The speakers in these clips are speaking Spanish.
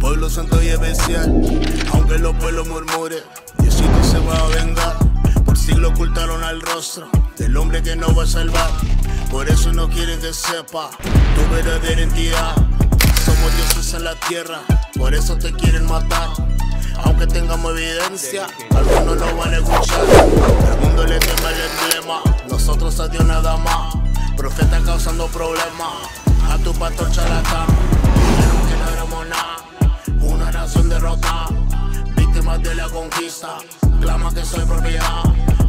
Pueblo santo y especial, aunque los pueblos murmuren, Diosito se va a vengar. Por siglos ocultaron al rostro del hombre que nos va a salvar. Por eso no quieren que sepa tu verdadera identidad. Somos dioses en la tierra, por eso te quieren matar. Aunque tengamos evidencia, algunos no van a escuchar. El mundo le teme el emblema, nosotros a Dios nada más. Profeta causando problemas, a tu pastor charlatán una nación derrota, víctimas de la conquista, clama que soy propiedad,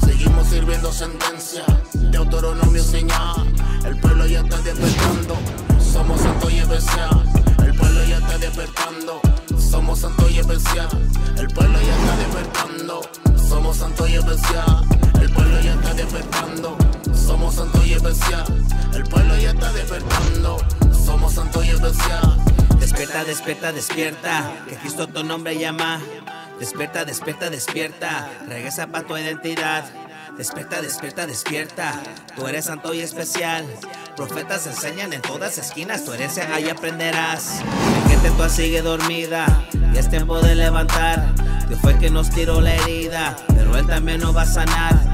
seguimos sirviendo sentencia, de autonomía señal, el pueblo ya está despertando, somos santo y especial, el pueblo ya está despertando, somos santo y especial, el pueblo ya está despertando, somos santo y especial, el pueblo ya está despertando, somos santo y especial, el pueblo ya está despertando, somos santo y especial. Despierta, despierta, despierta, que Cristo tu nombre llama. Despierta, despierta, despierta, regresa para tu identidad. Despierta, despierta, despierta, tú eres santo y especial. Profetas enseñan en todas esquinas, tu herencia ahí aprenderás. La gente tú sigue dormida, ya es tiempo de levantar. Dios fue que nos tiró la herida, pero él también nos va a sanar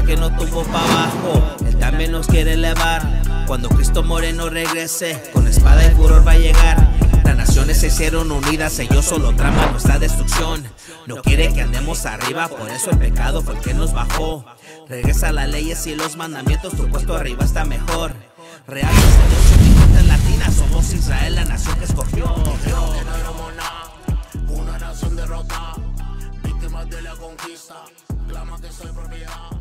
que no tuvo para abajo, él también nos quiere elevar. Cuando Cristo Moreno regrese, con espada y furor va a llegar. Las naciones se hicieron unidas, ellos solo trama nuestra destrucción. No quiere que andemos arriba, por eso el pecado fue el que nos bajó. Regresa las leyes y los mandamientos, tu puesto arriba está mejor. Real de latina, somos Israel, la nación que escogió. Una nación derrota víctimas de la conquista, clama que soy propiedad.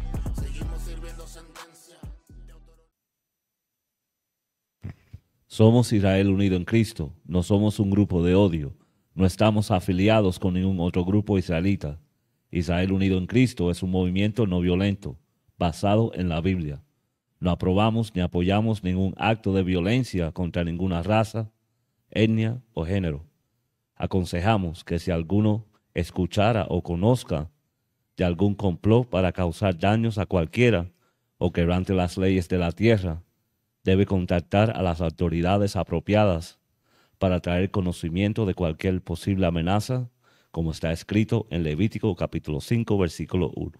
Somos Israel unido en Cristo, no somos un grupo de odio, no estamos afiliados con ningún otro grupo israelita. Israel unido en Cristo es un movimiento no violento, basado en la Biblia. No aprobamos ni apoyamos ningún acto de violencia contra ninguna raza, etnia o género. Aconsejamos que si alguno escuchara o conozca de algún complot para causar daños a cualquiera o quebrante las leyes de la tierra, debe contactar a las autoridades apropiadas para traer conocimiento de cualquier posible amenaza, como está escrito en Levítico capítulo 5, versículo 1.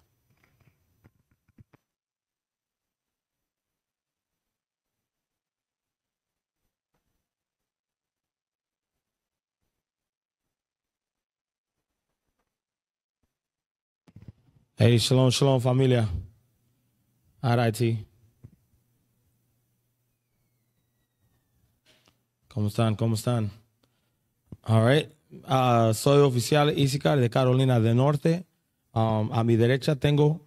Hey, shalom, shalom familia. RIT. ¿Cómo están? ¿Cómo están? All right. Ah, soy oficial Isicar de Carolina del Norte. Um, a mi derecha tengo.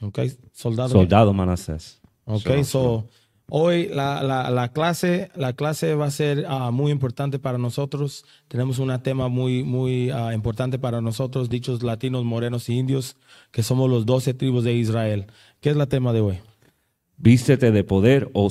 okay, soldado. Soldado Manasés. Okay, so, hoy la, clase, la clase va a ser ah, muy importante para nosotros. Tenemos un tema muy, muy ah, importante para nosotros, dichos latinos, morenos e indios, que somos los 12 tribus de Israel. ¿Qué es la tema de hoy? Vístete de poder, o oh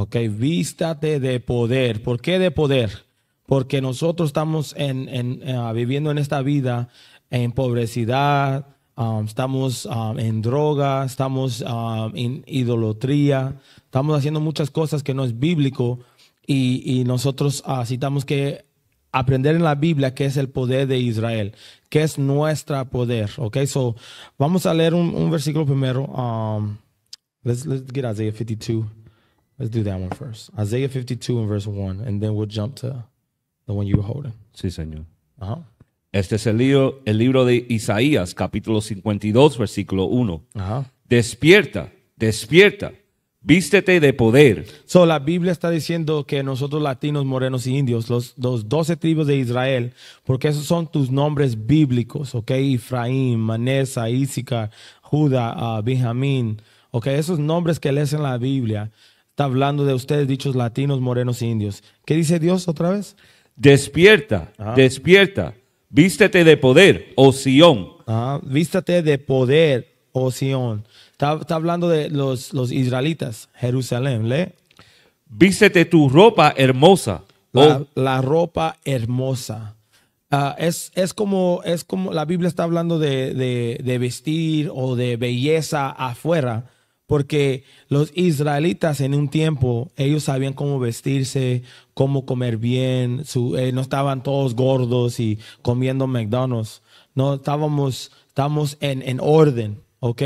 Ok, vístate de poder. ¿Por qué de poder? Porque nosotros estamos eh, viviendo en esta vida en pobrecidad, um, estamos um, en droga, estamos um, en idolatría, estamos haciendo muchas cosas que no es bíblico y, nosotros ah, necesitamos que aprender en la Biblia que es el poder de Israel, que es nuestra poder. Ok, so vamos a leer un, versículo primero. let's get Isaiah 52. Let's do that one first. Isaiah 52 and verse 1, and then we'll jump to the one you were holding. Sí, Señor. Uh-huh. Este es el libro, el libro de Isaías, capítulo 52, versículo 1. Uh-huh. Despierta, despierta. Vístete de poder. Solo la Biblia está diciendo que nosotros latinos, morenos e indios, los, dos 12 tribus de Israel, porque esos son tus nombres bíblicos, ¿ok? Efraín, Manesa, Ísica, Judá, ah, Benjamín, ¿ok? Esos nombres que lees en la Biblia Está hablando de ustedes, dichos latinos, morenos e indios. ¿Qué dice Dios otra vez? Despierta, ah. despierta, vístete de poder, oh ah, Vístete de poder, oh Está, hablando de los, israelitas, Jerusalén, ¿le? Vístete tu ropa hermosa. La, oh. la ropa hermosa. Ah, es, es, como, es como la Biblia está hablando de vestir o de belleza afuera porque los israelitas en un tiempo, ellos sabían cómo vestirse, cómo comer bien, eh, no estaban todos gordos y comiendo McDonald's, no estábamos, estábamos en, en, orden, ¿ok?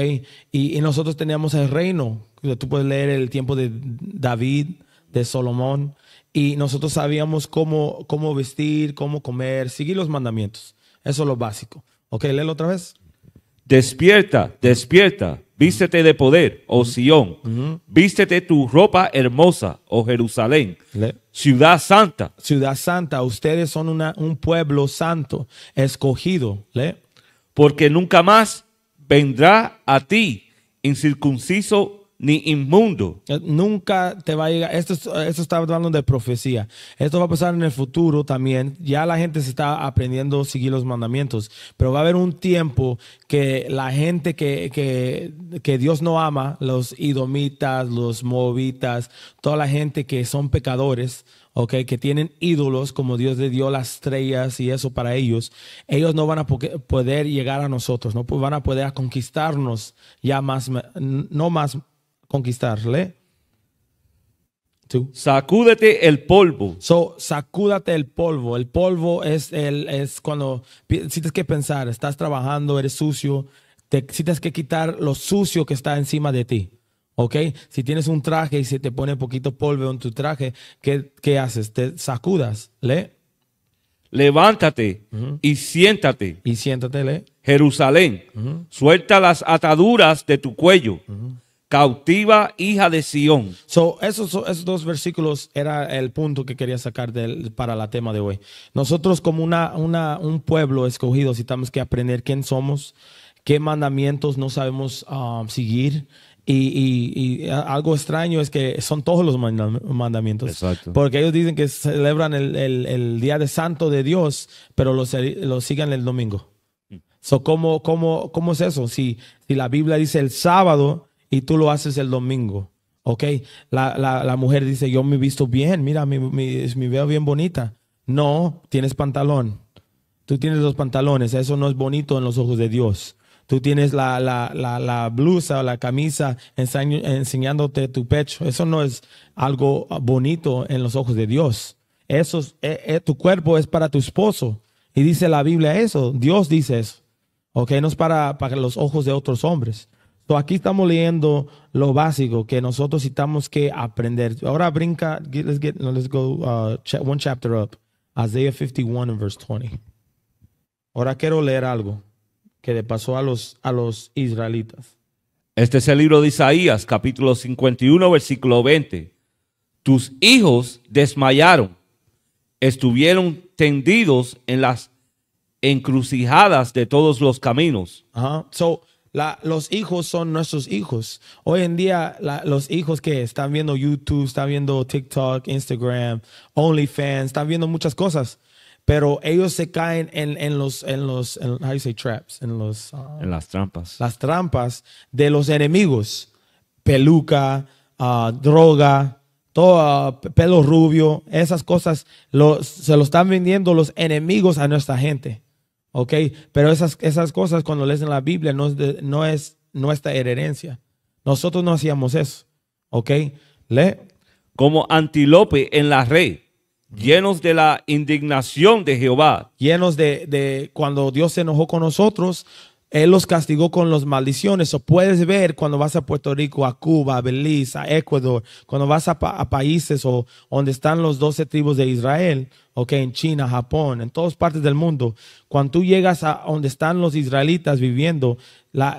Y, nosotros teníamos el reino, tú puedes leer el tiempo de David, de Salomón, y nosotros sabíamos cómo, cómo vestir, cómo comer, seguir los mandamientos, eso es lo básico, ¿ok? Léelo otra vez. Despierta, despierta, vístete de poder, oh Sión, vístete tu ropa hermosa, oh Jerusalén, ciudad santa. Ciudad santa, ustedes son un pueblo santo, escogido, Porque nunca más vendrá a ti incircunciso ni inmundo. Eh, nunca te va a llegar. Esto, esto está hablando de profecía. Esto va a pasar en el futuro también. Ya la gente se está aprendiendo a seguir los mandamientos, pero va a haber un tiempo que la gente que, Dios no ama, los idomitas, los movitas toda la gente que son pecadores, Okay, que tienen ídolos, como Dios le dio las estrellas y eso para ellos, ellos no van a poder llegar a nosotros, no pues van a poder conquistarnos ya más, no más conquistarle. Tú, Sacúdete el polvo. So, sacúdate el polvo. El polvo es, el, es cuando si tienes que pensar, estás trabajando, eres sucio, te, si tienes que quitar lo sucio que está encima de ti. ¿Ok? Si tienes un traje y se te pone poquito polvo en tu traje, ¿qué, haces? Te sacudas, ¿le? Levántate y siéntate. Y siéntate, ¿le? Jerusalén, suelta las ataduras de tu cuello cautiva hija de Sión. So, esos, esos, dos versículos era el punto que quería sacar para la tema de hoy. Nosotros como una, una, un pueblo escogido necesitamos que aprender quién somos, qué mandamientos no sabemos ah, seguir. Y, y, algo extraño es que son todos los mandamientos. Exacto. Porque ellos dicen que celebran el, el, día de santo de Dios, pero lo los sigan el domingo. Mm. So, ¿cómo, cómo, ¿Cómo es eso? Si, si la Biblia dice el sábado, y tú lo haces el domingo. Ok, la, mujer dice, yo me he visto bien, mira, me, veo bien bonita. No, tienes pantalón. Tú tienes los pantalones, eso no es bonito en los ojos de Dios. Tú tienes la, la, blusa o la camisa enseñándote tu pecho. Eso no es algo bonito en los ojos de Dios. Eso es, eh, eh, tu cuerpo es para tu esposo. Y dice la Biblia eso. Dios dice eso. Ok, no es para, para los ojos de otros hombres aquí estamos leyendo lo básico que nosotros necesitamos que aprender. Ahora brinca, let's get, let's go uh, one chapter up, Isaiah 51 and verse 20. Ahora quiero leer algo que le pasó a los, a los israelitas. Este es el libro de Isaías, capítulo 51, versículo 20. Tus hijos desmayaron, estuvieron tendidos en las encrucijadas de todos los caminos. Uh So, los hijos son nuestros hijos. Hoy en día, los hijos que están viendo YouTube, están viendo TikTok, Instagram, OnlyFans, están viendo muchas cosas. Pero ellos se caen en, los, en los, en, how traps? En los... Uh, en las trampas. Las trampas de los enemigos. Peluca, uh, droga, todo uh, pelo rubio, esas cosas se lo están vendiendo los enemigos a nuestra gente. ¿Ok? Pero esas, esas cosas cuando lees en la Biblia no es, no nuestra herencia. Nosotros no hacíamos eso. ¿Ok? Lee. Como antílope en la red, llenos de la indignación de Jehová. Llenos de, de cuando Dios se enojó con nosotros, él los castigó con las maldiciones. O puedes ver cuando vas a Puerto Rico, a Cuba, a Belice, a Ecuador, cuando vas a, a países o donde están los doce tribus de Israel, ok, en China, Japón, en todas partes del mundo, cuando tú llegas a donde están los israelitas viviendo,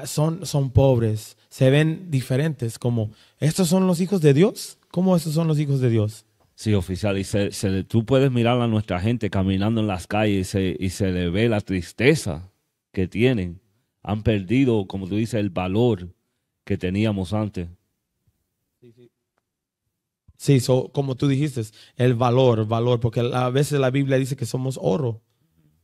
son, son pobres, se ven diferentes, como, ¿estos son los hijos de Dios? ¿Cómo estos son los hijos de Dios? Sí, oficial, y se, tú puedes mirar a nuestra gente caminando en las calles y se le ve la tristeza que tienen. Han perdido, como tú dices, el valor que teníamos antes. Sí, como tú dijiste, el valor, valor, porque a veces la Biblia dice que somos oro.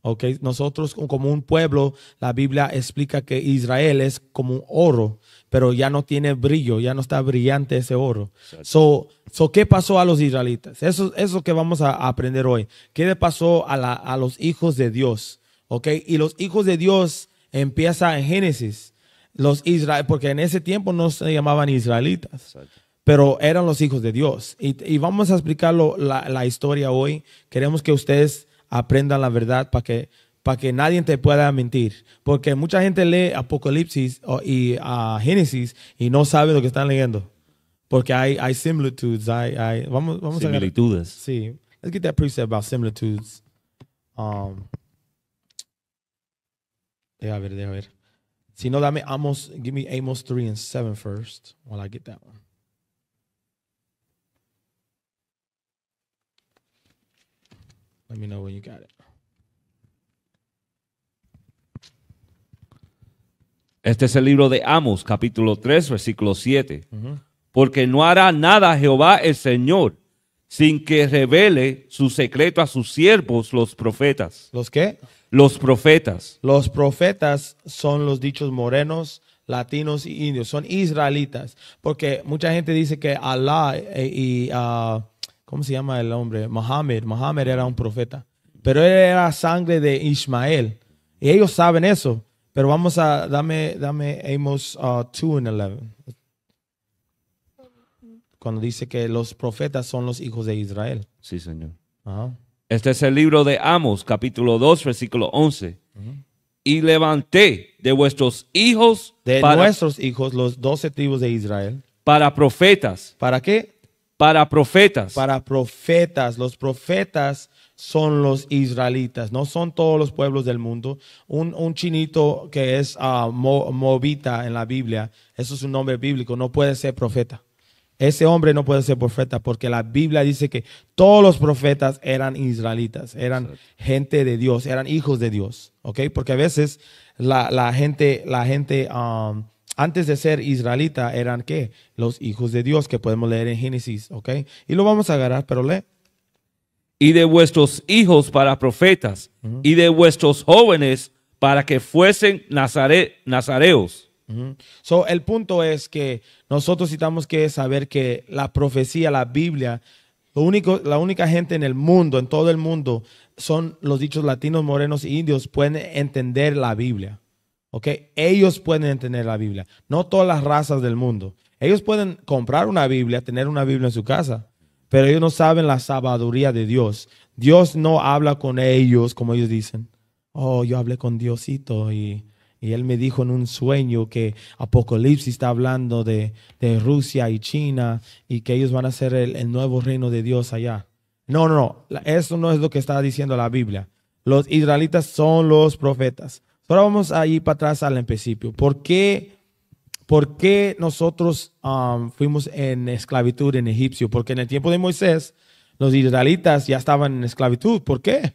¿ok? Nosotros como un pueblo, la Biblia explica que Israel es como un oro, pero ya no tiene brillo, ya no está brillante ese oro. So, so, ¿Qué pasó a los israelitas? Eso es lo que vamos a aprender hoy. ¿Qué le pasó a, la, a los hijos de Dios? ¿ok? Y los hijos de Dios empieza en Génesis. Los Israel, porque en ese tiempo no se llamaban israelitas pero eran los hijos de Dios. Y, y vamos a explicar la, la, historia hoy. Queremos que ustedes aprendan la verdad para que, para que nadie te pueda mentir. Porque mucha gente lee Apocalipsis y uh, Génesis y no sabe lo que están leyendo. Porque hay, hay similitudes, hay, vamos, vamos similitudes. A sí. Let's get that precept about similitudes. Um, deja ver, deja ver. Si no, dame Amos, give me Amos 3 and 7 first while I get that one. me know you got it. Este es el libro de Amos, capítulo 3, versículo 7. Porque no hará nada Jehová el Señor sin que revele su secreto a sus siervos, los profetas. ¿Los qué? Los profetas. Los profetas son los dichos morenos, latinos e indios, son israelitas. Porque mucha gente dice que Allah eh, y... Ah, ¿cómo se llama el hombre? Mohammed. Mohammed era un profeta. Pero él era sangre de Ismael. Y ellos saben eso. Pero vamos a, dame, dame Amos 2 uh, and 11. Cuando dice que los profetas son los hijos de Israel. Sí, Señor. Este es el libro de Amos, capítulo 2, versículo 11. Y levanté de vuestros hijos. De para, nuestros hijos, los 12 tribus de Israel. Para profetas. ¿Para qué? Para profetas. Para profetas. Los profetas son los israelitas, no son todos los pueblos del mundo. Un, chinito que es ah, Movita en la Biblia, eso es un nombre bíblico, no puede ser profeta. Ese hombre no puede ser profeta porque la Biblia dice que todos los profetas eran israelitas, eran gente de Dios, eran hijos de Dios, ¿ok? Porque a veces la, la gente, la gente um, antes de ser israelita eran qué? Los hijos de Dios que podemos leer en Génesis, ¿ok? Y lo vamos a agarrar, pero lee. Y de vuestros hijos para profetas, y de vuestros jóvenes para que fuesen nazare nazareos. el punto es que nosotros necesitamos que saber que la profecía, la Biblia, lo único, la única gente en el mundo, en todo el mundo, son los dichos latinos, morenos e indios, pueden entender la Biblia. Ellos pueden tener la Biblia, no todas las razas del mundo. Ellos pueden comprar una Biblia, tener una Biblia en su casa, pero ellos no saben la sabiduría de Dios. Dios no habla con ellos, como ellos dicen. Oh, yo hablé con Diosito y, él me dijo en un sueño que Apocalipsis está hablando de, de Rusia y China y que ellos van a ser el, el nuevo reino de Dios allá. No, no, no, eso no es lo que está diciendo la Biblia. Los israelitas son los profetas. Ahora vamos a ir para atrás al principio. ¿Por qué, qué nosotros um, fuimos en esclavitud en Egipcio? Porque en el tiempo de Moisés, los israelitas ya estaban en esclavitud. ¿Por qué?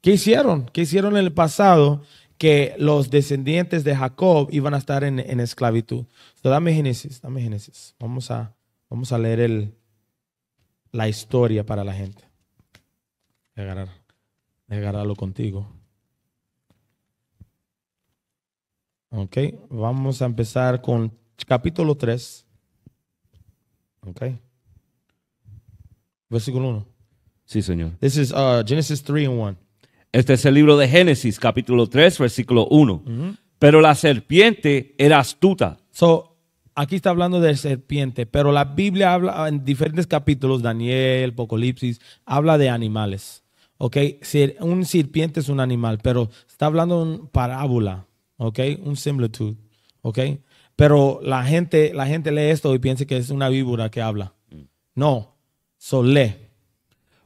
¿Qué hicieron? ¿Qué hicieron en el pasado que los descendientes de Jacob iban a estar en, esclavitud? So, dame Génesis, dame Génesis. Vamos a, vamos a leer la historia para la gente. agarrarlo contigo. Ok, vamos a empezar con capítulo 3. Ok. Versículo 1. Sí, Señor. This is uh, Genesis 3 and 1. Este es el libro de Génesis, capítulo 3, versículo 1. Pero la serpiente era astuta. So, aquí está hablando de serpiente, pero la Biblia habla en diferentes capítulos, Daniel, Apocalipsis, habla de animales. Ok, un serpiente es un animal, pero está hablando de una parábola. ¿ok? Un similitud, ¿ok? Pero la gente, la gente lee esto y piensa que es una víbora que habla. No, solé.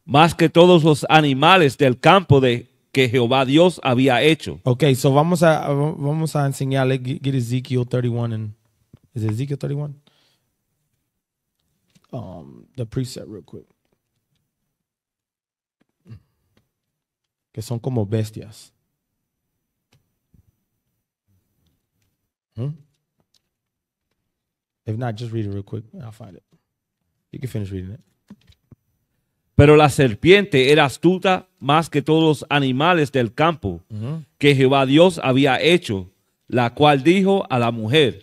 Más que todos los animales del campo de que Jehová Dios había hecho. Ok, so vamos a, vamos a enseñarle, get Ezekiel 31 and, is Ezekiel 31? Um, the preset real quick. Que son como bestias. Hmm? just read it real quick. I'll find it. You finish reading it. Pero la serpiente era astuta más que todos los animales del campo mm-hmm. que Jehová Dios había hecho, la cual dijo a la mujer,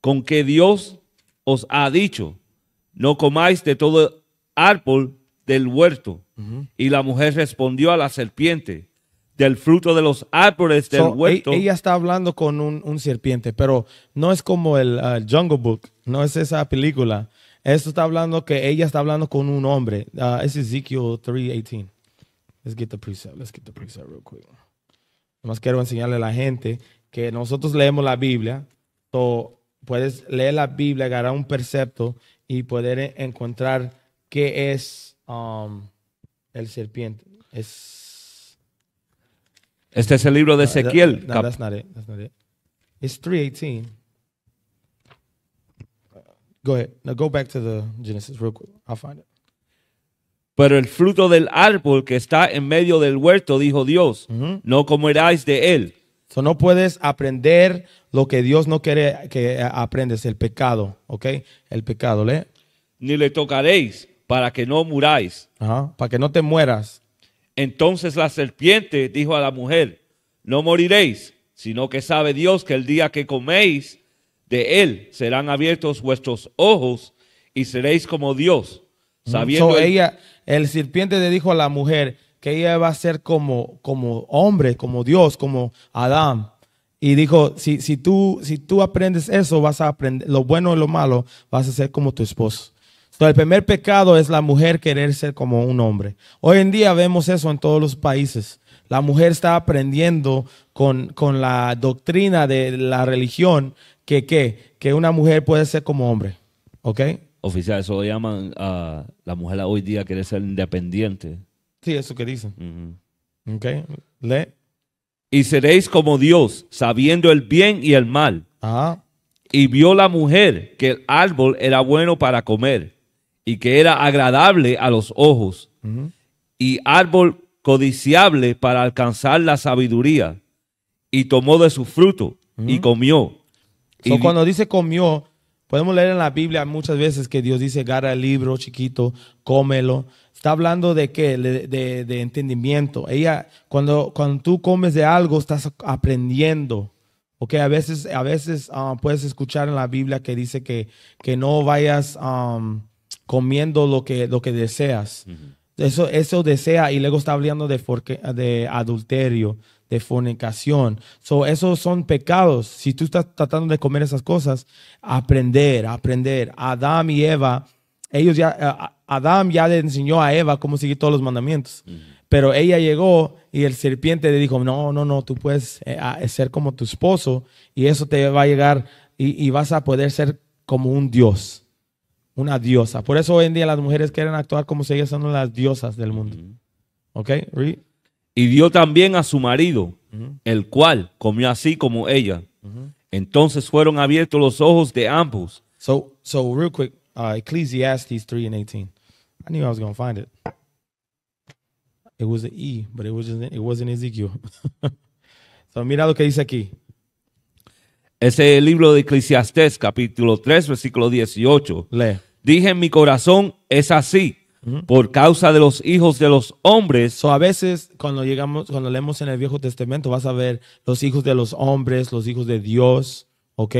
con que Dios os ha dicho, no comáis de todo árbol del huerto. Mm-hmm. Y la mujer respondió a la serpiente, del fruto de los árboles del e-, huerto. Ella está hablando con un, un, serpiente, pero no es como el uh, Jungle Book, no es esa película. Esto está hablando que ella está hablando con un hombre. Uh, es Ezequiel 3.18. Let's get the precept, let's get the precept real quick. Nomás quiero enseñarle a la gente que nosotros leemos la Biblia. puedes leer la Biblia, agarrar un precepto y poder e-, encontrar qué es um, el serpiente. Es este es el libro de Ezequiel. No, that's not it. It's 318. Go ahead. Now go back to the Genesis real quick. I'll find it. Pero el fruto del árbol que está en medio del huerto, dijo Dios, no comeráis de él. So no puedes aprender lo que Dios no quiere que aprendes, el pecado, ¿ok? El pecado, ¿le? Ni le tocaréis para que no muráis. para que no te mueras. Entonces la serpiente dijo a la mujer, no moriréis, sino que sabe Dios que el día que coméis de él serán abiertos vuestros ojos y seréis como Dios. Sabiendo ella, el serpiente le dijo a la mujer que ella va a ser como, como hombre, como Dios, como Adán. Y dijo, si, si, tú, si tú aprendes eso, vas a aprender lo bueno y lo malo, vas a ser como tu esposo el primer pecado es la mujer querer ser como un hombre. Hoy en día vemos eso en todos los países. La mujer está aprendiendo con, la doctrina de la religión que, que, una mujer puede ser como hombre. ¿Ok? Oficial, eso lo llaman a ah, la mujer hoy día querer ser independiente. Sí, eso que dicen. Ok, Y seréis como Dios, sabiendo el bien y el mal. Y vio la mujer que el árbol era bueno para comer y que era agradable a los ojos y árbol codiciable para alcanzar la sabiduría. Y tomó de su fruto y comió. y cuando dice comió, podemos leer en la Biblia muchas veces que Dios dice, gara el libro chiquito, cómelo. Está hablando de qué? De, entendimiento. Ella, cuando, cuando tú comes de algo, estás aprendiendo. Ok, a veces, a veces ah, puedes escuchar en la Biblia que dice que, que no vayas um, comiendo lo que, lo que deseas. Eso, eso desea y luego está hablando de, de adulterio, de fornicación. So, esos son pecados. Si tú estás tratando de comer esas cosas, aprender, aprender. Adán y Eva, ellos ya, Adán ya le enseñó a Eva cómo seguir todos los mandamientos. Pero ella llegó y el serpiente le dijo, no, no, no, tú puedes eh, ser como tu esposo y eso te va a llegar y, y vas a poder ser como un Dios una diosa. Por eso hoy en día las mujeres quieren actuar como si ellas son las diosas del mundo. ¿Ok? Y dio también a su marido, el cual comió así como ella. Entonces fueron abiertos los ojos de ambos. So, so real quick, uh, Ecclesiastes 3 and 18. I knew I was going to find it. It was an E, but it, was just, it wasn't Ezekiel. so mira lo que dice aquí. Ese libro de Eclesiastés, capítulo 3, versículo 18. Lee. Dije en mi corazón, es así, por causa de los hijos de los hombres. So, a veces cuando llegamos, cuando leemos en el Viejo Testamento, vas a ver los hijos de los hombres, los hijos de Dios, ¿ok?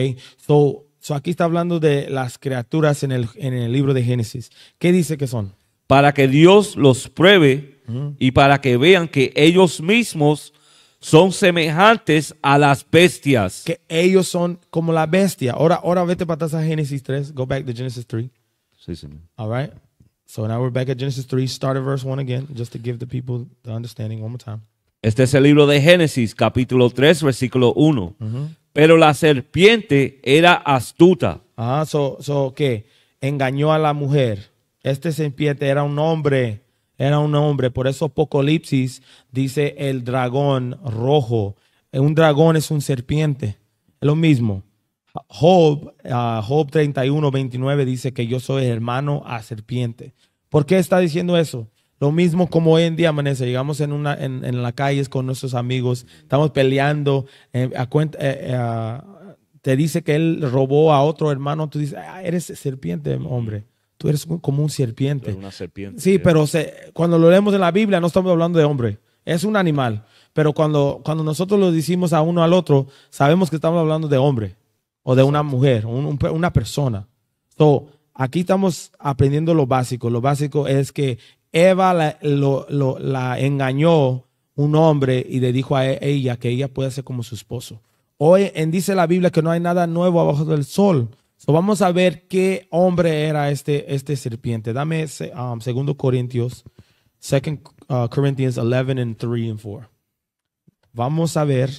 So, aquí está hablando de las criaturas en el, en el libro de Génesis. ¿Qué dice que son? Para que Dios los pruebe y para que vean que ellos mismos son semejantes a las bestias. Que ellos son como la bestia. Ahora, ahora vete para atrás a Génesis 3. Go back to Genesis 3. Sí, señor. All right. So now we're back at Genesis 3. Start at verse 1 again, just to give the people the understanding one more time. Este es el libro de Génesis, capítulo 3, versículo 1. Pero la serpiente era astuta. Ah, so, so, ¿qué? Engañó a la mujer. Este serpiente era un hombre era un hombre. Por eso Apocalipsis dice el dragón rojo. Eh, un dragón es un serpiente. Es lo mismo. Job, uh, Job 31, 29 dice que yo soy hermano a serpiente. ¿Por qué está diciendo eso? Lo mismo como hoy en día amanece, llegamos en, una, en, en calles con nuestros amigos, estamos peleando, eh, eh, ah, te dice que él robó a otro hermano, tú dices, ah, eres serpiente, hombre tú eres como un serpiente. una serpiente. Sí, pero cuando lo leemos en la Biblia no estamos hablando de hombre, es un animal. Pero cuando, cuando nosotros lo decimos a uno al otro, sabemos que estamos hablando de hombre o de una mujer, una persona. So, aquí estamos aprendiendo lo básico. Lo básico es que Eva la, engañó un hombre y le dijo a e, ella que ella puede ser como su esposo. Hoy en dice la Biblia que no hay nada nuevo abajo del sol vamos a ver qué hombre era este, este serpiente. Dame 2 um, Corintios, 2 Corinthians 11 and 3 and 4. Vamos a ver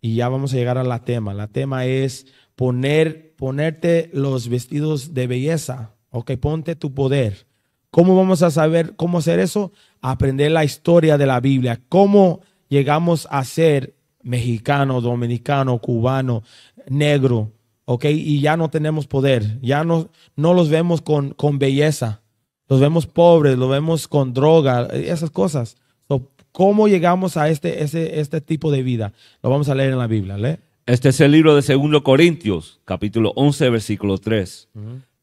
y ya vamos a llegar a la tema. La tema es poner, ponerte los vestidos de belleza. Ok, ponte tu poder. ¿Cómo vamos a saber cómo hacer eso? Aprender la historia de la Biblia. ¿Cómo llegamos a ser mexicano, dominicano, cubano, negro? ¿ok? Y ya no tenemos poder, ya no, no los vemos con, con belleza, los vemos pobres, los vemos con droga, esas cosas. ¿Cómo llegamos a este, este, tipo de vida? Lo vamos a leer en la Biblia, ¿le? Este es el libro de 2 Corintios, capítulo 11, versículo 3.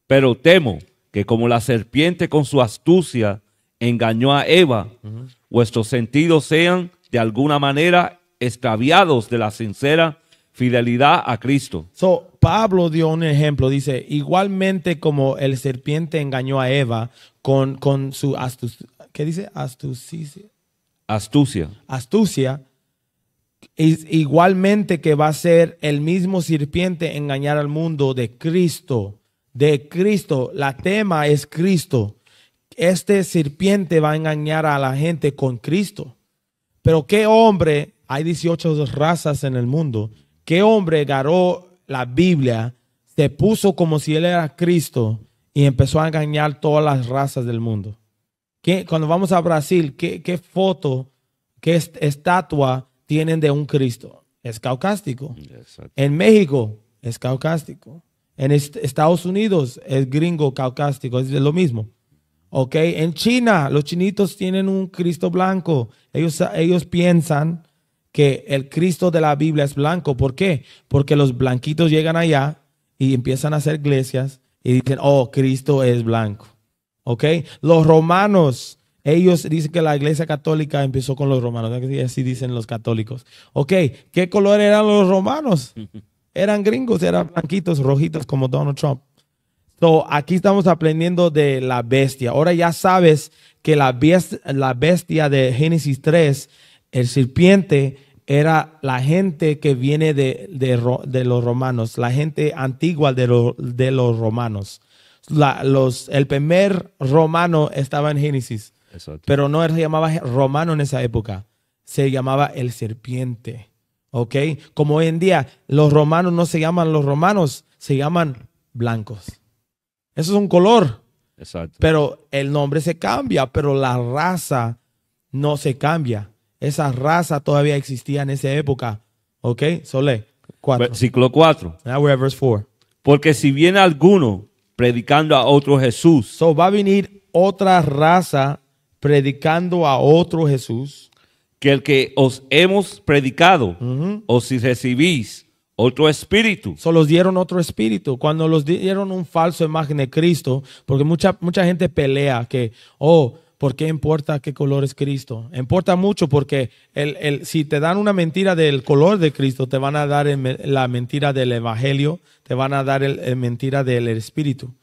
Pero temo que como la serpiente con su astucia engañó a Eva, vuestros sentidos sean de alguna manera extraviados de la sincera fidelidad a Cristo. So, Pablo dio un ejemplo, dice, igualmente como el serpiente engañó a Eva con, con su astucia, ¿qué dice? Astucia. Astucia. Astucia. igualmente que va a ser el mismo serpiente engañar al mundo de Cristo, de Cristo. La tema es Cristo. Este serpiente va a engañar a la gente con Cristo. Pero qué hombre, hay 18 razas en el mundo, ¿Qué hombre garó la Biblia, se puso como si él era Cristo y empezó a engañar todas las razas del mundo? ¿Qué, cuando vamos a Brasil, ¿qué, foto, qué estatua tienen de un Cristo? Es caucástico. En México, es caucástico. En Estados Unidos, es gringo caucástico, es lo mismo. En China, los chinitos tienen un Cristo blanco. Ellos, ellos piensan que el Cristo de la Biblia es blanco. ¿Por qué? Porque los blanquitos llegan allá y empiezan a hacer iglesias y dicen, oh, Cristo es blanco. ¿Ok? Los romanos, ellos dicen que la iglesia católica empezó con los romanos. Así dicen los católicos. ¿Ok? ¿Qué color eran los romanos? Eran gringos, eran blanquitos, rojitos como Donald Trump. So, aquí estamos aprendiendo de la bestia. Ahora ya sabes que la la bestia de Génesis 3, el serpiente, era la gente que viene de, de, los romanos, la gente antigua de, los romanos. el primer romano estaba en Génesis, pero no se llamaba romano en esa época, se llamaba el serpiente. Como hoy en día los romanos no se llaman los romanos, se llaman blancos. Eso es un color. Pero el nombre se cambia, pero la raza no se cambia. Esa raza todavía existía en esa época. ¿Ok? Sole, Ciclo 4. 4. Porque si viene alguno predicando a otro Jesús. So va a venir otra raza predicando a otro Jesús. Que el que os hemos predicado, o si recibís otro espíritu. Solo los dieron otro espíritu. Cuando los dieron un falso imagen de Cristo, porque mucha, mucha gente pelea que, oh, ¿Por qué importa qué color es Cristo. Importa mucho porque el, si te dan una mentira del color de Cristo, te van a dar la mentira del Evangelio, te van a dar la mentira del Espíritu.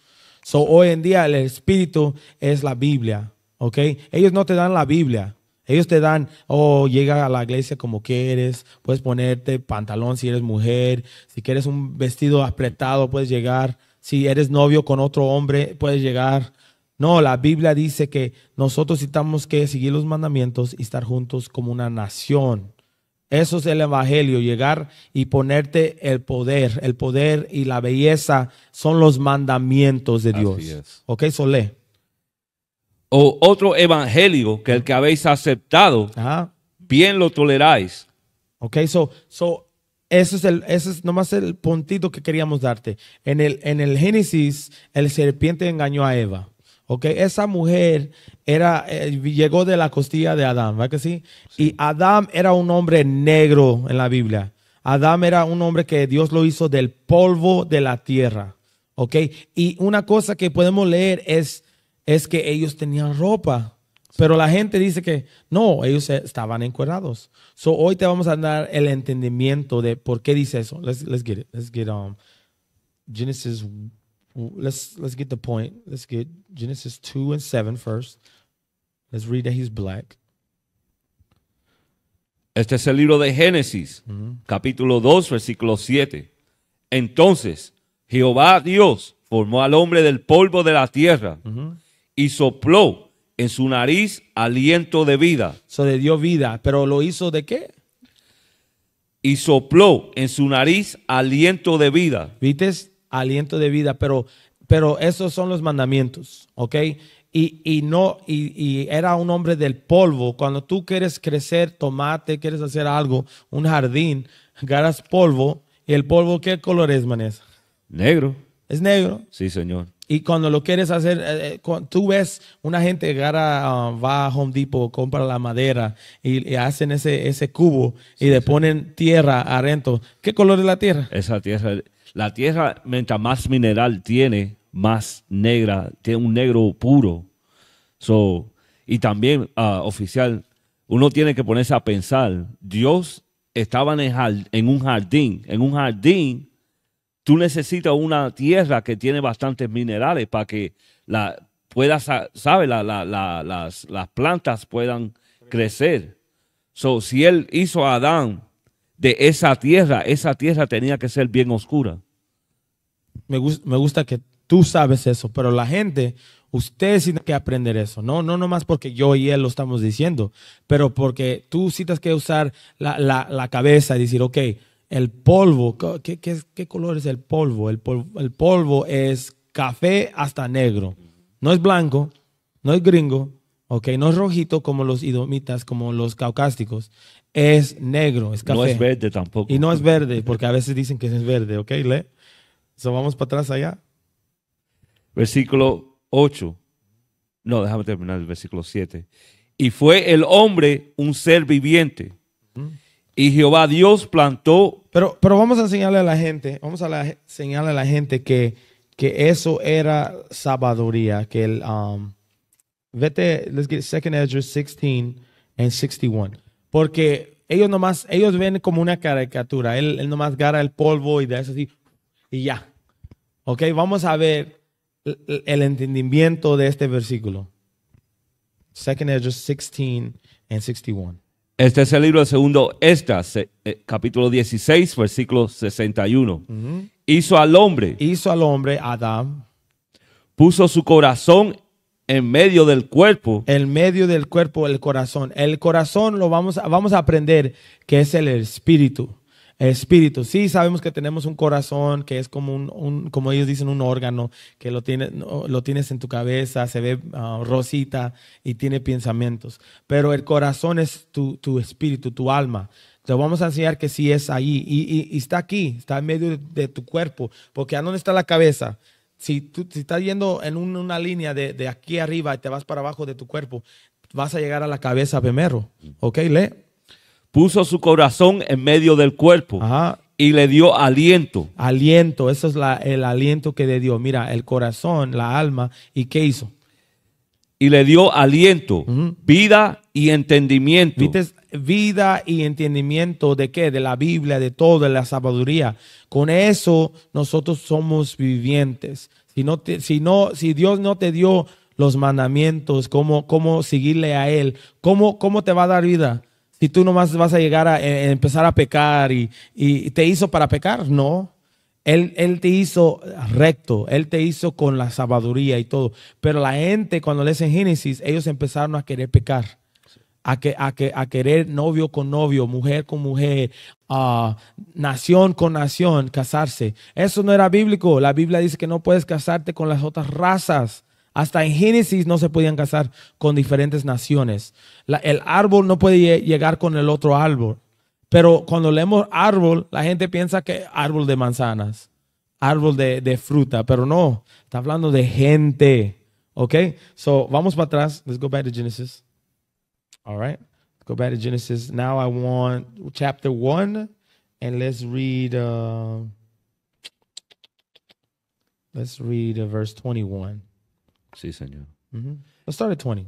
So, hoy en día el Espíritu es la Biblia, ¿ok? Ellos no te dan la Biblia. Ellos te dan, oh, llega a la iglesia como quieres, puedes ponerte pantalón si eres mujer, si quieres un vestido apretado, puedes llegar. Si eres novio con otro hombre, puedes llegar. No, la Biblia dice que nosotros necesitamos que seguir los mandamientos y estar juntos como una nación. Eso es el Evangelio, llegar y ponerte el poder. El poder y la belleza son los mandamientos de Dios. Ok, Solé. O otro evangelio que el que habéis aceptado, bien lo toleráis. Ok, so, so eso es, es nomás el puntito que queríamos darte. En el, en el Génesis, el serpiente engañó a Eva. Ok, esa mujer era, eh, llegó de la costilla de Adán, ¿verdad que sí? Y Adán era un hombre negro en la Biblia. Adán era un hombre que Dios lo hizo del polvo de la tierra. ¿Ok? Y una cosa que podemos leer es, es que ellos tenían ropa. Pero la gente dice que no, ellos estaban encuadrados. So hoy te vamos a dar el entendimiento de por qué dice eso. Let's, let's get it. Let's get um, Genesis let's let's get the point. Let's get Genesis 2 and 7 first. Let's read that he's black. Este es el libro de Génesis, mm-hmm. capítulo 2, versículo 7. Entonces, Jehová Dios formó al hombre del polvo de la tierra mm-hmm. y sopló en su nariz aliento de vida. Se le dio vida, pero lo hizo de qué? Y sopló en su nariz aliento de vida. ¿Viste? aliento de vida, pero, pero esos son los mandamientos, ¿ok? Y, no, y, era un hombre del polvo. Cuando tú quieres crecer tomate, quieres hacer algo, un jardín, agarras polvo. ¿Y el polvo qué color es, manes? Negro. ¿Es negro? Sí, señor. Y cuando lo quieres hacer, eh, eh, tú ves una gente que gara, ah, va a Home Depot, compra la madera y, hacen ese, ese cubo y le ponen tierra rento. ¿Qué color es la tierra? Esa tierra la tierra, mientras más mineral tiene, más negra, tiene un negro puro. So, y también, ah, oficial, uno tiene que ponerse a pensar, Dios estaba en, un jardín, en un jardín tú necesitas una tierra que tiene bastantes minerales para que la puedas, las, las, plantas puedan crecer. So, si él hizo a Adán de esa tierra. Esa tierra tenía que ser bien oscura. Me, gusta, me gusta que tú sabes eso, pero la gente, ustedes tienen que aprender eso. No, no nomás porque yo y él lo estamos diciendo, pero porque tú sí tienes que usar la, cabeza y decir, ok, el polvo, ¿qué, qué, color es el polvo? el polvo? El polvo es café hasta negro. No es blanco, no es gringo, ok, no es rojito como los idomitas, como los caucásticos es negro, es café. No es verde tampoco. Y no es verde, porque a veces dicen que es verde, ¿ok? Le, So, vamos para atrás allá. Versículo 8. No, déjame terminar el versículo 7. Y fue el hombre un ser viviente. Y Jehová Dios plantó. Pero, pero vamos a enseñarle a la gente, vamos a la, enseñarle a la gente que, que eso era sabiduría, que el... Um, vete, let's get 2 Ezra 16 and 61. Porque ellos nomás, ellos ven como una caricatura. Él, él nomás gara el polvo y de eso así, y ya. Ok, vamos a ver el, entendimiento de este versículo. 2 Ezra 16 and 61. Este es el libro segundo Estas, eh, capítulo 16, versículo 61. Hizo al hombre. Hizo al hombre, Adam. Puso su corazón en medio del cuerpo. En medio del cuerpo, el corazón. El corazón lo vamos, vamos a aprender que es el espíritu. Espíritu, sí sabemos que tenemos un corazón que es como un, como ellos dicen, un órgano, que lo, tiene, lo tienes en tu cabeza, se ve ah, rosita y tiene pensamientos. Pero el corazón es tu, espíritu, tu alma. Te vamos a enseñar que sí es ahí y, está aquí, está en medio de, tu cuerpo, porque ¿a dónde está la cabeza? si tú estás yendo en una línea de, de, aquí arriba y te vas para abajo de tu cuerpo, vas a llegar a la cabeza primero. ¿Ok? le Puso su corazón en medio del cuerpo. Y le dio aliento. Aliento, eso es la, el aliento que le dio. Mira, el corazón, la alma, ¿y qué hizo? y le dio aliento, vida y entendimiento. Vida y entendimiento de qué? De la Biblia, de de la sabiduría. Con eso nosotros somos vivientes. Si, no si, si Dios no te dio los mandamientos, cómo, cómo seguirle a Él, cómo, cómo te va a dar vida. Si tú nomás vas a llegar a, eh, empezar a pecar y te hizo para pecar, no. Él, te hizo recto, Él te hizo con la sabiduría y todo. Pero la gente, cuando lees en Génesis, ellos empezaron a querer pecar, a, que, a, que, a querer novio con novio, mujer con mujer, a ah, nación con nación, casarse. Eso no era bíblico. La Biblia dice que no puedes casarte con las otras razas. Hasta en Génesis no se podían casar con diferentes naciones. el árbol no puede llegar con el otro árbol. Pero cuando leemos árbol, la gente piensa que árbol de manzanas, árbol de, de fruta, pero no, está hablando de gente. Okay? So vamos para atrás. Let's go back to Genesis. All right. Let's go back to Genesis. Now I want chapter 1 and let's read. Uh, let's read uh, verse 21. Sí, señor. Mm -hmm. Let's start at 20.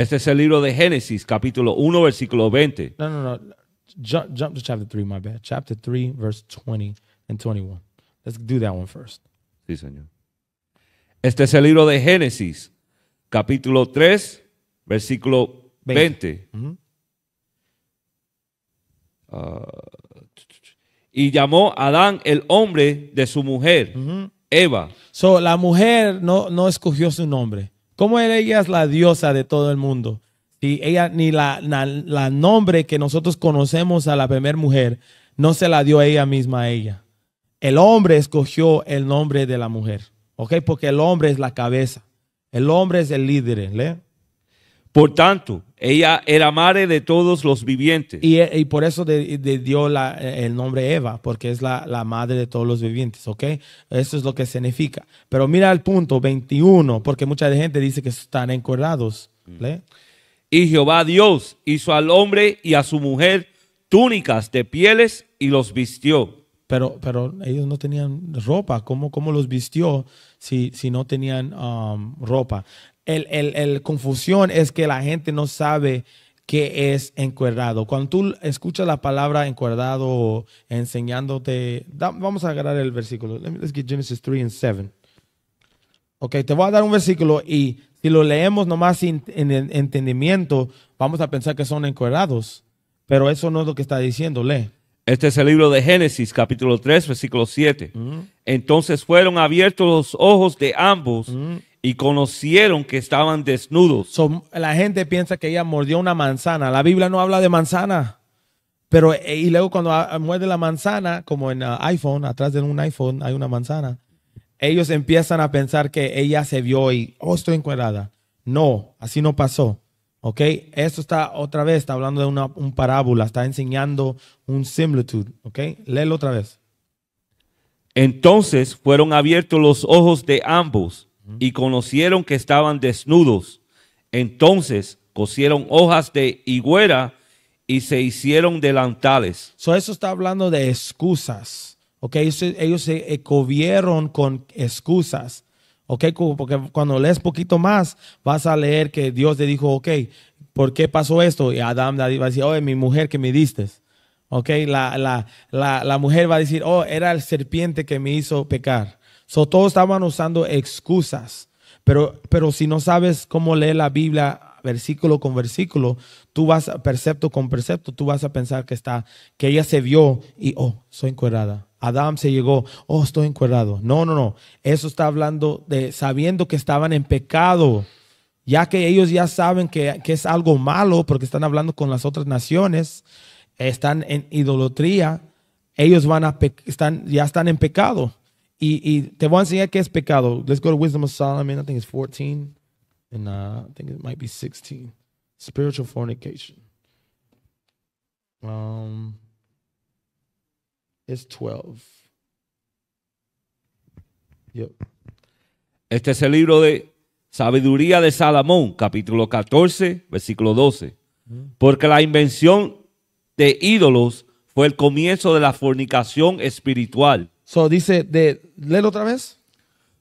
Este es el libro de Génesis, capítulo 1, versículo 20. No, no, no. Jump, to chapter 3, my bad. Chapter 3, verse 20 and 21. Let's do that one first. Sí, Señor. Este es el libro de Génesis, capítulo 3, versículo 20. Mm-hmm. Ah, y llamó a Adán el hombre de su mujer, mm-hmm. Eva. So, la mujer no, no escogió su nombre. ¿Cómo era ella es la diosa de todo el mundo? Si ella ni la, la nombre que nosotros conocemos a la primera mujer no se la dio ella misma a ella. El hombre escogió el nombre de la mujer, ¿ok? Porque el hombre es la cabeza, el hombre es el líder, ¿le? Por tanto, ella era madre de todos los vivientes. Y, por eso de, de dio la, el nombre Eva, porque es la, madre de todos los vivientes, ¿ok? Eso es lo que significa. Pero mira el punto 21, porque mucha gente dice que están encordados. Y Jehová Dios hizo al hombre y a su mujer túnicas de pieles y los vistió. Pero, pero ellos no tenían ropa. ¿Cómo, cómo los vistió si, si no tenían um, ropa? el, confusión es que la gente no sabe qué es encuerdado. Cuando tú escuchas la palabra encuerdado enseñándote, vamos a agarrar el versículo. Let's get Genesis 3 and 7. Ok, te voy a dar un versículo y si lo leemos nomás sin en entendimiento, vamos a pensar que son encuerdados. Pero eso no es lo que está diciendo, lee. Este es el libro de Génesis, capítulo 3, versículo 7. Mm. Entonces fueron abiertos los ojos de ambos mm y conocieron que estaban desnudos. la gente piensa que ella mordió una manzana. La Biblia no habla de manzana. Pero, eh, y luego cuando ah, muerde la manzana, como en ah, iPhone, atrás de un iPhone hay una manzana, ellos empiezan a pensar que ella se vio y, oh, estoy encuadrada. No, así no pasó. ¿Ok? Esto está otra vez, está hablando de una un parábola, está enseñando un similitud. ¿Ok? Léelo otra vez. Entonces fueron abiertos los ojos de ambos y conocieron que estaban desnudos. Entonces cosieron hojas de higuera y se hicieron delantales. So, eso está hablando de excusas. Okay? Ellos, se cubrieron con excusas. Okay? Porque cuando lees poquito más, vas a leer que Dios le dijo, ok, ¿por qué pasó esto? Y Adán va a decir, oye, mi mujer que me diste. ¿ok? La, la, la, la mujer va a decir, oh, era el serpiente que me hizo pecar. So, todos estaban usando excusas, pero, pero si no sabes cómo leer la Biblia versículo con versículo, tú vas percepto con percepto, tú vas a pensar que está, que ella se vio y, oh, soy encuerrada. Adam se llegó, oh, estoy encuerrado. No, no, no. Eso está hablando de sabiendo que estaban en pecado, ya que ellos ya saben que, que es algo malo porque están hablando con las otras naciones, están en idolatría, ellos van a, están, ya están en pecado. Y, te voy a enseñar qué es pecado. Let's go to Wisdom of Solomon. I think it's 14. And uh, I think it might be 16. Spiritual fornication. Um, it's 12. Yep. Este es el libro de Sabiduría de Salomón, capítulo 14, versículo 12. Mm-hmm. Porque la invención de ídolos fue el comienzo de la fornicación espiritual So dice, de, otra vez.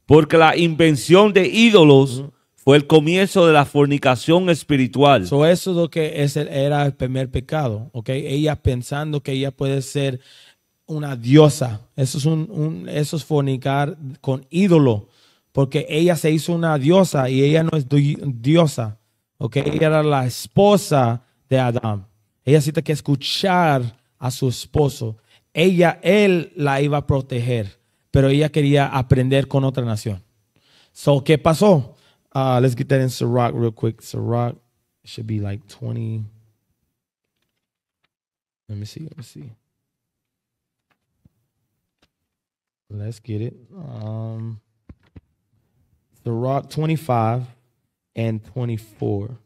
Porque la invención de ídolos fue el comienzo de la fornicación espiritual. So eso lo que es el, era el primer pecado, ¿ok? Ella pensando que ella puede ser una diosa. Eso es, un, un, eso es fornicar con ídolo, porque ella se hizo una diosa y ella no es diosa, ¿ok? Ella era la esposa de Adán. Ella necesita que escuchar a su esposo ella, él la iba a proteger, pero ella quería aprender con otra nación. So, ¿qué pasó? Uh, let's get that in Sirach real quick. Sirach should be like 20. Let me see, let me see. Let's get it. Um, 25 and 24.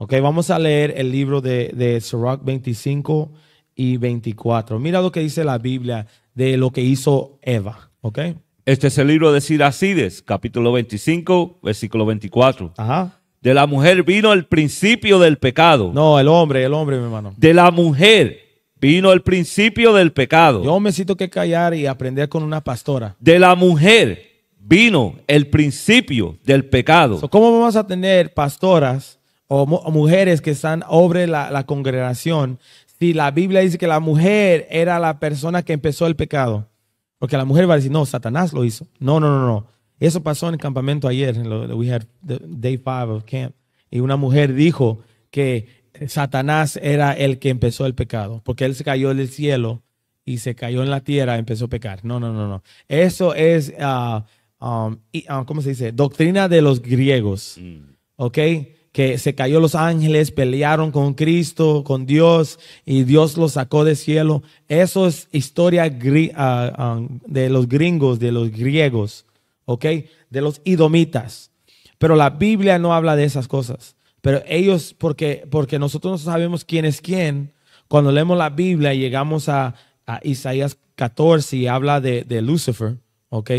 Okay, vamos a leer el libro de, de Sirach 25 y 24. Mira lo que dice la Biblia de lo que hizo Eva, ¿ok? Este es el libro de Siracides, capítulo 25, versículo 24. Ajá. De la mujer vino el principio del pecado. No, el hombre, el hombre, mi hermano. De la mujer vino el principio del pecado. Yo me siento que callar y aprender con una pastora. De la mujer vino el principio del pecado. ¿Cómo vamos a tener pastoras o, mujeres que están sobre la, la, congregación si la Biblia dice que la mujer era la persona que empezó el pecado? Porque la mujer va a decir, no, Satanás lo hizo. No, no, no, no. Eso pasó en el campamento ayer, en lo, we had day five of camp. Y una mujer dijo que Satanás era el que empezó el pecado, porque él se cayó del cielo y se cayó en la tierra, y empezó a pecar. No, no, no, no. Eso es, ah, um, ah, ¿cómo se dice? Doctrina de los griegos. Mm. ¿Ok? que se cayó los ángeles, pelearon con Cristo, con Dios, y Dios los sacó del cielo. Eso es historia ah, ah, de los gringos, de los griegos, ¿ok? De los idomitas. Pero la Biblia no habla de esas cosas. Pero ellos, porque, porque nosotros no sabemos quién es quién, cuando leemos la Biblia y llegamos a, Isaías 14 y habla de, Lucifer, ¿ok?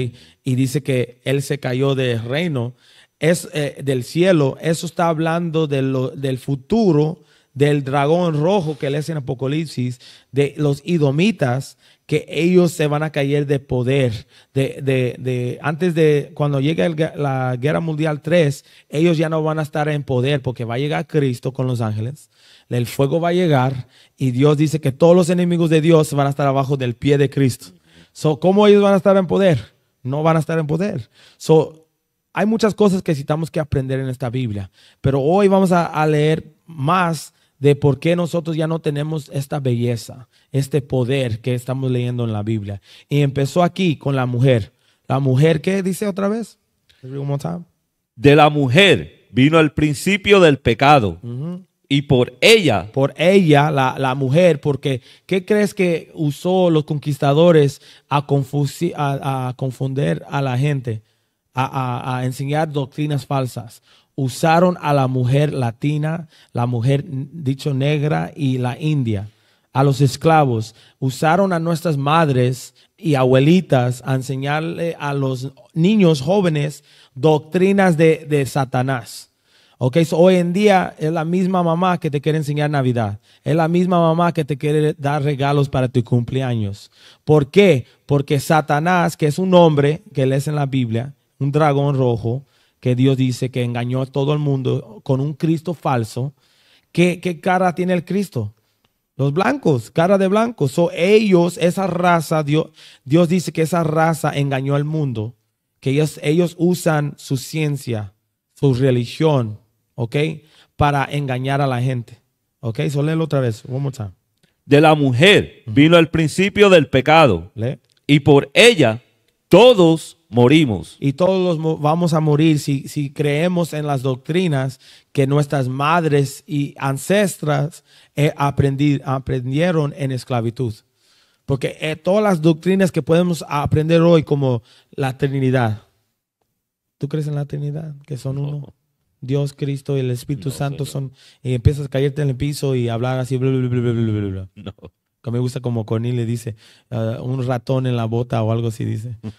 Y dice que él se cayó del reino es eh, del cielo, eso está hablando del futuro del dragón rojo que es en Apocalipsis, de los idomitas, que ellos se van a caer de poder. De, antes de cuando llegue la Guerra Mundial 3, ellos ya no van a estar en poder porque va a llegar Cristo con los ángeles, el fuego va a llegar y Dios dice que todos los enemigos de Dios van a estar abajo del pie de Cristo. ¿Cómo ellos van a estar en poder? No van a estar en poder hay muchas cosas que necesitamos que aprender en esta Biblia, pero hoy vamos a, leer más de por qué nosotros ya no tenemos esta belleza, este poder que estamos leyendo en la Biblia. Y empezó aquí con la mujer. ¿La mujer qué dice otra vez? De la mujer vino el principio del pecado. Y por ella. Por ella, la, mujer, porque ¿qué crees que usó los conquistadores a confundir a la gente? a, enseñar doctrinas falsas. Usaron a la mujer latina, la mujer dicho negra y la india, a los esclavos. Usaron a nuestras madres y abuelitas a enseñarle a los niños jóvenes doctrinas de, Satanás. Okay, hoy en día es la misma mamá que te quiere enseñar Navidad. Es la misma mamá que te quiere dar regalos para tu cumpleaños. ¿Por qué? Porque Satanás, que es un hombre que lees en la Biblia, un dragón rojo que Dios dice que engañó a todo el mundo con un Cristo falso. ¿Qué, cara tiene el Cristo? Los blancos, cara de blancos. son ellos, esa raza, Dios, Dios dice que esa raza engañó al mundo, que ellos, usan su ciencia, su religión, ¿ok? Para engañar a la gente. ¿Ok? So, otra vez, vamos a De la mujer vino el principio del pecado. Y por ella todos morimos. Y todos los vamos a morir si, si creemos en las doctrinas que nuestras madres y ancestras eh, aprendieron en esclavitud. Porque eh, todas las doctrinas que podemos aprender hoy, como la Trinidad. ¿Tú crees en la Trinidad? Que son uno. Dios, Cristo y el Espíritu Santo son. Y empiezas a caerte en el piso y hablar así. Bla, bla, bla, no. Que me gusta como Cornel le dice, eh, un ratón en la bota o algo así dice.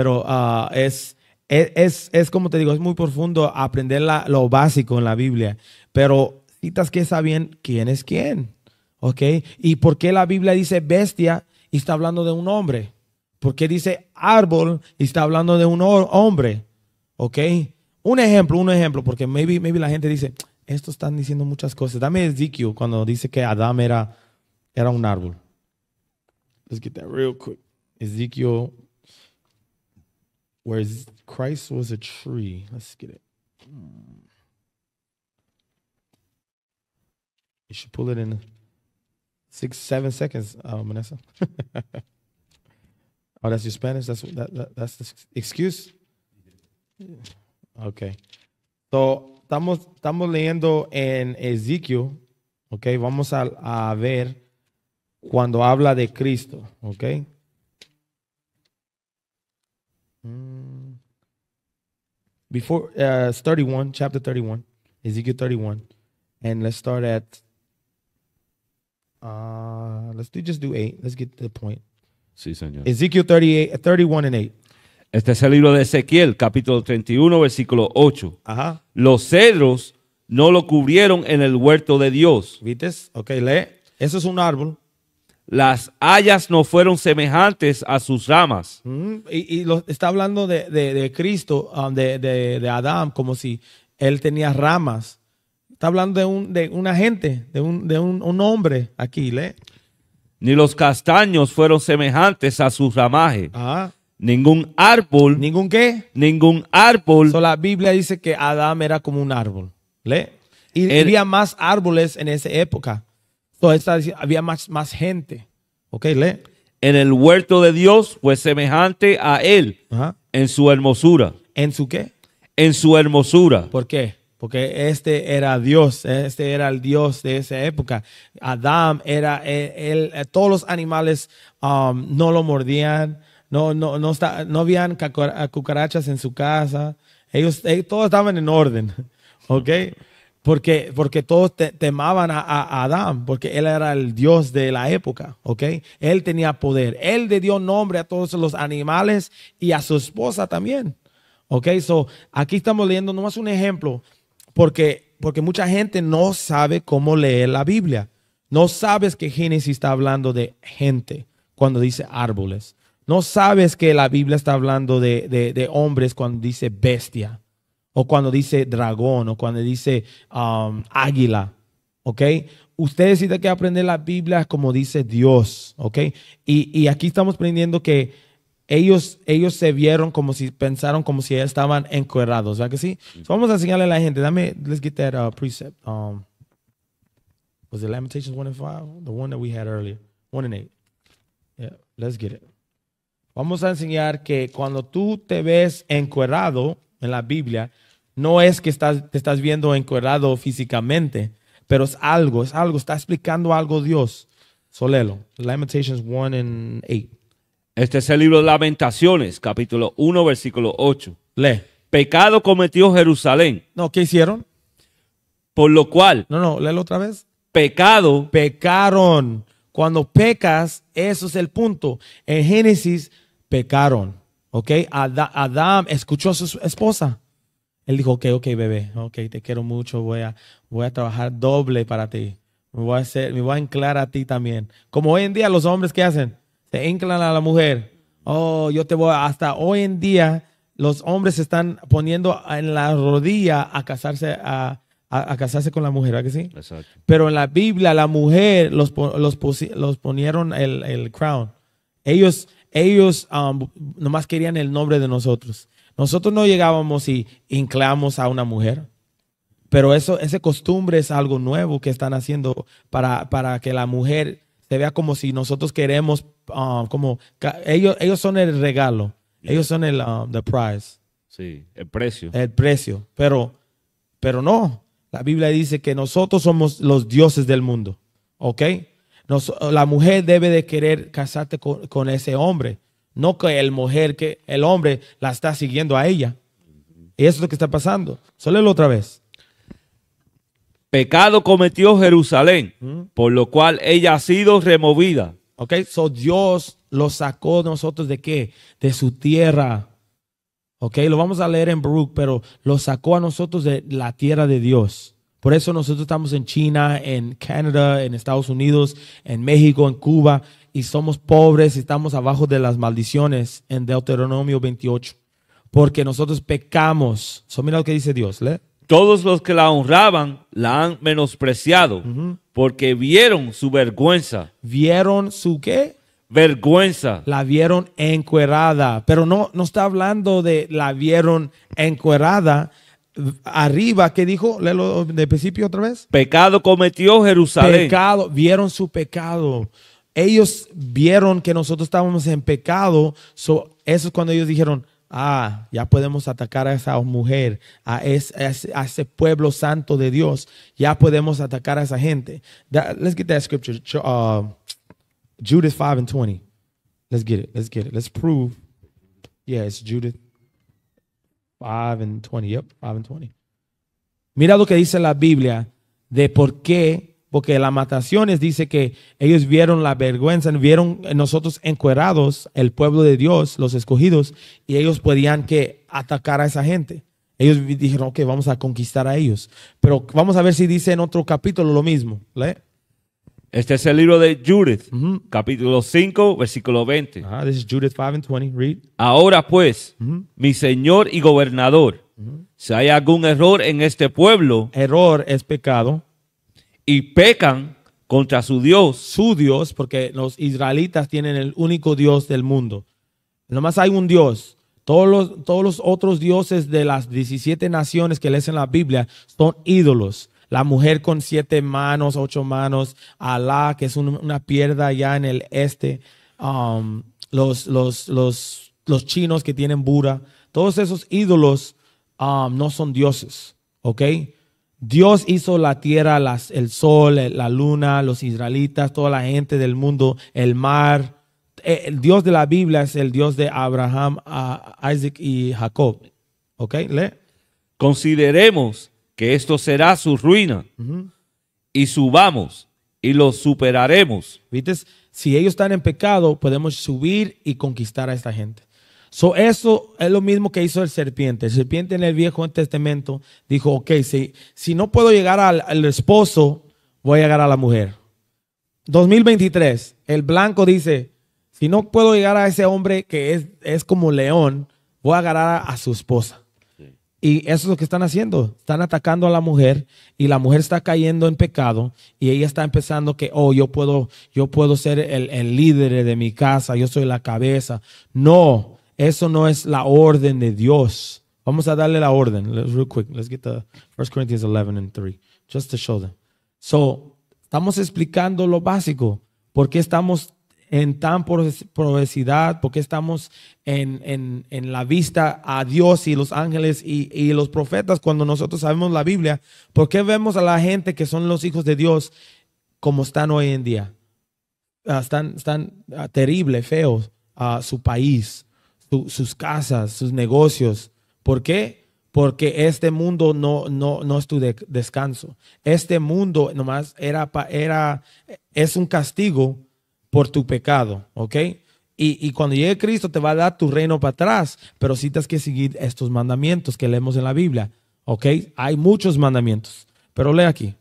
Pero ah, es, es, como te digo, es muy profundo aprender lo básico en la Biblia. Pero citas que saben quién es quién. ¿Ok? ¿Y por qué la Biblia dice bestia y está hablando de un hombre? ¿Por qué dice árbol y está hablando de un hombre? ¿Ok? Un ejemplo, un ejemplo, porque maybe, maybe la gente dice, esto están diciendo muchas cosas. Dame Ezequiel cuando dice que Adán era, era un árbol. Let's get that real quick. Ezequiel Whereas Christ was a tree. Let's get it. You should pull it in six, seven seconds, um, Vanessa. oh, that's your Spanish. That's that, that that's the excuse. Okay. So estamos, estamos leyendo en Ezequiel, ok. Vamos a, a ver cuando habla de Cristo, ok. Mm. Before uh, 31, chapter 31, Ezekiel 31. And let's start at uh let's do just do 8. Let's get to the point. Sí, señor. Ezekiel 38 31 and 8. Este es el libro de Ezequiel, capítulo 31, versículo 8. Ajá. Los cedros no lo cubrieron en el huerto de Dios. ¿Viste? Ok, lee. Eso es un árbol las hayas no fueron semejantes a sus ramas. Mm, y, lo, está hablando de, Cristo, um, de, Adán, como si él tenía ramas. Está hablando de un, gente, de, un, hombre aquí. Ni los castaños fueron semejantes a sus ramaje. Ah. Ningún árbol. ¿Ningún qué? Ningún árbol. la Biblia dice que Adán era como un árbol. ¿le? Y había más árboles en esa época. Entonces había más, más gente. Ok, lee. En el huerto de Dios fue semejante a él en su hermosura. ¿En su qué? En su hermosura. ¿Por qué? Porque este era Dios, este era el Dios de esa época. Adán era e, él, eh, todos los animales um, no lo mordían, no, no, no, no habían cucarachas en su casa. ellos eh, todos estaban en orden, ¿ok? Porque, porque todos temaban a, Adán, porque él era el Dios de la época, ¿ok? Él tenía poder, él le dio nombre a todos los animales y a su esposa también, ¿ok? So, aquí estamos leyendo nomás un ejemplo, porque, porque mucha gente no sabe cómo leer la Biblia. No sabes que Génesis está hablando de gente cuando dice árboles. No sabes que la Biblia está hablando de hombres cuando dice bestia o cuando dice dragón, o cuando dice um, águila, ¿ok? Ustedes tienen que aprender la Biblia como dice Dios, ¿ok? Y, y, aquí estamos aprendiendo que ellos, ellos se vieron como si pensaron como si estaban ¿o ¿verdad que sí? Mm. vamos a enseñarle a la gente, dame, let's get that uh, precept. Um, was it Lamentations 1 and 5? The one that we had earlier. 1 and 8. Yeah, let's get it. Vamos a enseñar que cuando tú te ves encuerrado en la Biblia, no es que estás, te estás viendo encuadrado físicamente, pero es algo, es algo, está explicando algo Dios. Solelo, Lamentations 1 and 8. Este es el libro de Lamentaciones, capítulo 1, versículo 8. Lee. Pecado cometió Jerusalén. No, ¿qué hicieron? Por lo cual. No, no, léelo otra vez. Pecado. Pecaron. Cuando pecas, eso es el punto. En Génesis, pecaron. ¿Ok? Adam escuchó a su esposa. Él dijo, ok, ok, bebé, ok, te quiero mucho, voy a, voy a trabajar doble para ti. Me voy, a hacer, me voy a enclar a ti también. Como hoy en día los hombres, ¿qué hacen? Se enclan a la mujer. Oh, yo te voy, hasta hoy en día los hombres están poniendo en la rodilla a casarse a, casarse con la mujer, ¿verdad que sí? Pero en la Biblia la mujer los, los, los ponieron el, crown. Ellos, ellos um, nomás querían el nombre de nosotros. Nosotros no llegábamos y inclamos a una mujer. Pero eso, esa costumbre es algo nuevo que están haciendo para, para que la mujer se vea como si nosotros queremos, ah, como ellos, ellos son el regalo, ellos son el um the prize. Sí, el precio. El precio. Pero, pero no, la Biblia dice que nosotros somos los dioses del mundo, ¿ok? la mujer debe de querer casarte con ese hombre. No que el mujer, que el hombre la está siguiendo a ella. Y eso es lo que está pasando. lo otra vez. Pecado cometió Jerusalén, por lo cual ella ha sido removida. Ok, so Dios lo sacó de nosotros de qué? De su tierra. Ok, lo vamos a leer en Brook pero lo sacó a nosotros de la tierra de Dios. Por eso nosotros estamos en China, en Canadá, en Estados Unidos, en México, en Cuba, y somos pobres, estamos abajo de las maldiciones en Deuteronomio 28, porque nosotros pecamos. So, mira lo que dice Dios, ¿le? Todos los que la honraban la han menospreciado, porque vieron su vergüenza. ¿Vieron su qué? vergüenza. La vieron encuerada, pero no, no está hablando de la vieron encuerada. Arriba, ¿qué dijo? Léelo de principio otra vez. Pecado cometió Jerusalén. Pecado, vieron su pecado ellos vieron que nosotros estábamos en pecado, eso es cuando ellos dijeron, ah, ya podemos atacar a esa mujer, a ese, ese, pueblo santo de Dios, ya podemos atacar a esa gente. let's get that scripture, uh, Judith 5 and 20. Let's get it, let's get it, let's prove. Yeah, it's Judith 5 and 20, yep, 5 and 20. Mira lo que dice la Biblia de por qué porque las mataciones dice que ellos vieron la vergüenza, vieron nosotros encuerados, el pueblo de Dios, los escogidos, y ellos podían que atacar a esa gente. Ellos dijeron, que vamos a conquistar a ellos. Pero vamos a ver si dice en otro capítulo lo mismo. Este es el libro de Judith, capítulo 5, versículo 20. Ah, this is Judith Read. Ahora pues, mi señor y gobernador, si hay algún error en este pueblo. Error es pecado y pecan contra su Dios. Su Dios, porque los israelitas tienen el único Dios del mundo. Nomás hay un Dios. Todos los, otros dioses de las 17 naciones que lees en la Biblia son ídolos. La mujer con siete manos, ocho manos, Alá, que es una pierda allá en el este, um, los, chinos que tienen bura, todos esos ídolos um, no son dioses, ¿ok? Dios hizo la tierra, las, el sol, eh, la luna, los israelitas, toda la gente del mundo, el mar. Eh, el Dios de la Biblia es el Dios de Abraham, Isaac y Jacob. ¿Ok? Lee. Consideremos que esto será su ruina y subamos y lo superaremos. ¿Viste? Si ellos están en pecado, podemos subir y conquistar a esta gente. So, eso es lo mismo que hizo el serpiente. El serpiente en el Viejo Testamento dijo, ok, si, si no puedo llegar al, esposo, voy a llegar a la mujer. 2023, el blanco dice, si no puedo llegar a ese hombre que es, es como león, voy a agarrar a, su esposa. Y eso es lo que están haciendo. Están atacando a la mujer y la mujer está cayendo en pecado y ella está empezando que, oh, yo puedo, yo puedo ser el, el líder de mi casa, yo soy la cabeza. No, eso no es la orden de Dios. Vamos a darle la orden. Let's, real quick, let's get the 1 Corinthians 11 and 3, just to show them. So, estamos explicando lo básico. ¿Por qué estamos en tan provecidad? ¿Por qué estamos en, en, en, la vista a Dios y los ángeles y, y los profetas cuando nosotros sabemos la Biblia? ¿Por qué vemos a la gente que son los hijos de Dios como están hoy en día? Ah, están, están ah, terrible, feos, a ah, su país, sus casas, sus negocios. ¿Por qué? Porque este mundo no, no, no es tu descanso. Este mundo nomás era, era, es un castigo por tu pecado, ¿ok? Y, y, cuando llegue Cristo te va a dar tu reino para atrás, pero sí tienes que seguir estos mandamientos que leemos en la Biblia, ¿ok? Hay muchos mandamientos, pero lee aquí.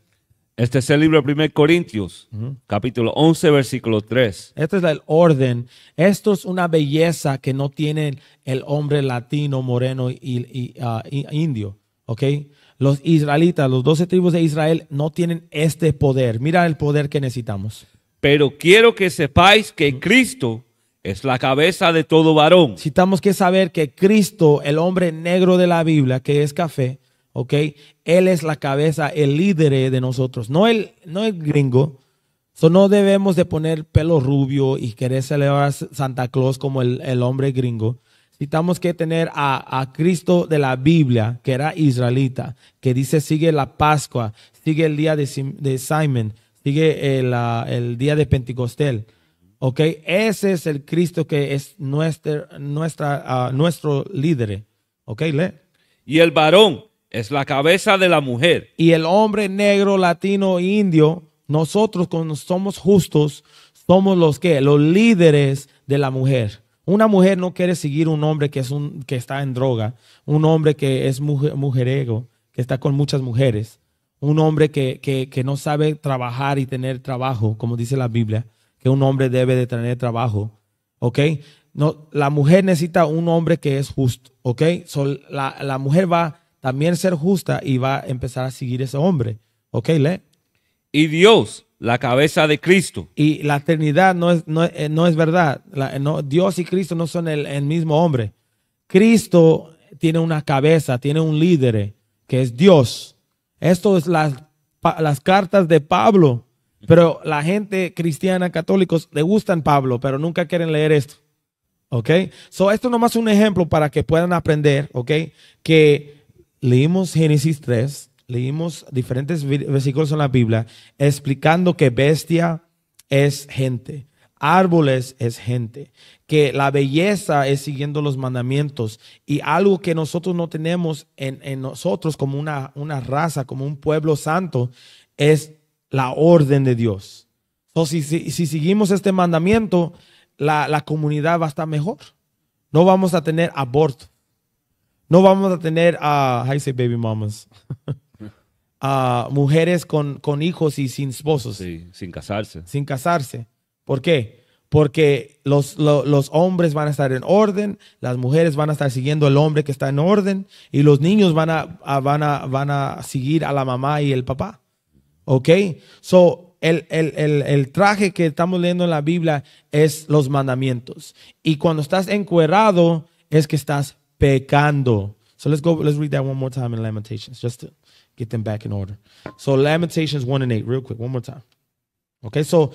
Este es el libro de 1 Corintios, capítulo 11, versículo 3. Este es el orden. Esto es una belleza que no tiene el hombre latino, moreno y, ah, indio. ¿Ok? Los israelitas, los 12 tribus de Israel, no tienen este poder. Mira el poder que necesitamos. Pero quiero que sepáis que Cristo es la cabeza de todo varón. Necesitamos que saber que Cristo, el hombre negro de la Biblia, que es café, ¿ok? Él es la cabeza, el líder de nosotros, no el, no el gringo. So, no debemos de poner pelo rubio y querer celebrar Santa Claus como el, hombre gringo. Necesitamos que tener a, Cristo de la Biblia, que era israelita, que dice sigue la Pascua, sigue el día de, de Simon, sigue eh, el, día de Pentecostés. Okay, Ese es el Cristo que es nuestro, nuestra, ah, nuestro líder. Okay, Le. Y el varón es la cabeza de la mujer. Y el hombre negro, latino indio, nosotros cuando somos justos, somos los que, los líderes de la mujer. Una mujer no quiere seguir un hombre que, es un, que está en droga, un hombre que es mujer, mujeriego, que está con muchas mujeres, un hombre que, no sabe trabajar y tener trabajo, como dice la Biblia, que un hombre debe de tener trabajo. ¿Ok? No, la mujer necesita un hombre que es justo, ¿ok? la, la, mujer va también ser justa y va a empezar a seguir ese hombre. Ok, lee. Y Dios, la cabeza de Cristo. Y la eternidad no es, no, eh, no es verdad. Eh, Dios y Cristo no son el, mismo hombre. Cristo tiene una cabeza, tiene un líder, eh, que es Dios. Esto es las, las cartas de Pablo. Pero la gente cristiana, católicos, le gustan Pablo, pero nunca quieren leer esto. ¿Ok? So, esto nomás es un ejemplo para que puedan aprender, ¿ok? Que leímos Génesis 3, leímos diferentes versículos en la Biblia explicando que bestia es gente, árboles es gente, que la belleza es siguiendo los mandamientos y algo que nosotros no tenemos en, nosotros como una, una raza, como un pueblo santo, es la orden de Dios. O si, si, seguimos este mandamiento, la, la comunidad va a estar mejor. No vamos a tener aborto no vamos a tener a, baby mamas, a mujeres con, con, hijos y sin esposos. Sí, sin casarse. Sin casarse. ¿Por qué? Porque los, los hombres van a estar en orden, las mujeres van a estar siguiendo al hombre que está en orden y los niños van a, van a, van a seguir a la mamá y el papá. ¿Ok? So, el, el, el, traje que estamos leyendo en la Biblia es los mandamientos. Y cuando estás encuerrado, es que estás pecando. So let's go, let's read that one more time in Lamentations, just to get them back in order. So Lamentations 1 and 8, real quick, one more time. Okay, so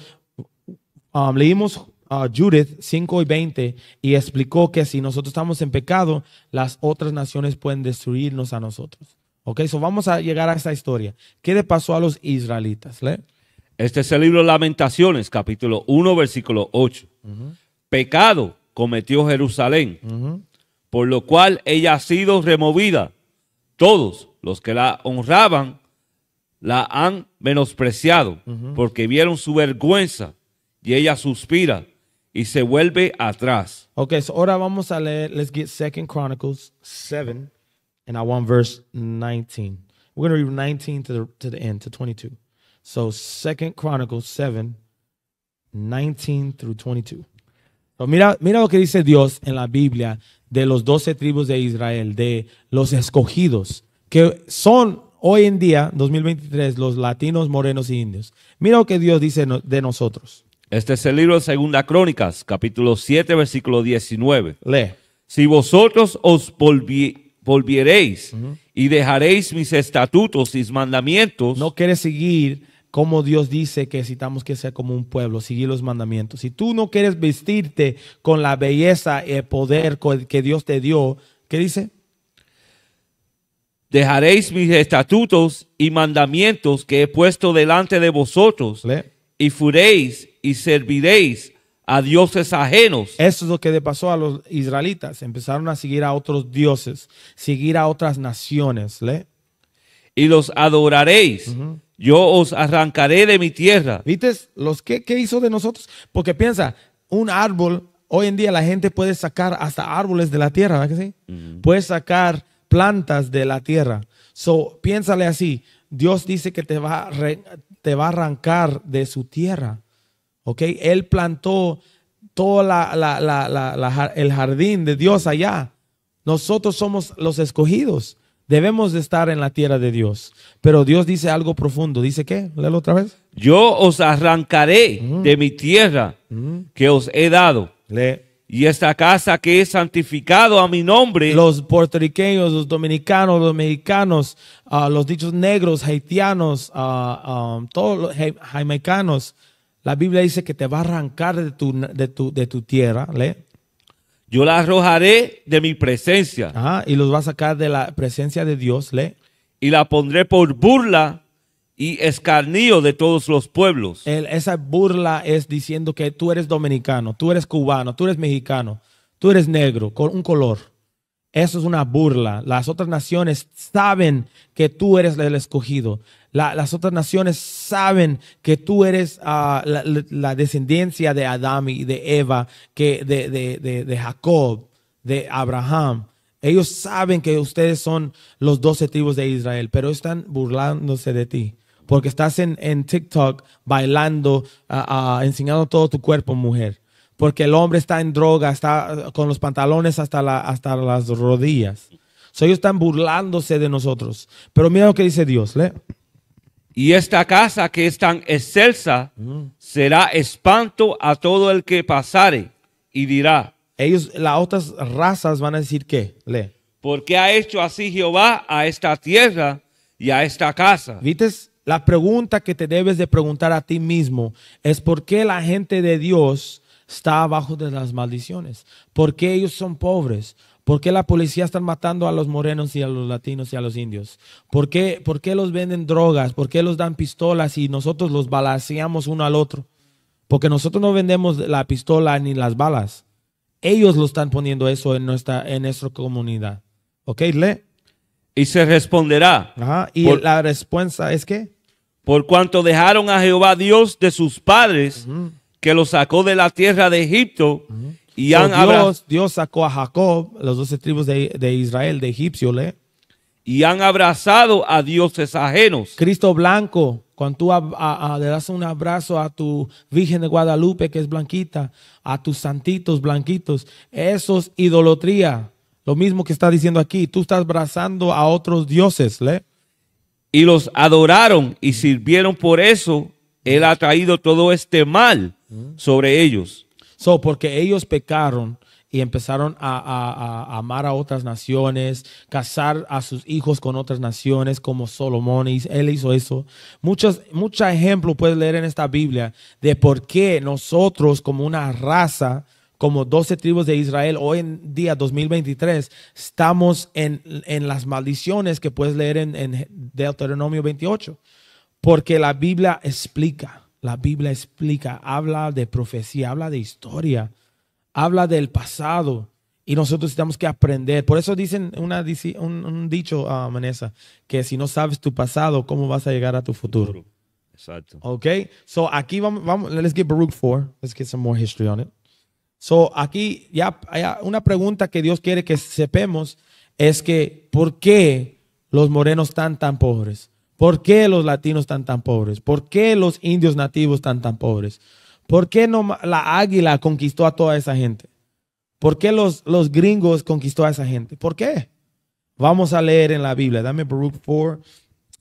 um, leímos a uh, Judith 5 y 20 y explicó que si nosotros estamos en pecado, las otras naciones pueden destruirnos a nosotros. Ok, so vamos a llegar a esta historia. ¿Qué le pasó a los israelitas? ¿Le? Este es el libro Lamentaciones, capítulo 1, versículo 8. Pecado cometió Jerusalén por lo cual ella ha sido removida. Todos los que la honraban la han menospreciado, porque vieron su vergüenza y ella suspira y se vuelve atrás. Ok, so ahora vamos a leer, let's get Second Chronicles 7, and I want verse 19. We're going to read 19 to the, to the end, to 22. So Second Chronicles 7, 19 through 22. mira, mira lo que dice Dios en la Biblia de los doce tribus de Israel, de los escogidos, que son hoy en día, 2023, los latinos, morenos e indios. Mira lo que Dios dice de nosotros. Este es el libro de Segunda Crónicas, capítulo 7, versículo 19. Lee. Si vosotros os volvieréis volviereis y dejaréis mis estatutos y mandamientos. No quiere seguir como Dios dice que necesitamos que sea como un pueblo, seguir los mandamientos. Si tú no quieres vestirte con la belleza y el poder que Dios te dio, ¿qué dice? Dejaréis mis estatutos y mandamientos que he puesto delante de vosotros y furéis y serviréis a dioses ajenos. Eso es lo que le pasó a los israelitas. Empezaron a seguir a otros dioses, seguir a otras naciones. Y los adoraréis. Yo os arrancaré de mi tierra. ¿Viste los que, ¿Qué hizo de nosotros? Porque piensa, un árbol, hoy en día la gente puede sacar hasta árboles de la tierra, ¿verdad Puede sacar plantas de la tierra. So, piénsale así. Dios dice que te va, a arrancar de su tierra. ¿Ok? Él plantó todo el jardín de Dios allá. Nosotros somos los escogidos. Debemos de estar en la tierra de Dios. Pero Dios dice algo profundo. ¿Dice qué? Léelo otra vez. Yo os arrancaré mm. de mi tierra mm. que os he dado. Y esta casa que he santificado a mi nombre. Los puertorriqueños, los dominicanos, los mexicanos, ah, los dichos negros, haitianos, ah, ah, todos los jamaicanos. La Biblia dice que te va a arrancar de tu, de tu, tierra. Lee yo la arrojaré de mi presencia. y los va a sacar de la presencia de Dios, le. Y la pondré por burla y escarnio de todos los pueblos. esa burla es diciendo que tú eres dominicano, tú eres cubano, tú eres mexicano, tú eres negro, con un color. Eso es una burla. Las otras naciones saben que tú eres el escogido. las otras naciones saben que tú eres ah, la, descendencia de Adán y de Eva, que de, de, de, Jacob, de Abraham. Ellos saben que ustedes son los doce tribus de Israel, pero están burlándose de ti. Porque estás en, TikTok bailando, ah, ah, enseñando todo tu cuerpo, mujer porque el hombre está en droga, está eh, con los pantalones hasta, hasta las rodillas. So, ellos están burlándose de nosotros. Pero mira lo que dice Dios. Lee. Y esta casa que es tan excelsa será espanto a todo el que pasare y dirá. Ellos, las otras razas van a decir qué, lee. Porque ha hecho así Jehová a esta tierra y a esta casa. ¿Viste? La pregunta que te debes de preguntar a ti mismo es por qué la gente de Dios está abajo de las maldiciones? ¿Por qué ellos son pobres? ¿Por qué la policía está matando a los morenos y a los latinos y a los indios? ¿Por qué, los venden drogas? ¿Por qué los dan pistolas y nosotros los balanceamos uno al otro? Porque nosotros no vendemos la pistola ni las balas. Ellos lo están poniendo eso en nuestra, en nuestra comunidad. ¿Ok? Le. Y se responderá. Y la respuesta es que. Por cuanto dejaron a Jehová Dios de sus padres que lo sacó de la tierra de Egipto. Y han Dios, sacó a Jacob, los doce tribus de, Israel, de Egipcio, ¿le? Y han abrazado a dioses ajenos. Cristo blanco, cuando tú le das un abrazo a tu Virgen de Guadalupe, que es blanquita, a tus santitos blanquitos, eso es idolatría. Lo mismo que está diciendo aquí, tú estás abrazando a otros dioses, ¿le? Y los adoraron y sirvieron por eso. Él ha traído todo este mal sobre ellos. So, porque ellos pecaron y empezaron a, amar a otras naciones, casar a sus hijos con otras naciones como Solomón, él hizo eso. Muchos, ejemplos puedes leer en esta Biblia de por qué nosotros como una raza, como 12 tribus de Israel, hoy en día 2023, estamos en, las maldiciones que puedes leer en, en Deuteronomio 28, porque la Biblia explica la Biblia explica, habla de profecía, habla de historia, habla del pasado. Y nosotros tenemos que aprender. Por eso dicen una, un, dicho, ah, a uh, que si no sabes tu pasado, ¿cómo vas a llegar a tu futuro? Exacto. Ok, so aquí vamos, vamos let's get Baruch 4, let's get some more history on it. So aquí ya hay una pregunta que Dios quiere que sepamos es que ¿por qué los morenos están tan pobres? ¿Por qué los latinos están tan pobres? ¿Por qué los indios nativos están tan pobres? ¿Por qué no la águila conquistó a toda esa gente? ¿Por qué los, gringos conquistó a esa gente? ¿Por qué? Vamos a leer en la Biblia. Dame Baruch 4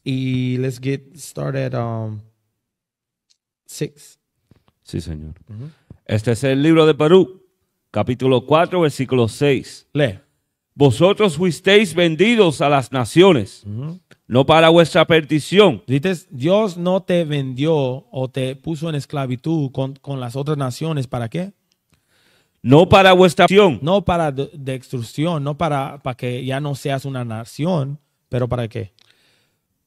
y let's get started 6. Um, sí, señor. Este es el libro de Perú, capítulo 4, versículo 6. Lee. Vosotros fuisteis vendidos a las naciones, no para vuestra perdición. Dices, Dios no te vendió o te puso en esclavitud con, las otras naciones, ¿para qué? No para vuestra acción. No para destrucción, no para, para que ya no seas una nación, pero ¿para qué?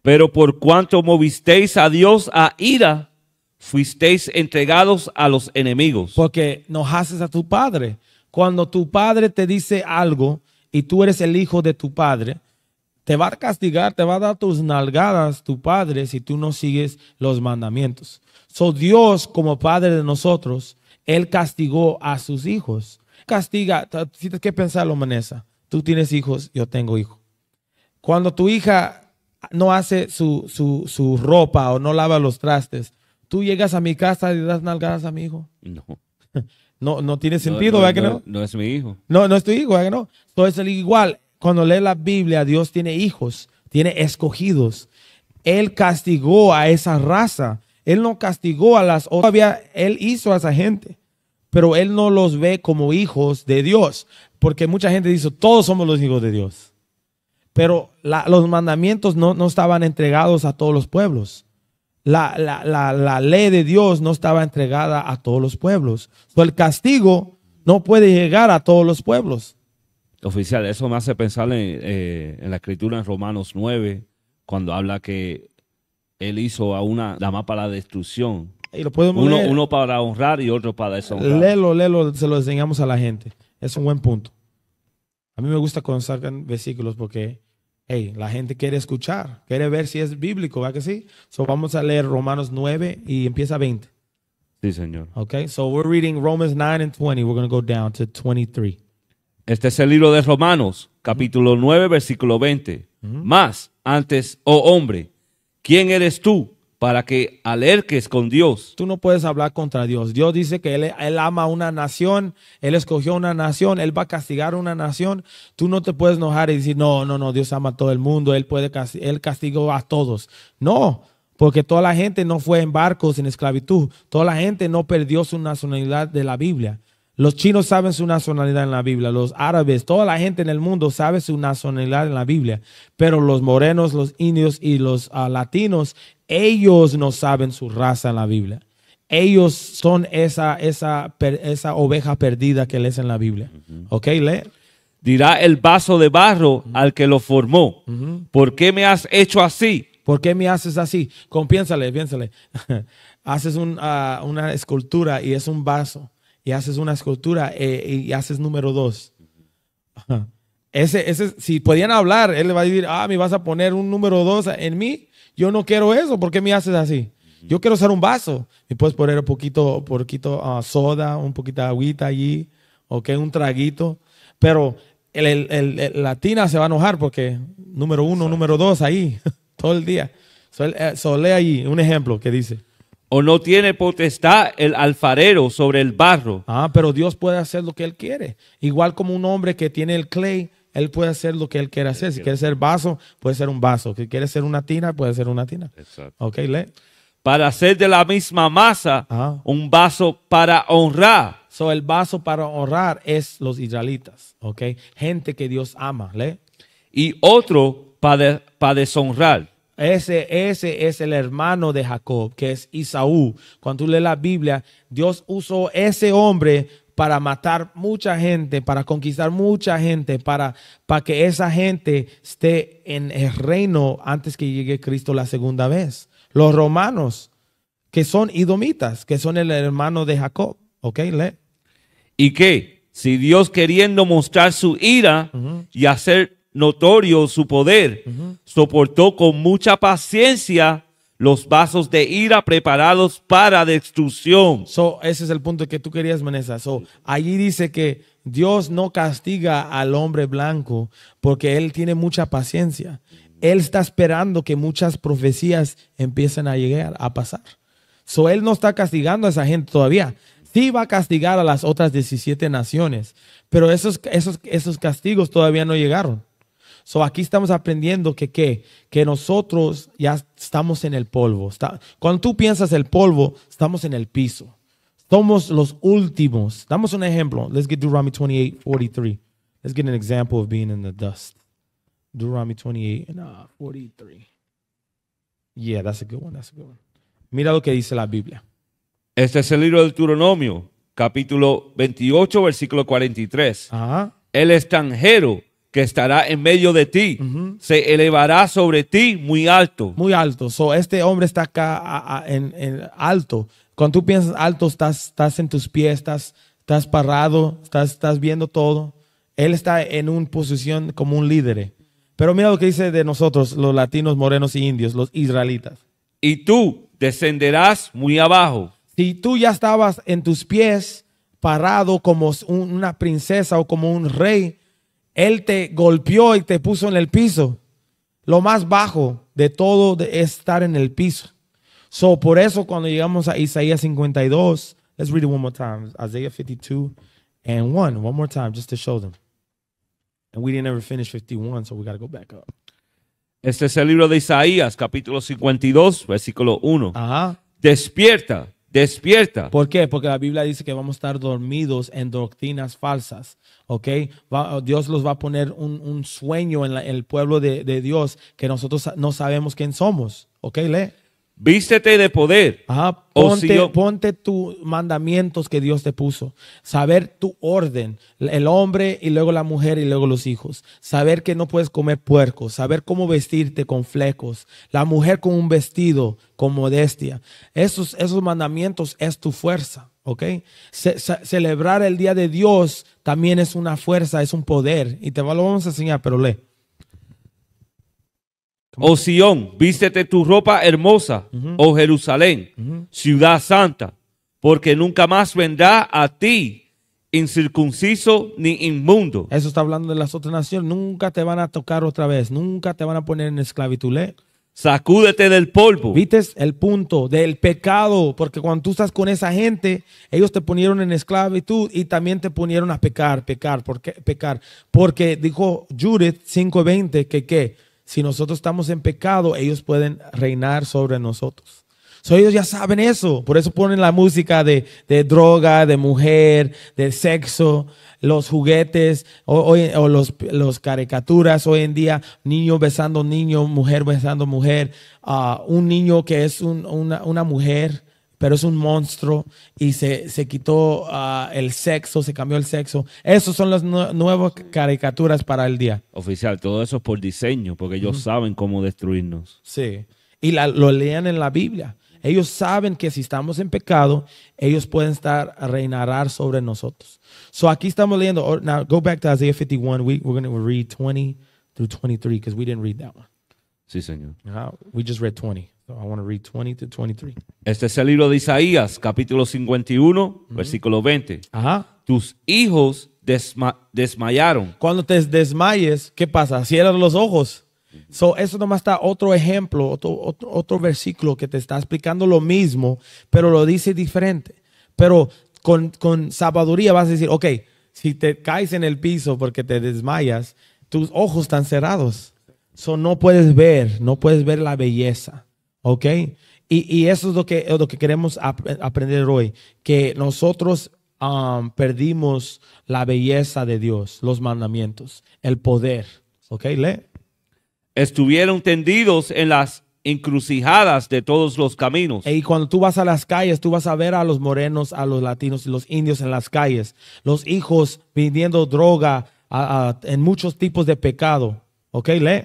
Pero por cuanto movisteis a Dios a ira, fuisteis entregados a los enemigos. Porque no haces a tu padre. Cuando tu padre te dice algo, y tú eres el hijo de tu padre, te va a castigar, te va a dar tus nalgadas tu padre si tú no sigues los mandamientos. So Dios como padre de nosotros, él castigó a sus hijos. Castiga, tienes que pensarlo, Manesa. Tú tienes hijos, yo tengo hijos. Cuando tu hija no hace su, su, ropa o no lava los trastes, tú llegas a mi casa y das nalgadas a mi hijo. No. No, tiene sentido, no, que no? No es mi hijo. No, no es tu hijo, ¿verdad que no? Entonces, igual, cuando lee la Biblia, Dios tiene hijos, tiene escogidos. Él castigó a esa raza. Él no castigó a las otras. Todavía él hizo a esa gente. Pero él no los ve como hijos de Dios. Porque mucha gente dice, todos somos los hijos de Dios. Pero los mandamientos no estaban entregados a todos los pueblos la, ley de Dios no estaba entregada a todos los pueblos. el castigo no puede llegar a todos los pueblos. Oficial, eso me hace pensar en, eh, la escritura en Romanos 9, cuando habla que él hizo a una dama para la destrucción. Y lo uno, para honrar y otro para deshonrar. Lelo, lelo, se lo enseñamos a la gente. Es un buen punto. A mí me gusta cuando sacan versículos porque hey, la gente quiere escuchar, quiere ver si es bíblico, ¿verdad que sí? So vamos a leer Romanos 9 y empieza 20. Sí, señor. Okay, so we're reading Romans 9 and 20. We're going to go down to 23. Este es el libro de Romanos, capítulo 9, versículo 20. Más, mm-hmm. antes, oh hombre, ¿quién eres tú para que alerques con Dios. Tú no puedes hablar contra Dios. Dios dice que él, ama una nación, Él escogió una nación, Él va a castigar una nación. Tú no te puedes enojar y decir, no, no, no, Dios ama a todo el mundo, Él, puede, él castigó a todos. No, porque toda la gente no fue en barcos en esclavitud, toda la gente no perdió su nacionalidad de la Biblia. Los chinos saben su nacionalidad en la Biblia, los árabes, toda la gente en el mundo sabe su nacionalidad en la Biblia, pero los morenos, los indios y los ah, latinos, ellos no saben su raza en la Biblia. Ellos son esa, esa, esa oveja perdida que lees en la Biblia. ¿Ok? Lee. Dirá el vaso de barro al que lo formó, ¿por qué me has hecho así? ¿Por qué me haces así? Compiénsale, piénsale. Haces ah, una escultura y es un vaso y haces una escultura eh, y haces número dos. Ese, ese, si podían hablar, él le va a decir, ah, me vas a poner un número dos en mí. Yo no quiero eso, ¿por qué me haces así? Yo quiero usar un vaso. Y puedes poner un poquito, poquito a ah, soda, un poquito de agüita allí, o que un traguito. Pero el, el, se va a enojar porque número uno, número dos ahí, todo el día. Solé eh, allí un ejemplo que dice o no tiene potestad el alfarero sobre el barro. Ah, pero Dios puede hacer lo que él quiere. Igual como un hombre que tiene el clay, él puede hacer lo que él quiere hacer. Si quiere ser vaso, puede ser un vaso. Si quiere ser una tina, puede ser una tina. Exacto. Ok, Para hacer de la misma masa ah. un vaso para honrar. So, el vaso para honrar es los israelitas, ok. Gente que Dios ama, le. Y otro para, para deshonrar. Ese, es el hermano de Jacob, que es Isaú. Cuando tú lees la Biblia, Dios usó ese hombre para matar mucha gente, para conquistar mucha gente, para, para que esa gente esté en el reino antes que llegue Cristo la segunda vez. Los romanos, que son idomitas, que son el hermano de Jacob. ¿Ok? Lee. ¿Y qué? Si Dios queriendo mostrar su ira y hacer notorio su poder. Soportó con mucha paciencia los vasos de ira preparados para destrucción. So, ese es el punto que tú querías, Vanessa. So, allí dice que Dios no castiga al hombre blanco porque él tiene mucha paciencia. Él está esperando que muchas profecías empiecen a llegar, a pasar. So, él no está castigando a esa gente todavía. Sí va a castigar a las otras 17 naciones, pero esos, esos, esos castigos todavía no llegaron. So aquí estamos aprendiendo que qué, que nosotros ya estamos en el polvo. cuando tú piensas el polvo, estamos en el piso. Somos los últimos. Damos un ejemplo. Let's get Deuteronomy 28, 43. Let's get an example of being in the dust. Deuteronomy 28 43. Uh, yeah, that's a good one. That's a good one. Mira lo que dice la Biblia. Este es el libro del Deuteronomio, capítulo 28, versículo 43. El extranjero que estará en medio de ti, se elevará sobre ti muy alto. Muy alto. este hombre está acá en, en, alto. Cuando tú piensas alto, estás, estás en tus pies, estás, parado, estás, estás viendo todo. Él está en una posición como un líder. Pero mira lo que dice de nosotros, los latinos, morenos e indios, los israelitas. Y tú descenderás muy abajo. Si tú ya estabas en tus pies, parado como una princesa o como un rey, él te golpeó y te puso en el piso. Lo más bajo de todo es estar en el piso. So, por eso cuando llegamos a Isaías 52, let's read it one more time. Isaiah 52 and 1, one more time, just to show them. And we didn't ever finish 51, so we got to go back up. Este es el libro de Isaías, capítulo 52, versículo 1. Ajá. Despierta, despierta. ¿Por qué? Porque la Biblia dice que vamos a estar dormidos en doctrinas falsas. ¿ok? Dios los va a poner un, sueño en, el pueblo de, Dios que nosotros no sabemos quién somos, ¿ok? Lee. Vístete de poder. Ajá, oh, ponte, tus mandamientos que Dios te puso. Saber tu orden, el hombre y luego la mujer y luego los hijos. Saber que no puedes comer puerco, saber cómo vestirte con flecos, la mujer con un vestido con modestia. Esos, esos mandamientos es tu fuerza. ¿ok? celebrar el día de Dios también es una fuerza, es un poder. Y te lo vamos a enseñar, pero lee. O oh, Sión, vístete tu ropa hermosa, o oh Jerusalén, ciudad santa, porque nunca más vendrá a ti incircunciso ni inmundo. Eso está hablando de las otras naciones. Nunca te van a tocar otra vez, nunca te van a poner en esclavitud. Sacúdete del polvo. ¿Viste el punto del pecado? Porque cuando tú estás con esa gente, ellos te ponieron en esclavitud y también te ponieron a pecar, pecar, porque, pecar. Porque dijo Judith 5:20 que, qué, si nosotros estamos en pecado, ellos pueden reinar sobre nosotros ellos ya saben eso. Por eso ponen la música de, de droga, de mujer, de sexo, los juguetes o, o, los, los, caricaturas hoy en día. Niño besando niño, mujer besando mujer. a ah, un niño que es una, una mujer pero es un monstruo y se, se quitó ah, el sexo, se cambió el sexo. Esas son las nuevos nuevas caricaturas para el día. Oficial, todo eso es por diseño, porque ellos saben cómo destruirnos. Sí, y lo lean en la Biblia. Ellos saben que si estamos en pecado, ellos pueden estar a reinar sobre nosotros. So aquí estamos leyendo. Now go back to Isaiah 51. We, we're going to read 20 through 23 because we didn't read that one. Sí, señor. Uh, we just read 20. So I want to read 20 to 23. Este es el libro de Isaías, capítulo 51, mm-hmm. versículo 20. Ajá. Tus hijos desmayaron. Cuando te desmayes, ¿qué pasa? Cierras los ojos eso nomás está otro ejemplo, otro, otro, versículo que te está explicando lo mismo, pero lo dice diferente. Pero con, con sabiduría vas a decir, ok, si te caes en el piso porque te desmayas, tus ojos están cerrados. son no puedes ver, no puedes ver la belleza. ¿Ok? Y, y eso es lo que, lo que queremos aprender hoy, que nosotros um, perdimos la belleza de Dios, los mandamientos, el poder. ¿Ok? Lee estuvieron tendidos en las encrucijadas de todos los caminos. Y cuando tú vas a las calles, tú vas a ver a los morenos, a los latinos y los indios en las calles, los hijos pidiendo droga en muchos tipos de pecado. ¿Ok? Lee.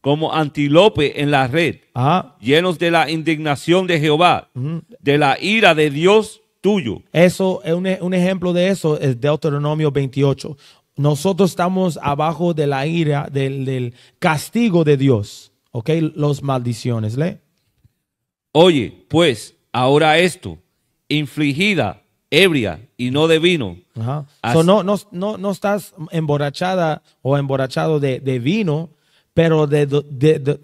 Como antilope en la red, ah. llenos de la indignación de Jehová, de la ira de Dios tuyo. Eso, es un ejemplo de eso es Deuteronomio 28 nosotros estamos abajo de la ira, del, castigo de Dios. ¿Ok? Los maldiciones, ¿le? Oye, pues, ahora esto, infligida, ebria y no de vino. Ajá. no, no, no, estás emborrachada o emborrachado de, de vino, pero de,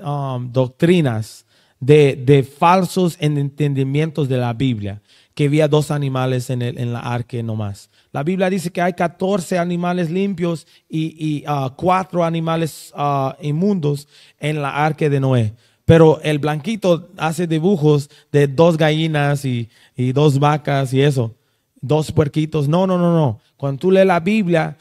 um, doctrinas, de, falsos entendimientos de la Biblia, que había dos animales en, el, en la arca nomás. La Biblia dice que hay 14 animales limpios y, 4 ah, animales ah, inmundos en la arca de Noé. Pero el blanquito hace dibujos de dos gallinas y, dos vacas y eso, dos puerquitos. No, no, no, no. Cuando tú lees la Biblia,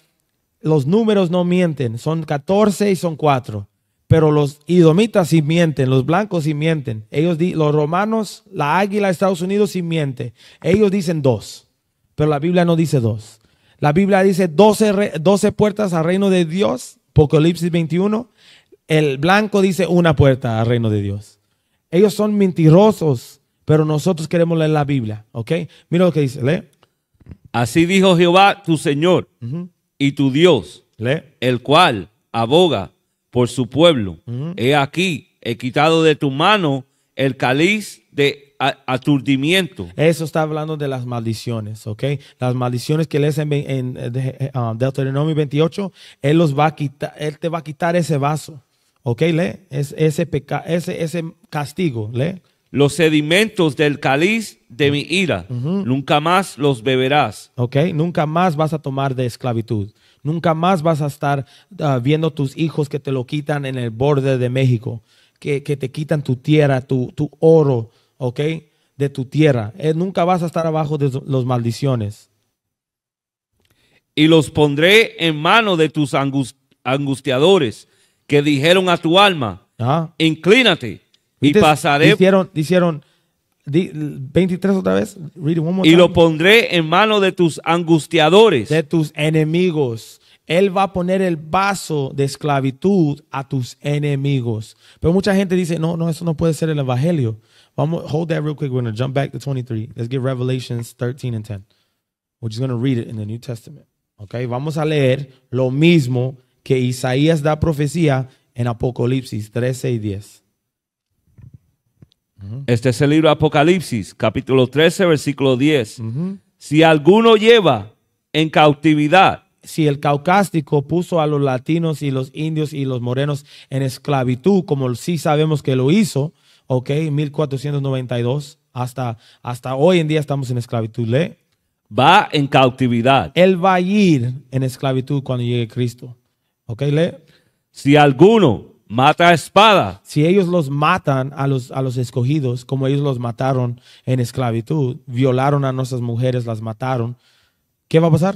los números no mienten. Son 14 y son 4 pero los idomitas sí mienten, los blancos sí mienten. Ellos los romanos, la águila de Estados Unidos sí miente. Ellos dicen dos pero la Biblia no dice dos. La Biblia dice 12, puertas al reino de Dios, Apocalipsis 21. El blanco dice una puerta al reino de Dios. Ellos son mentirosos, pero nosotros queremos leer la Biblia, ¿ok? Mira lo que dice, lee. Así dijo Jehová tu Señor y tu Dios, el cual aboga por su pueblo. He aquí, he quitado de tu mano el caliz de aturdimiento. Eso está hablando de las maldiciones, ¿ok? Las maldiciones que lees en, en, eh, eh, ah, Deuteronomio 28, Él, los va a quitar, él te va a quitar ese vaso, ¿ok? Le es, ese, pecado, ese, ese castigo, le. Los sedimentos del cáliz de mi ira, nunca más los beberás. ¿Ok? Nunca más vas a tomar de esclavitud. Nunca más vas a estar ah, viendo tus hijos que te lo quitan en el borde de México, que, te quitan tu tierra, tu, tu oro, ¿ok? De tu tierra. Eh, nunca vas a estar abajo de los maldiciones. Y los pondré en mano de tus angustiadores que dijeron a tu alma, inclínate y pasaré. dicieron hicieron 23 otra vez. y lo pondré en mano de tus angustiadores. De tus enemigos. Él va a poner el vaso de esclavitud a tus enemigos. Pero mucha gente dice, no, no, eso no puede ser el evangelio. I'm hold that real quick. We're gonna jump back to 23. Let's get Revelations 13 and 10. We're just gonna read it in the New Testament. Okay, vamos a leer lo mismo que Isaías da profecía en Apocalipsis 13 y 10. Este es el libro Apocalipsis, capítulo 13, versículo 10. Si alguno lleva en cautividad. Si el caucástico puso a los latinos y los indios y los morenos en esclavitud, como sí sabemos que lo hizo, ok, 1492, hasta, hasta hoy en día estamos en esclavitud. Lee. Va en cautividad. Él va a ir en esclavitud cuando llegue Cristo. Ok, lee. Si alguno mata a espada. Si ellos los matan a los, a los escogidos, como ellos los mataron en esclavitud, violaron a nuestras mujeres, las mataron, ¿qué va a pasar?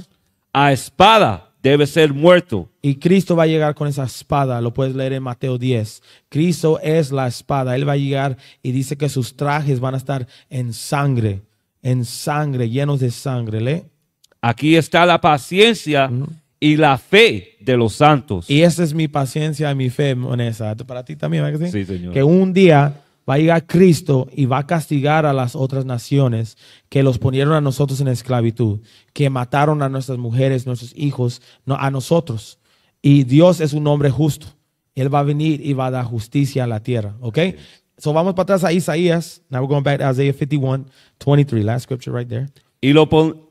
A espada debe ser muerto. Y Cristo va a llegar con esa espada, lo puedes leer en Mateo 10. Cristo es la espada, Él va a llegar y dice que sus trajes van a estar en sangre, en sangre, llenos de sangre. ¿le? Aquí está la paciencia y la fe de los santos. Y esa es mi paciencia y mi fe, Monesa. Para ti también, ¿verdad? Sí, señor. Que un día va a llegar Cristo y va a castigar a las otras naciones que los ponieron a nosotros en esclavitud, que mataron a nuestras mujeres, nuestros hijos, a nosotros. Y Dios es un hombre justo. Él va a venir y va a dar justicia a la tierra. ¿Ok? So vamos para atrás a Isaías. Now we're going back to Isaiah 51, 23. Last scripture right there. Y lo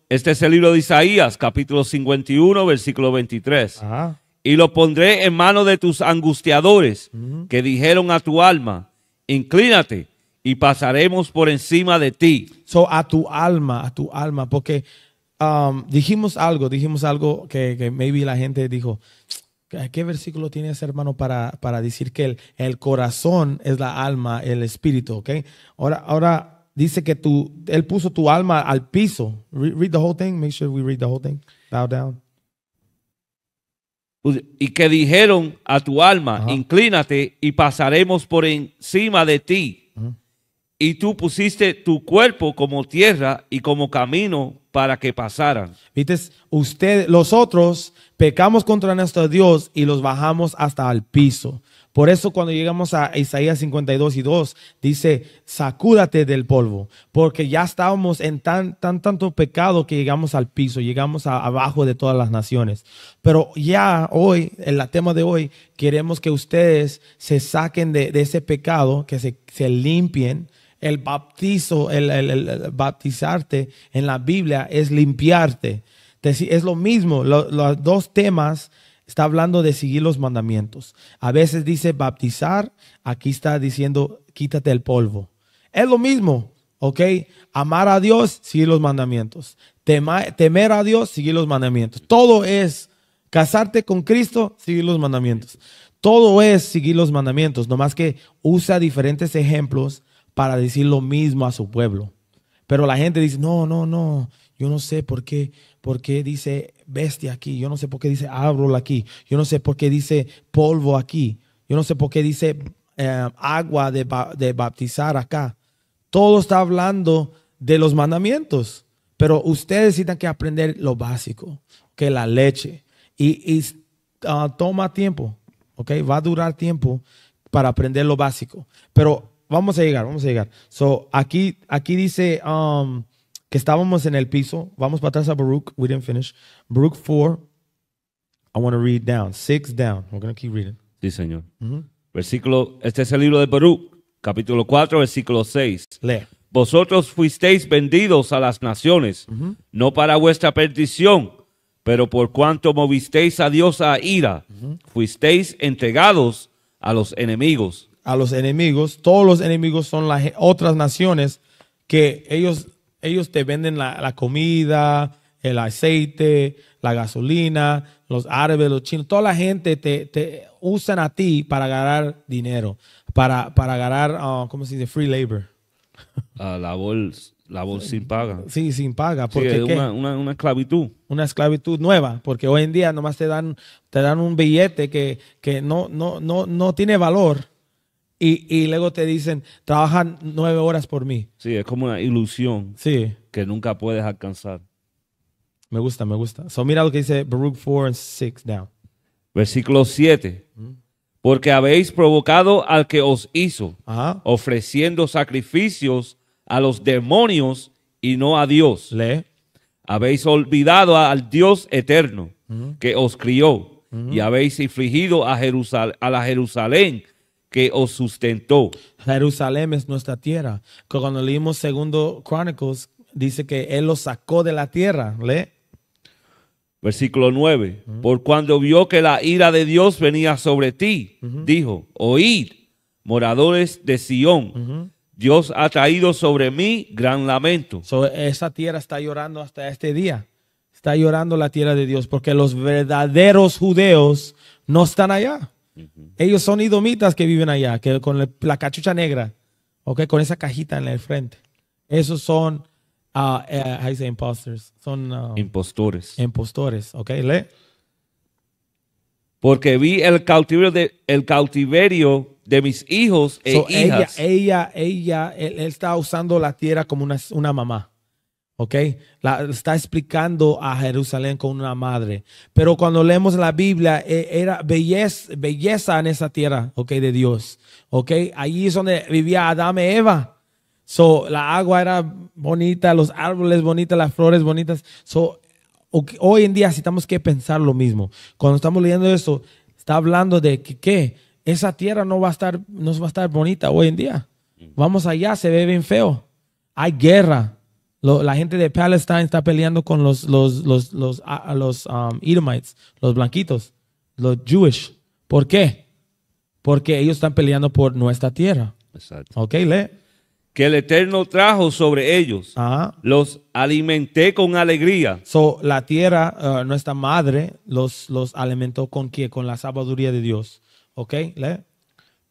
este es el libro de Isaías, capítulo 51, versículo 23. Y lo pondré en manos de tus angustiadores, que dijeron a tu alma, inclínate y pasaremos por encima de ti. So, a tu alma, a tu alma, porque um, dijimos algo, dijimos algo que, que, maybe la gente dijo, ¿qué versículo tiene ese hermano para, para decir que el, el, corazón es la alma, el espíritu? Okay? Ahora, ahora dice que tú, él puso tu alma al piso. read the whole thing, make sure we read the whole thing. Bow down. Pues, y que dijeron a tu alma, inclínate y pasaremos por encima de ti. Y tú pusiste tu cuerpo como tierra y como camino para que pasaran. Viste, usted, los otros pecamos contra nuestro Dios y los bajamos hasta el piso. Por eso cuando llegamos a Isaías 52 y 2, dice, sacúdate del polvo, porque ya estábamos en tan, tan, tanto pecado que llegamos al piso, llegamos abajo de todas las naciones. Pero ya hoy, en la tema de hoy, queremos que ustedes se saquen de, ese pecado, que se, limpien, el bautizo, el, el, bautizarte en la Biblia es limpiarte. Es lo mismo, los dos temas Está hablando de seguir los mandamientos. A veces dice bautizar, aquí está diciendo quítate el polvo. Es lo mismo, ¿ok? Amar a Dios, seguir los mandamientos. temer a Dios, seguir los mandamientos. Todo es casarte con Cristo, seguir los mandamientos. Todo es seguir los mandamientos, nomás que usa diferentes ejemplos para decir lo mismo a su pueblo. Pero la gente dice, no, no, no, yo no sé por qué, por qué dice bestia aquí, yo no sé por qué dice árbol aquí, yo no sé por qué dice polvo aquí, yo no sé por qué dice eh, agua de, de baptizar acá. Todo está hablando de los mandamientos, pero ustedes necesitan que aprender lo básico, que la leche. Y, y ah, toma tiempo, ¿ok? Va a durar tiempo para aprender lo básico, pero vamos a llegar, vamos a llegar. So, aquí, aquí dice... Um, que estábamos en el piso. Vamos para atrás a Baruch. We didn't finish. Baruch 4. I want to read down. 6 down. We're going to keep reading. Sí, Señor. Mm-hmm. Versículo, este es el libro de Baruch, capítulo 4, versículo 6. Lee. Vosotros fuisteis vendidos a las naciones, mm-hmm. no para vuestra perdición, pero por cuanto movisteis a Dios a ira, mm-hmm. fuisteis entregados a los enemigos. A los enemigos, todos los enemigos son las otras naciones que ellos ellos te venden la, comida, el aceite, la gasolina, los árabes, los chinos, toda la gente te, te usan a ti para ganar dinero, para, para ganar, ah, ¿cómo se dice? Free labor. Ah, la labor, sin paga. Sí, sin paga. Porque, es una, esclavitud. Una esclavitud nueva, porque hoy en día nomás te dan, te dan un billete que, no, no, no tiene valor y, luego te dicen, trabajan nueve horas por mí. Sí, es como una ilusión sí. que nunca puedes alcanzar. Me gusta, me gusta. So mira lo que dice Baruch 4 and 6 now. Versículo 7. Mm. Porque habéis provocado al que os hizo, ofreciendo sacrificios a los demonios y no a Dios. Le. Habéis olvidado al Dios eterno mm. que os crió mm. y habéis infligido a, Jerusal a la Jerusalén que os sustentó. Jerusalén es nuestra tierra. Cuando leímos segundo Chronicles, dice que él lo sacó de la tierra. ¿le? Versículo 9. Por cuando vio que la ira de Dios venía sobre ti, dijo, oíd, moradores de Sión. Dios ha traído sobre mí gran lamento. esa tierra está llorando hasta este día. Está llorando la tierra de Dios porque los verdaderos judeos no están allá. Ellos son idomitas que viven allá, que con la cachucha negra, okay, Con esa cajita en el frente. Esos son, uh, eh, Son uh, impostores. Impostores, ¿ok? le, Porque vi el cautiverio de, el cautiverio de mis hijos e hijas. Ella, ella, ella él, está usando la tierra como una, una mamá. ¿ok? La, está explicando a Jerusalén con una madre. Pero cuando leemos la Biblia, e, era belleza, belleza en esa tierra, ¿ok? De Dios, ¿ok? Allí es donde vivía Adán y Eva. So, la agua era bonita, los árboles bonitas, las flores bonitas. So, hoy en día necesitamos que pensar lo mismo. Cuando estamos leyendo eso, está hablando de que, Esa tierra no va a estar, no va a estar bonita hoy en día. Mm. Vamos allá, se ve bien feo. Hay guerra, la gente de Palestina está peleando con los, los, los, los, a, los um, los blanquitos, los Jewish. ¿Por qué? Porque ellos están peleando por nuestra tierra. Exacto. Ok, lee. Que el Eterno trajo sobre ellos. Ah. Los alimenté con alegría. la tierra, uh, nuestra madre, los, los alimentó con Con la sabiduría de Dios. Ok, lee.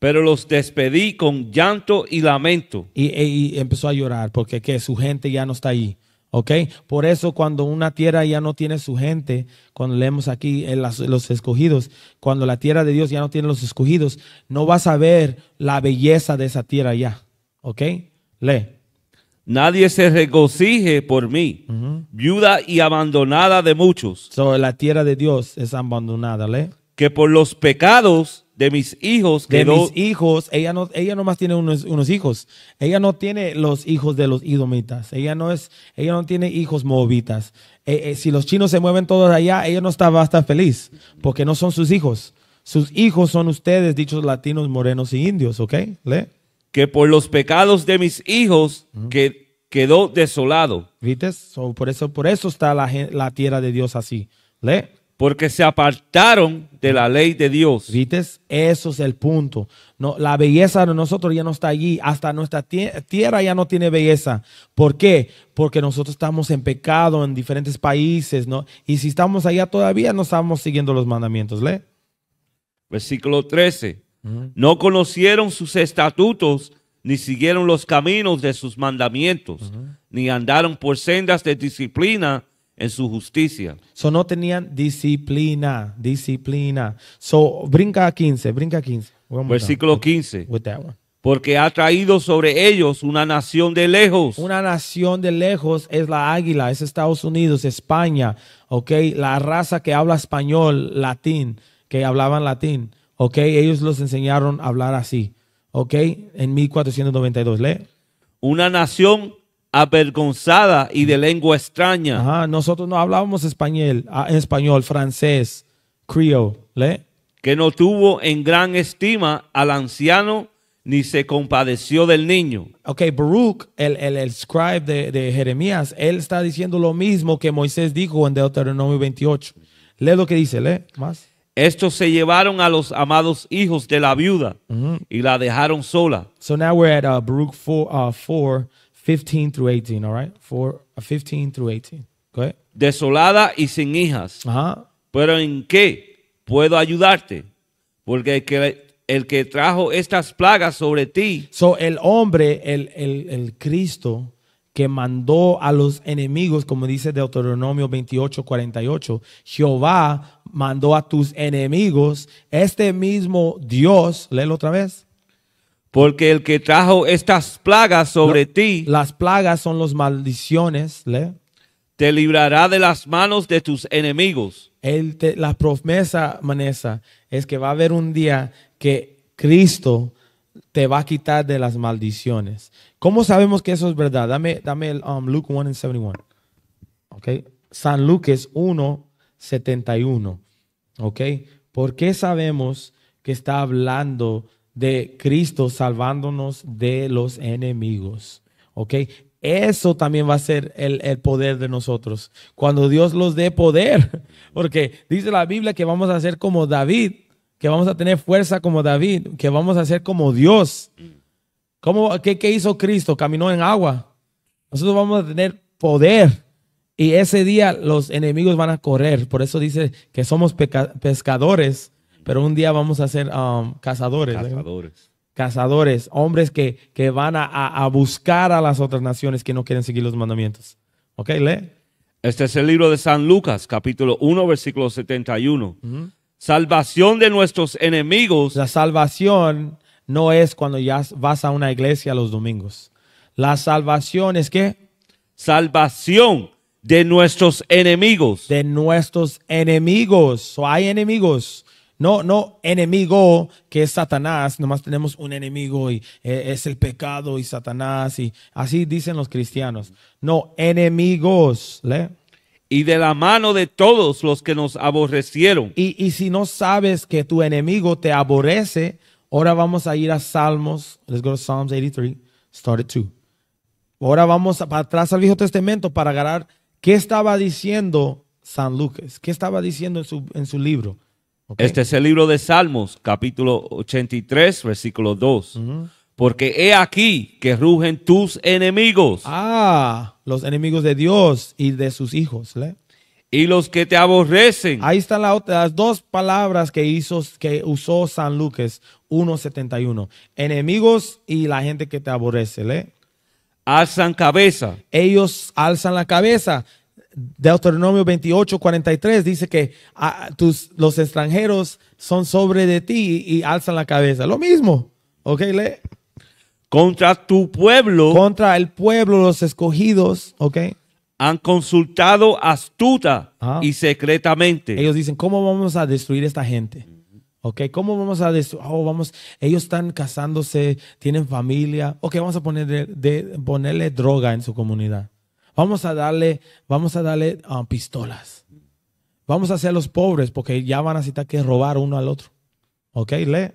Pero los despedí con llanto y lamento. E, y, empezó a llorar porque que su gente ya no está ahí. ¿Ok? Por eso cuando una tierra ya no tiene su gente, cuando leemos aquí en los escogidos, cuando la tierra de Dios ya no tiene los escogidos, no vas a ver la belleza de esa tierra ya. ¿Ok? Lee. Nadie se regocije por mí, viuda y abandonada de muchos. So, la tierra de Dios es abandonada, ¿le? Que por los pecados de mis hijos. De mis hijos. Ella no, ella más tiene unos, hijos. Ella no tiene los hijos de los idomitas. Ella no es, ella no tiene hijos moabitas. Eh, eh, si los chinos se mueven todos allá, ella no estaba hasta feliz, porque no son sus hijos. Sus hijos son ustedes, dichos latinos, morenos e indios, ¿ok? ¿Le? Que por los pecados de mis hijos quedó desolado. ¿Viste? por, eso, por eso está la, la tierra de Dios así. ¿Le? porque se apartaron de la ley de Dios. ¿Viste? Eso es el punto. No, la belleza de nosotros ya no está allí. Hasta nuestra tierra ya no tiene belleza. ¿Por qué? Porque nosotros estamos en pecado en diferentes países, ¿no? Y si estamos allá todavía no estamos siguiendo los mandamientos. ¿Le? Versículo 13. No conocieron sus estatutos, ni siguieron los caminos de sus mandamientos, ni andaron por sendas de disciplina en su justicia. So no tenían disciplina, disciplina. So brinca a 15, brinca a 15. Versículo 15. Porque ha traído sobre ellos una nación de lejos. Una nación de lejos es la águila, es Estados Unidos, España, ok, la raza que habla español, latín, que hablaban latín, ok, ellos los enseñaron a hablar así, ok, en 1492, lee. Una nación avergonzada y de lengua extraña. Ajá, nosotros no hablábamos español, ah, español, francés, ¿le? Que no tuvo en gran estima al anciano ni se compadeció del niño. Ok, Baruch, el, el, scribe de, de, Jeremías, él está diciendo lo mismo que Moisés dijo en Deuteronomio 28. Lee lo que dice, ¿le? más. Estos se llevaron a los amados hijos de la viuda y la dejaron sola. So now we're at uh, Baruch 4, 4 uh, 15 through 18, all right? 15 18. Uh, Go Desolada y sin hijas. Pero ¿en qué puedo ayudarte? Porque el que, trajo estas plagas sobre ti. So, el hombre, el, Cristo que mandó a los enemigos, como dice Deuteronomio 28, 48, Jehová mandó a tus enemigos, este mismo Dios, léelo otra vez, porque el que trajo estas plagas sobre ti. Las plagas son las maldiciones. Te librará de las manos de tus enemigos. la promesa, Manesa, es que va a haber un día que Cristo te va a quitar de las maldiciones. ¿Cómo sabemos que eso es verdad? Dame, el um, Luke 1 and 71. Okay. San Lucas 1, 71. ¿Por qué sabemos que está hablando de Cristo salvándonos de los enemigos. ¿Ok? Eso también va a ser el, poder de nosotros. Cuando Dios los dé poder, porque dice la Biblia que vamos a ser como David, que vamos a tener fuerza como David, que vamos a ser como Dios. ¿Cómo, qué, ¿Qué hizo Cristo? Caminó en agua. Nosotros vamos a tener poder. Y ese día los enemigos van a correr. Por eso dice que somos pescadores pero un día vamos a ser um, cazadores. Cazadores. Cazadores, hombres que, van a, buscar a las otras naciones que no quieren seguir los mandamientos. ¿Ok? Lee. Este es el libro de San Lucas, capítulo 1, versículo 71. Salvación de nuestros enemigos. La salvación no es cuando ya vas a una iglesia los domingos. La salvación es qué? salvación de nuestros enemigos. De nuestros enemigos. o hay enemigos. No, no enemigo que es Satanás, nomás tenemos un enemigo y eh, es el pecado y Satanás y así dicen los cristianos. No, enemigos, Y de la mano de todos los que nos aborrecieron. Y, si no sabes que tu enemigo te aborrece, ahora vamos a ir a Salmos, let's go to Psalms 83, start 2. Ahora vamos para atrás al Viejo Testamento para agarrar qué estaba diciendo San Lucas, qué estaba diciendo en su, en su libro. Este es el libro de Salmos, capítulo 83, versículo 2. Porque he aquí que rugen tus enemigos. Ah, los enemigos de Dios y de sus hijos. ¿le? Y los que te aborrecen. Ahí están las dos palabras que, hizo, que usó San Lucas 1.71. Enemigos y la gente que te aborrece. ¿le? Alzan cabeza. Ellos alzan la cabeza. Deuteronomio 28, 43 dice que ah, tus, los extranjeros son sobre de ti y, alzan la cabeza. Lo mismo. ¿Ok? Lee. Contra tu pueblo. Contra el pueblo, los escogidos. ¿Ok? Han consultado astuta y secretamente. Ellos dicen, ¿cómo vamos a destruir esta gente? ¿Ok? ¿Cómo vamos a destruir? Oh, vamos, ellos están casándose, tienen familia. Ok, vamos a ponerle droga en su comunidad. Vamos a darle, vamos a darle ah, pistolas. Vamos a hacer los pobres porque ya van a necesitar que robar uno al otro. Ok, lee.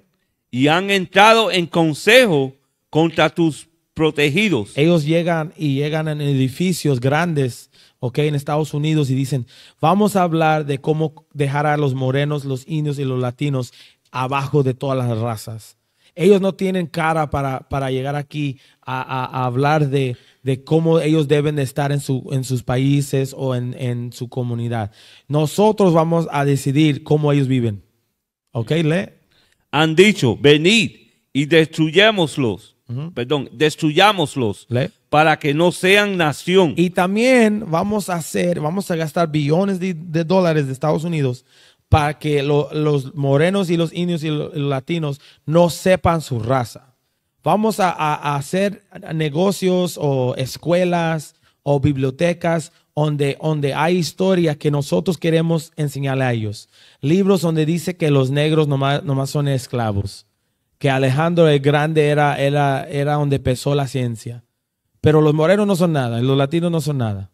Y han entrado en consejo contra tus protegidos. Ellos llegan y llegan en edificios grandes, ok, en Estados Unidos y dicen, vamos a hablar de cómo dejar a los morenos, los indios y los latinos abajo de todas las razas. Ellos no tienen cara para, para llegar aquí a hablar de, de cómo ellos deben estar en, su, en sus países o en, su comunidad. Nosotros vamos a decidir cómo ellos viven. ¿Ok, Le? Han dicho, venid y destruyámoslos. Perdón, destruyámoslos. Para que no sean nación. Y también vamos a hacer, vamos a gastar billones de, dólares de Estados Unidos para que los morenos y los indios y los latinos no sepan su raza vamos a, hacer negocios o escuelas o bibliotecas donde, donde hay historias que nosotros queremos enseñarle a ellos. Libros donde dice que los negros nomás, nomás son esclavos, que Alejandro el Grande era, era, era donde empezó la ciencia. Pero los morenos no son nada, los latinos no son nada.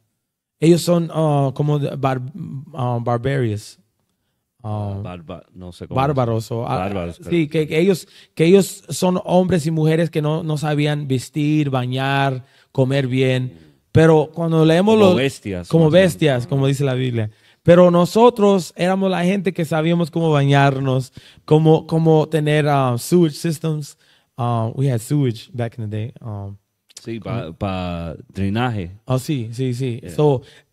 Ellos son uh, como bar, uh, Ah, ah, Bárbaro. no bárbaros. Sí, que, ellos, que ellos son hombres y mujeres que no, no sabían vestir, bañar, comer bien. Pero cuando leemos como los... Bestias, como bestias, como dice la Biblia. Pero nosotros éramos la gente que sabíamos cómo bañarnos, cómo, cómo tener ah, sewage systems. we had sewage back in the day. Um, Sí, para pa drenaje. Ah, oh, sí, sí, sí.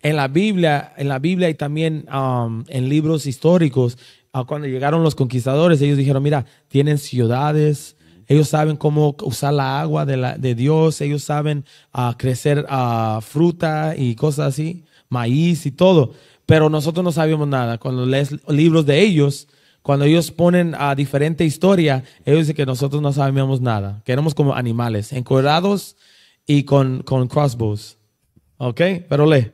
en la Biblia, en la Biblia y también um, en libros históricos, ah, cuando llegaron los conquistadores, ellos dijeron, mira, tienen ciudades, ellos saben cómo usar la agua de, la, de Dios, ellos saben ah, crecer ah, fruta y cosas así, maíz y todo. Pero nosotros no sabíamos nada. Cuando lees libros de ellos, cuando ellos ponen a diferente historia, ellos dicen que nosotros no sabíamos nada, que éramos como animales, encorados y con, con crossbows. ¿Ok? Pero lee.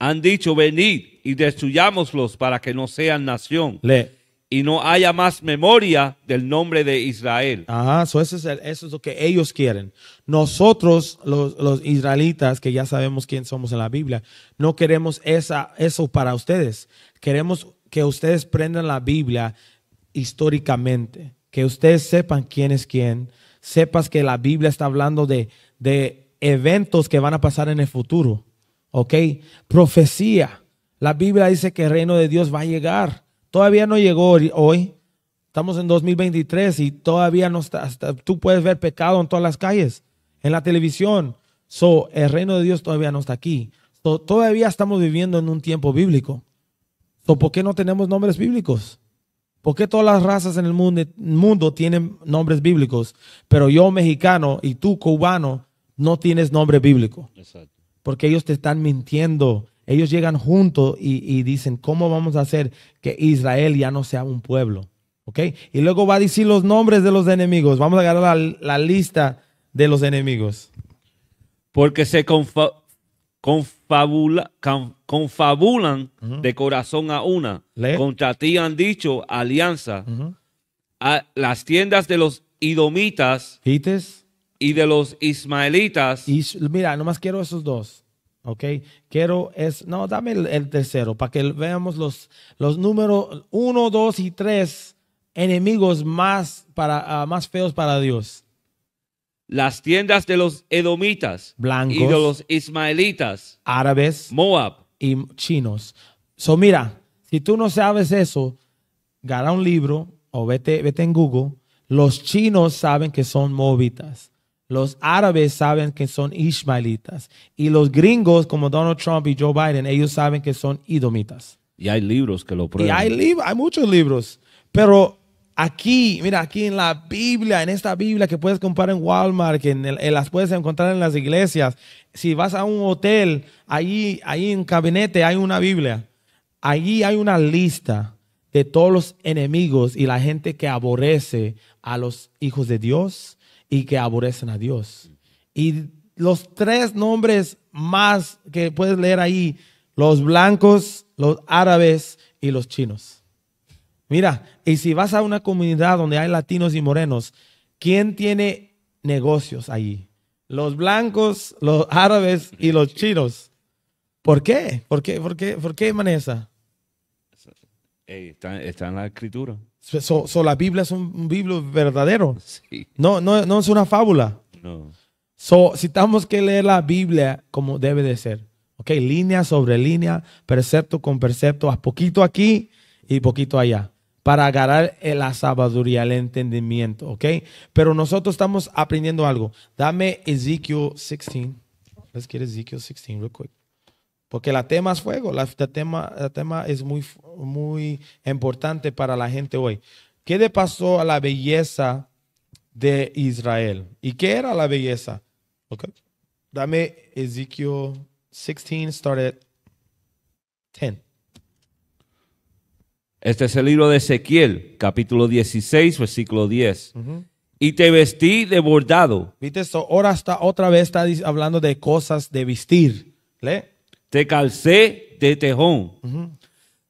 Han dicho, venid y destruyámoslos para que no sean nación. le Y no haya más memoria del nombre de Israel. Ajá, eso, es eso, es lo que ellos quieren. Nosotros, los, los, israelitas, que ya sabemos quién somos en la Biblia, no queremos esa, eso para ustedes. Queremos que ustedes prendan la Biblia históricamente, que ustedes sepan quién es quién, sepas que la Biblia está hablando de de eventos que van a pasar en el futuro. ¿Ok? Profecía. La Biblia dice que el reino de Dios va a llegar. Todavía no llegó hoy. Estamos en 2023 y todavía no está. tú puedes ver pecado en todas las calles, en la televisión. So, el reino de Dios todavía no está aquí. todavía estamos viviendo en un tiempo bíblico. So, ¿Por qué no tenemos nombres bíblicos? ¿Por qué todas las razas en el mundo, mundo tienen nombres bíblicos? Pero yo, mexicano, y tú, cubano, no tienes nombre bíblico. Porque ellos te están mintiendo. Ellos llegan juntos y, dicen, ¿cómo vamos a hacer que Israel ya no sea un pueblo? ¿Ok? Y luego va a decir los nombres de los enemigos. Vamos a agarrar la, lista de los enemigos. Porque se confabulan de corazón a una. Contra ti han dicho alianza. a las tiendas de los idomitas. ¿Hites? y de los ismaelitas. mira, nomás quiero esos dos. ¿Ok? Quiero es. No, dame el, tercero para que veamos los, los números uno, dos y tres enemigos más, para, ah, más feos para Dios. Las tiendas de los edomitas, blancos, y de los ismaelitas, árabes, Moab y chinos. So, mira, si tú no sabes eso, gana un libro o vete, vete en Google. Los chinos saben que son moabitas. Los árabes saben que son ismaelitas. Y los gringos, como Donald Trump y Joe Biden, ellos saben que son idomitas. Y hay libros que lo prueban. Y hay, muchos libros. Pero aquí, mira, aquí en la Biblia, en esta Biblia que puedes comprar en Walmart, en las puedes encontrar en las iglesias. Si vas a un hotel, allí, ahí en gabinete hay una Biblia. Allí hay una lista de todos los enemigos y la gente que aborrece a los hijos de Dios, y que aborrecen a Dios. Y los tres nombres más que puedes leer ahí, los blancos, los árabes y los chinos. Mira, y si vas a una comunidad donde hay latinos y morenos, ¿quién tiene negocios ahí? Los blancos, los árabes y los chinos. ¿Por qué? ¿Por qué? ¿Por qué? ¿Por qué, Manesa? está en la escritura. So, la Biblia es un Biblio verdadero. No, no, no es una fábula. No. So, si tenemos que leer la Biblia como debe de ser. Ok, línea sobre línea, precepto con precepto, a poquito aquí y poquito allá. Para agarrar la sabiduría, el entendimiento. Ok, pero nosotros estamos aprendiendo algo. Dame Ezequiel 16. Let's get Ezequiel 16 real quick. Porque la tema es fuego, la, tema, tema es muy, muy importante para la gente hoy. ¿Qué le pasó a la belleza de Israel? ¿Y qué era la belleza? Okay. Dame Ezequiel 16, start at 10. Este es el libro de Ezequiel, capítulo 16, versículo 10. Y te vestí de bordado. Viste, esto? ahora está otra vez está hablando de cosas de vestir. ¿Le? te calcé de tejón,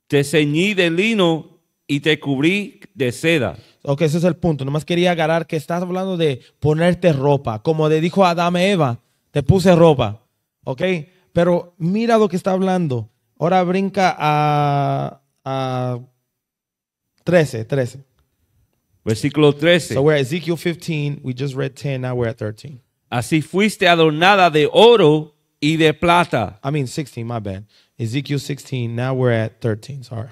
te ceñí de lino y te cubrí de seda. Ok, ese es el punto. Nomás quería agarrar que estás hablando de ponerte ropa. Como le dijo Adán a Eva, te puse ropa. Ok, pero mira lo que está hablando. Ahora brinca a, 13, 13. Versículo 13. So we're at Ezekiel 15, we just read 10, now we're at 13. Así fuiste adornada de oro y de plata. I mean 16, my bad. Ezekiel 16, now we're at 13, sorry.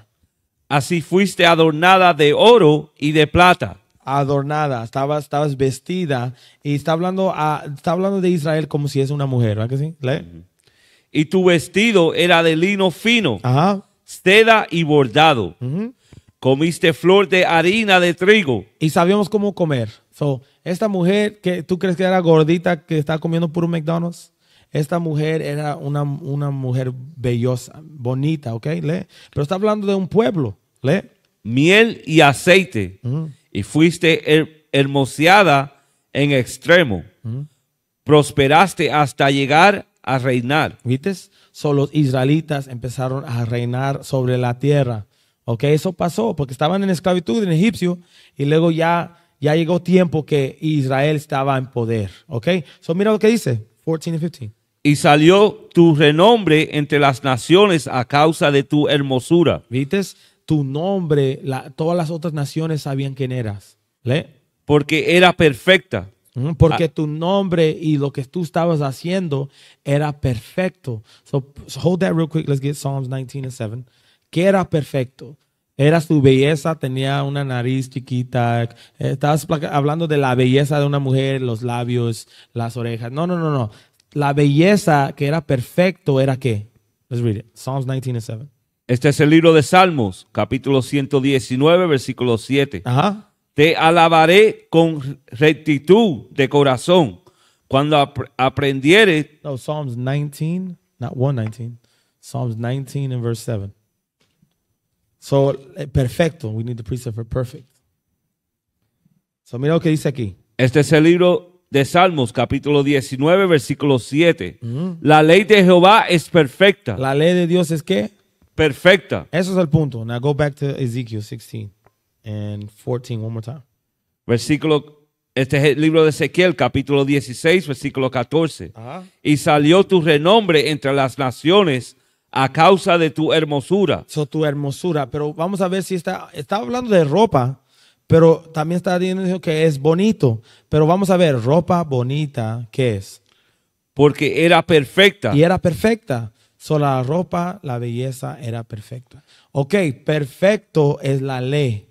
Así fuiste adornada de oro y de plata. Adornada, estabas, estabas vestida y está hablando, está hablando de Israel como si es una mujer, que sí? Lee. Y tu vestido era de lino fino, Ajá. seda y bordado. Comiste flor de harina de trigo. Y sabíamos cómo comer. So, esta mujer que tú crees que era gordita que está comiendo puro McDonald's esta mujer era una, mujer bellosa, bonita, ¿ok? ¿Le? Pero está hablando de un pueblo, ¿le? Miel y aceite. Y fuiste hermoseada en extremo. Prosperaste hasta llegar a reinar. ¿Viste? Solo los israelitas empezaron a reinar sobre la tierra. ¿Ok? Eso pasó porque estaban en esclavitud en Egipcio y luego ya, ya llegó tiempo que Israel estaba en poder. ¿Ok? So, mira lo que dice. 14 15. Y salió tu renombre entre las naciones a causa de tu hermosura. ¿Viste? Tu nombre, la, todas las otras naciones sabían quién eras. ¿Le? Porque era perfecta. Mm, porque ah. tu nombre y lo que tú estabas haciendo era perfecto. So, so hold that real quick. Let's get Psalms 19 and 7. Que era perfecto. Era su belleza, tenía una nariz chiquita. Eh, estabas hablando de la belleza de una mujer, los labios, las orejas. No, no, no, no. La belleza que era perfecto era qué? Let's read it. Psalms 19 7. Este es el libro de Salmos, capítulo 119, versículo 7. Ajá. Te alabaré con rectitud de corazón. Cuando aprendieres. aprendiere. No, Psalms 19, not 119. Psalms 19 verse 7. So, eh, perfecto. We need the precept for perfect. So, mira lo que dice aquí. Este es el libro de Salmos, capítulo 19, versículo 7. Mm-hmm. La ley de Jehová es perfecta. La ley de Dios es qué? Perfecta. Eso es el punto. Now go back to Ezekiel 16 and 14 one more time. Versículo este es el libro de Ezequiel, capítulo 16, versículo 14. Y salió tu renombre entre las naciones a causa de tu hermosura. So, tu hermosura. Pero vamos a ver si está, está hablando de ropa, pero también está diciendo que es bonito. Pero vamos a ver, ropa bonita, ¿qué es? Porque era perfecta. Y era perfecta. So, la ropa, la belleza era perfecta. Ok, perfecto es la ley.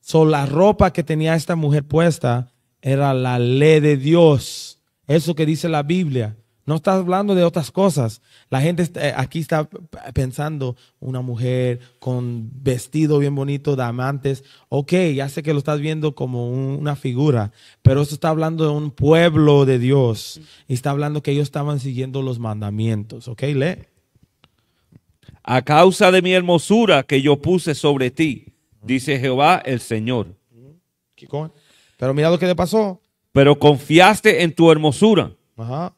So, la ropa que tenía esta mujer puesta era la ley de Dios. Eso que dice la Biblia. No estás hablando de otras cosas. La gente eh, aquí está pensando una mujer con vestido bien bonito, amantes. Ok, ya sé que lo estás viendo como una figura, pero esto está hablando de un pueblo de Dios. Y está hablando que ellos estaban siguiendo los mandamientos. Ok, lee. A causa de mi hermosura que yo puse sobre ti, dice Jehová el Señor. Pero mira lo que le pasó. Pero confiaste en tu hermosura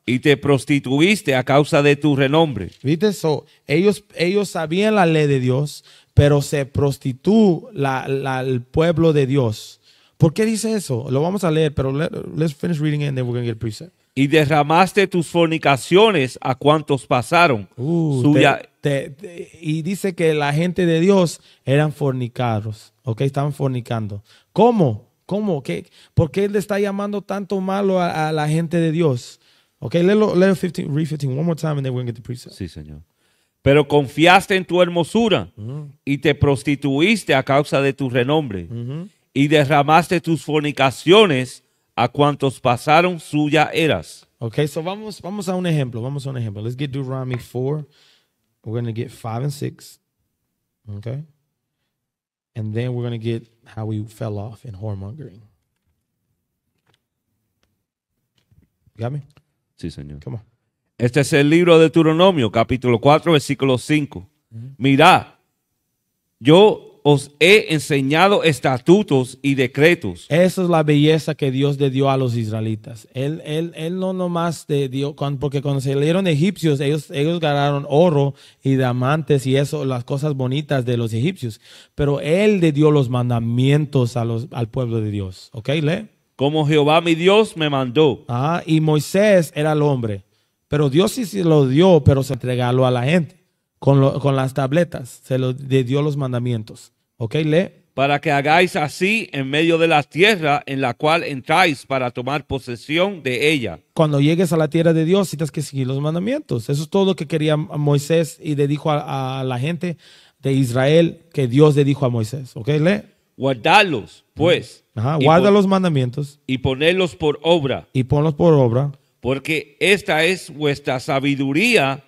y te prostituiste a causa de tu renombre. ¿Viste eso? Ellos, ellos sabían la ley de Dios, pero se prostituyó al el pueblo de Dios. ¿Por qué dice eso? Lo vamos a leer, pero let, let's finish reading it and then we're going to get preset. Y derramaste tus fornicaciones a cuantos pasaron. Uh, y dice que la gente de Dios eran fornicados. ¿Ok? Estaban fornicando. ¿Cómo? ¿Cómo? ¿Qué? ¿Por qué él le está llamando tanto malo a, a la gente de Dios? Ok, léelo, léelo 15, read 15 one more time and then we're get the precept. Sí, Señor. Pero confiaste en tu hermosura uh mm-hmm. -huh. y te prostituiste a causa de tu renombre uh mm-hmm. -huh. y derramaste tus fornicaciones a cuantos pasaron suya eras. Ok, so vamos, vamos a un ejemplo, vamos a un ejemplo. Let's get Deuteronomy 4. We're going to get 5 and 6. Okay. And then we're going to get how we fell off in whoremongering. You got me? Sí, Señor. Este es el libro de Deuteronomio, capítulo 4, versículo 5. Mirá, Mirad, yo os he enseñado estatutos y decretos. Esa es la belleza que Dios le dio a los israelitas. Él, él, él no nomás le dio, porque cuando salieron egipcios, ellos, ellos ganaron oro y diamantes y eso, las cosas bonitas de los egipcios. Pero Él le dio los mandamientos a los, al pueblo de Dios. ¿Ok? Lee como Jehová mi Dios me mandó. Ah, y Moisés era el hombre, pero Dios sí se lo dio, pero se entregó a la gente con, las tabletas, se lo, le dio los mandamientos. ¿Ok? Lee. Para que hagáis así en medio de la tierra en la cual entráis para tomar posesión de ella. Cuando llegues a la tierra de Dios, tienes que seguir los mandamientos. Eso es todo lo que quería Moisés y le dijo a, la gente de Israel que Dios le dijo a Moisés. ¿Ok? Lee. Guardarlos pues, guarda los mandamientos. Y ponerlos por obra. Y ponlos por obra. Porque esta es vuestra sabiduría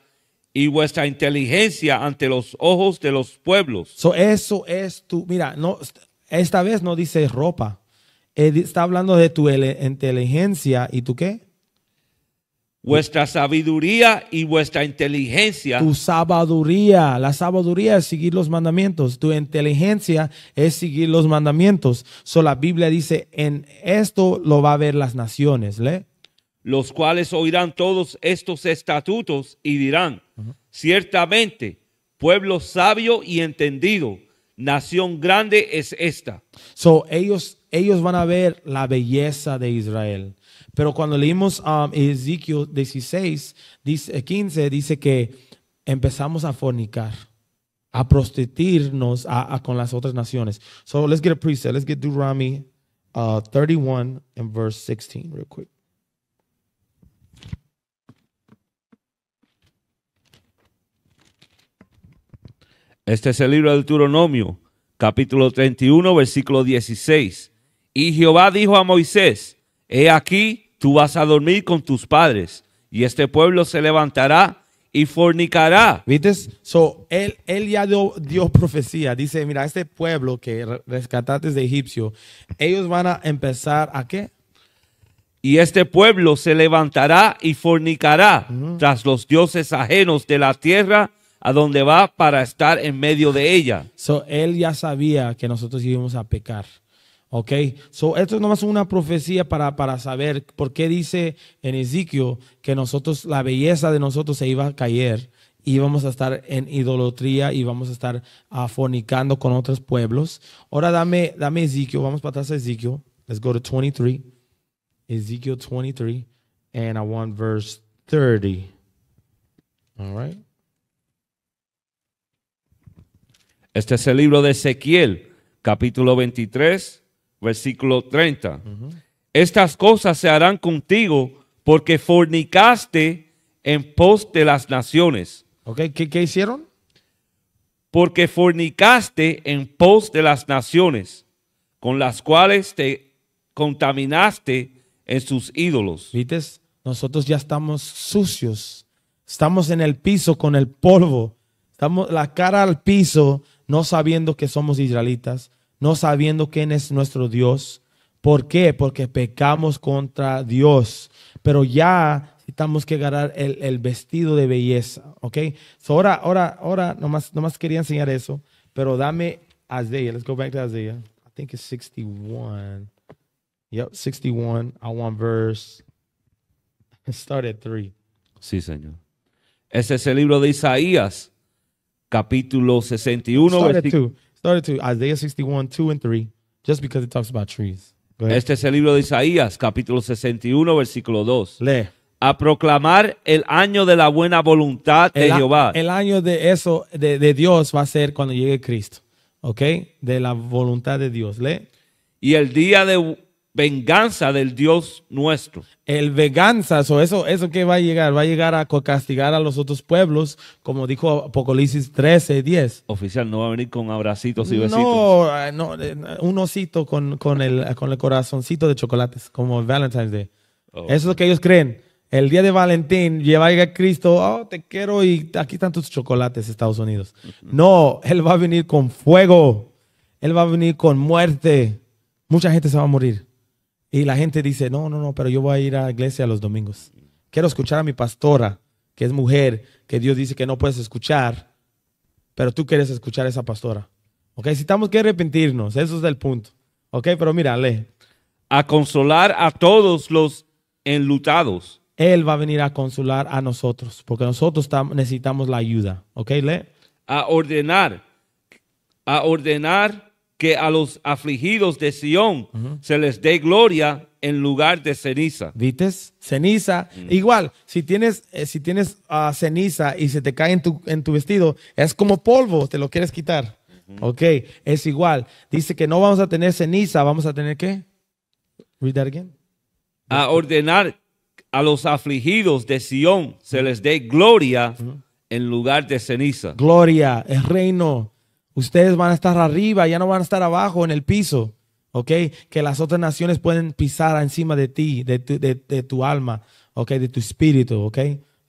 y vuestra inteligencia ante los ojos de los pueblos. eso es tu, mira, no, esta vez no dice ropa. Eh, está hablando de tu inteligencia y tu qué? Vuestra sabiduría y vuestra inteligencia. Tu sabiduría, la sabiduría es seguir los mandamientos, tu inteligencia es seguir los mandamientos. So la Biblia dice, en esto lo va a ver las naciones, ¿le? Los cuales oirán todos estos estatutos y dirán, ciertamente, pueblo sabio y entendido, nación grande es esta. So ellos ellos van a ver la belleza de Israel pero cuando leímos a um, Ezequiel 16, dice, 15, eh, dice que empezamos a fornicar, a prostituirnos con las otras naciones. So let's get a preset. Let's get Deuteronomy 31 uh, and verse 16 real quick. Este es el libro del Deuteronomio, capítulo 31, versículo 16. Y Jehová dijo a Moisés, He aquí, tú vas a dormir con tus padres, y este pueblo se levantará y fornicará. ¿Viste? So, él, él ya dio, profecía. Dice, mira, este pueblo que rescataste de Egipcio, ellos van a empezar a qué? Y este pueblo se levantará y fornicará tras los dioses ajenos de la tierra a donde va para estar en medio de ella. So, él ya sabía que nosotros íbamos a pecar. Ok, so, esto es nomás una profecía para, para saber por qué dice en Ezequiel que nosotros, la belleza de nosotros se iba a caer y vamos a estar en idolatría y vamos a estar afonicando ah, con otros pueblos. Ahora dame, dame Ezequiel, vamos para atrás a Ezequiel. Let's go to 23. Ezekiel 23, and I want verse 30. All right. Este es el libro de Ezequiel, capítulo 23, versículo 30. Estas cosas se harán contigo porque fornicaste en pos de las naciones. ¿Qué, hicieron? Porque fornicaste en pos de las naciones con las cuales te contaminaste en sus ídolos. ¿Viste? Nosotros ya estamos sucios. Estamos en el piso con el polvo. Estamos la cara al piso, no sabiendo que somos israelitas no sabiendo quién es nuestro Dios. ¿Por qué? Porque pecamos contra Dios. Pero ya necesitamos que ganar el, vestido de belleza, ¿ok? ahora, ahora, ahora, nomás, nomás quería enseñar eso, pero dame Isaiah. Let's go back to Isaiah. I think it's 61. Yep, 61. I want verse. Start at 3. Sí, Señor. Ese es el libro de Isaías, capítulo 61. Started Isaiah 61, 2 and 3, just because it talks about trees. Este es el libro de Isaías, capítulo 61, versículo 2. Lee. A proclamar el año de la buena voluntad de Jehová. El año de eso, de, de, Dios, va a ser cuando llegue Cristo. ¿Ok? De la voluntad de Dios. Lee. Y el día de venganza del Dios nuestro. El venganza, o eso, eso que va a llegar, va a llegar a castigar a los otros pueblos, como dijo Apocalipsis 13, 10. Oficial, no va a venir con abracitos y besitos. No, eh, eh, un osito con, el, con corazoncito de chocolates, como Valentine's Day. Oh. Eso es lo que ellos creen. El día de Valentín lleva a Cristo, oh, te quiero y aquí están tus chocolates, Estados Unidos. No, Él va a venir con fuego. Él va a venir con muerte. Mucha gente se va a morir. Y la gente dice, no, no, no, pero yo voy a ir a la iglesia los domingos. Quiero escuchar a mi pastora, que es mujer, que Dios dice que no puedes escuchar, pero tú quieres escuchar a esa pastora. ¿Ok? necesitamos que arrepentirnos, eso es el punto. ¿Ok? Pero mira, lee. A consolar a todos los enlutados. Él va a venir a consolar a nosotros, porque nosotros necesitamos la ayuda. ¿Ok? Lee. A ordenar. A ordenar que a los afligidos de Sión se les dé gloria en lugar de ceniza. ¿Viste? Ceniza. Mm. Igual, si tienes, eh, si tienes ah, ceniza y se te cae en tu, vestido, es como polvo, te lo quieres quitar. Ok, es igual. Dice que no vamos a tener ceniza, vamos a tener qué? Read that again. A ordenar a los afligidos de Sión se les dé gloria en lugar de ceniza. Gloria, el reino. Ustedes van a estar arriba, ya no van a estar abajo en el piso, ¿ok? Que las otras naciones pueden pisar encima de ti, de tu, alma, ¿ok? De tu espíritu, ¿ok?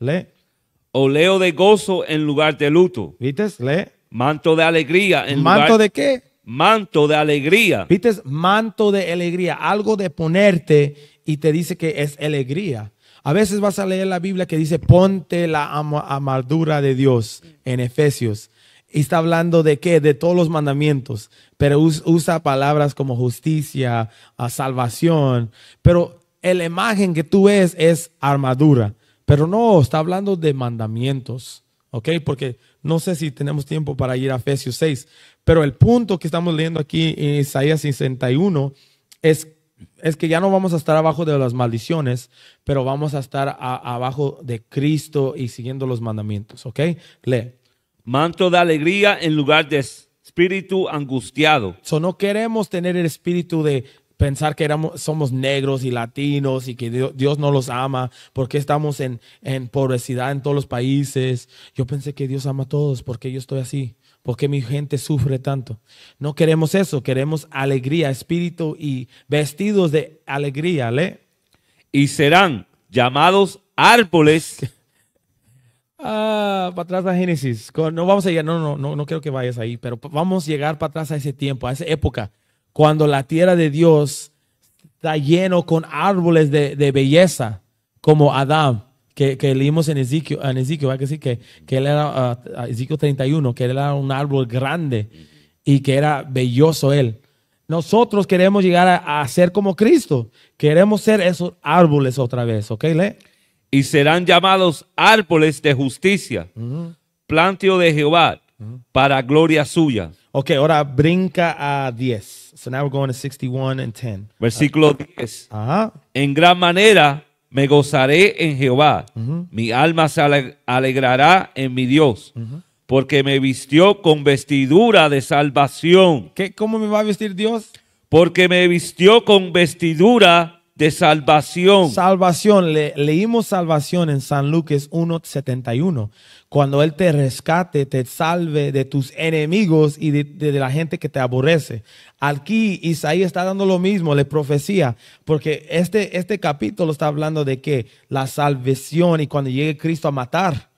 o Oleo de gozo en lugar de luto. ¿Viste? ¿Le? Manto de alegría en ¿Manto lugar... de qué? Manto de alegría. ¿Viste? Manto de alegría. Algo de ponerte y te dice que es alegría. A veces vas a leer la Biblia que dice, ponte la amargura de Dios en Efesios está hablando de qué? De todos los mandamientos, pero usa palabras como justicia, ah, salvación, pero la imagen que tú ves es armadura, pero no, está hablando de mandamientos, ¿ok? Porque no sé si tenemos tiempo para ir a Efesios 6, pero el punto que estamos leyendo aquí en Isaías 61 es, es que ya no vamos a estar abajo de las maldiciones, pero vamos a estar abajo de Cristo y siguiendo los mandamientos, ¿ok? Lee manto de alegría en lugar de espíritu angustiado. no queremos tener el espíritu de pensar que somos negros y latinos y que Dios, no los ama, porque estamos en, en, en todos los países. Yo pensé que Dios ama a todos, porque yo estoy así, porque mi gente sufre tanto. No queremos eso, queremos alegría, espíritu y vestidos de alegría, ¿le? Y serán llamados árboles Ah, para atrás a Génesis. No vamos a llegar, no, no, no, no quiero que vayas ahí, pero vamos a llegar para atrás a ese tiempo, a esa época, cuando la tierra de Dios está lleno con árboles de, belleza, como Adán, que, leímos en Ezequiel, en Ezequiel que, sí, que, él era, ah, Ezequiel 31, que él era un árbol grande y que era belloso él. Nosotros queremos llegar a, a ser como Cristo, queremos ser esos árboles otra vez, ¿ok? Le? y serán llamados árboles de justicia, Planteo de Jehová, para gloria suya. Ok, ahora brinca a 10. So now we're going to 61 and 10. Versículo 10. Ah. En gran manera me gozaré en Jehová. Mi alma se alegrará en mi Dios porque me vistió con vestidura de salvación. ¿Qué, ¿Cómo me va a vestir Dios? Porque me vistió con vestidura de salvación. Salvación, le, leímos salvación en San Lucas 1.71. Cuando Él te rescate, te salve de tus enemigos y de, la gente que te aborrece. Aquí Isaías está dando lo mismo, le profecía, porque este, este capítulo está hablando de que la salvación y cuando llegue Cristo a matar.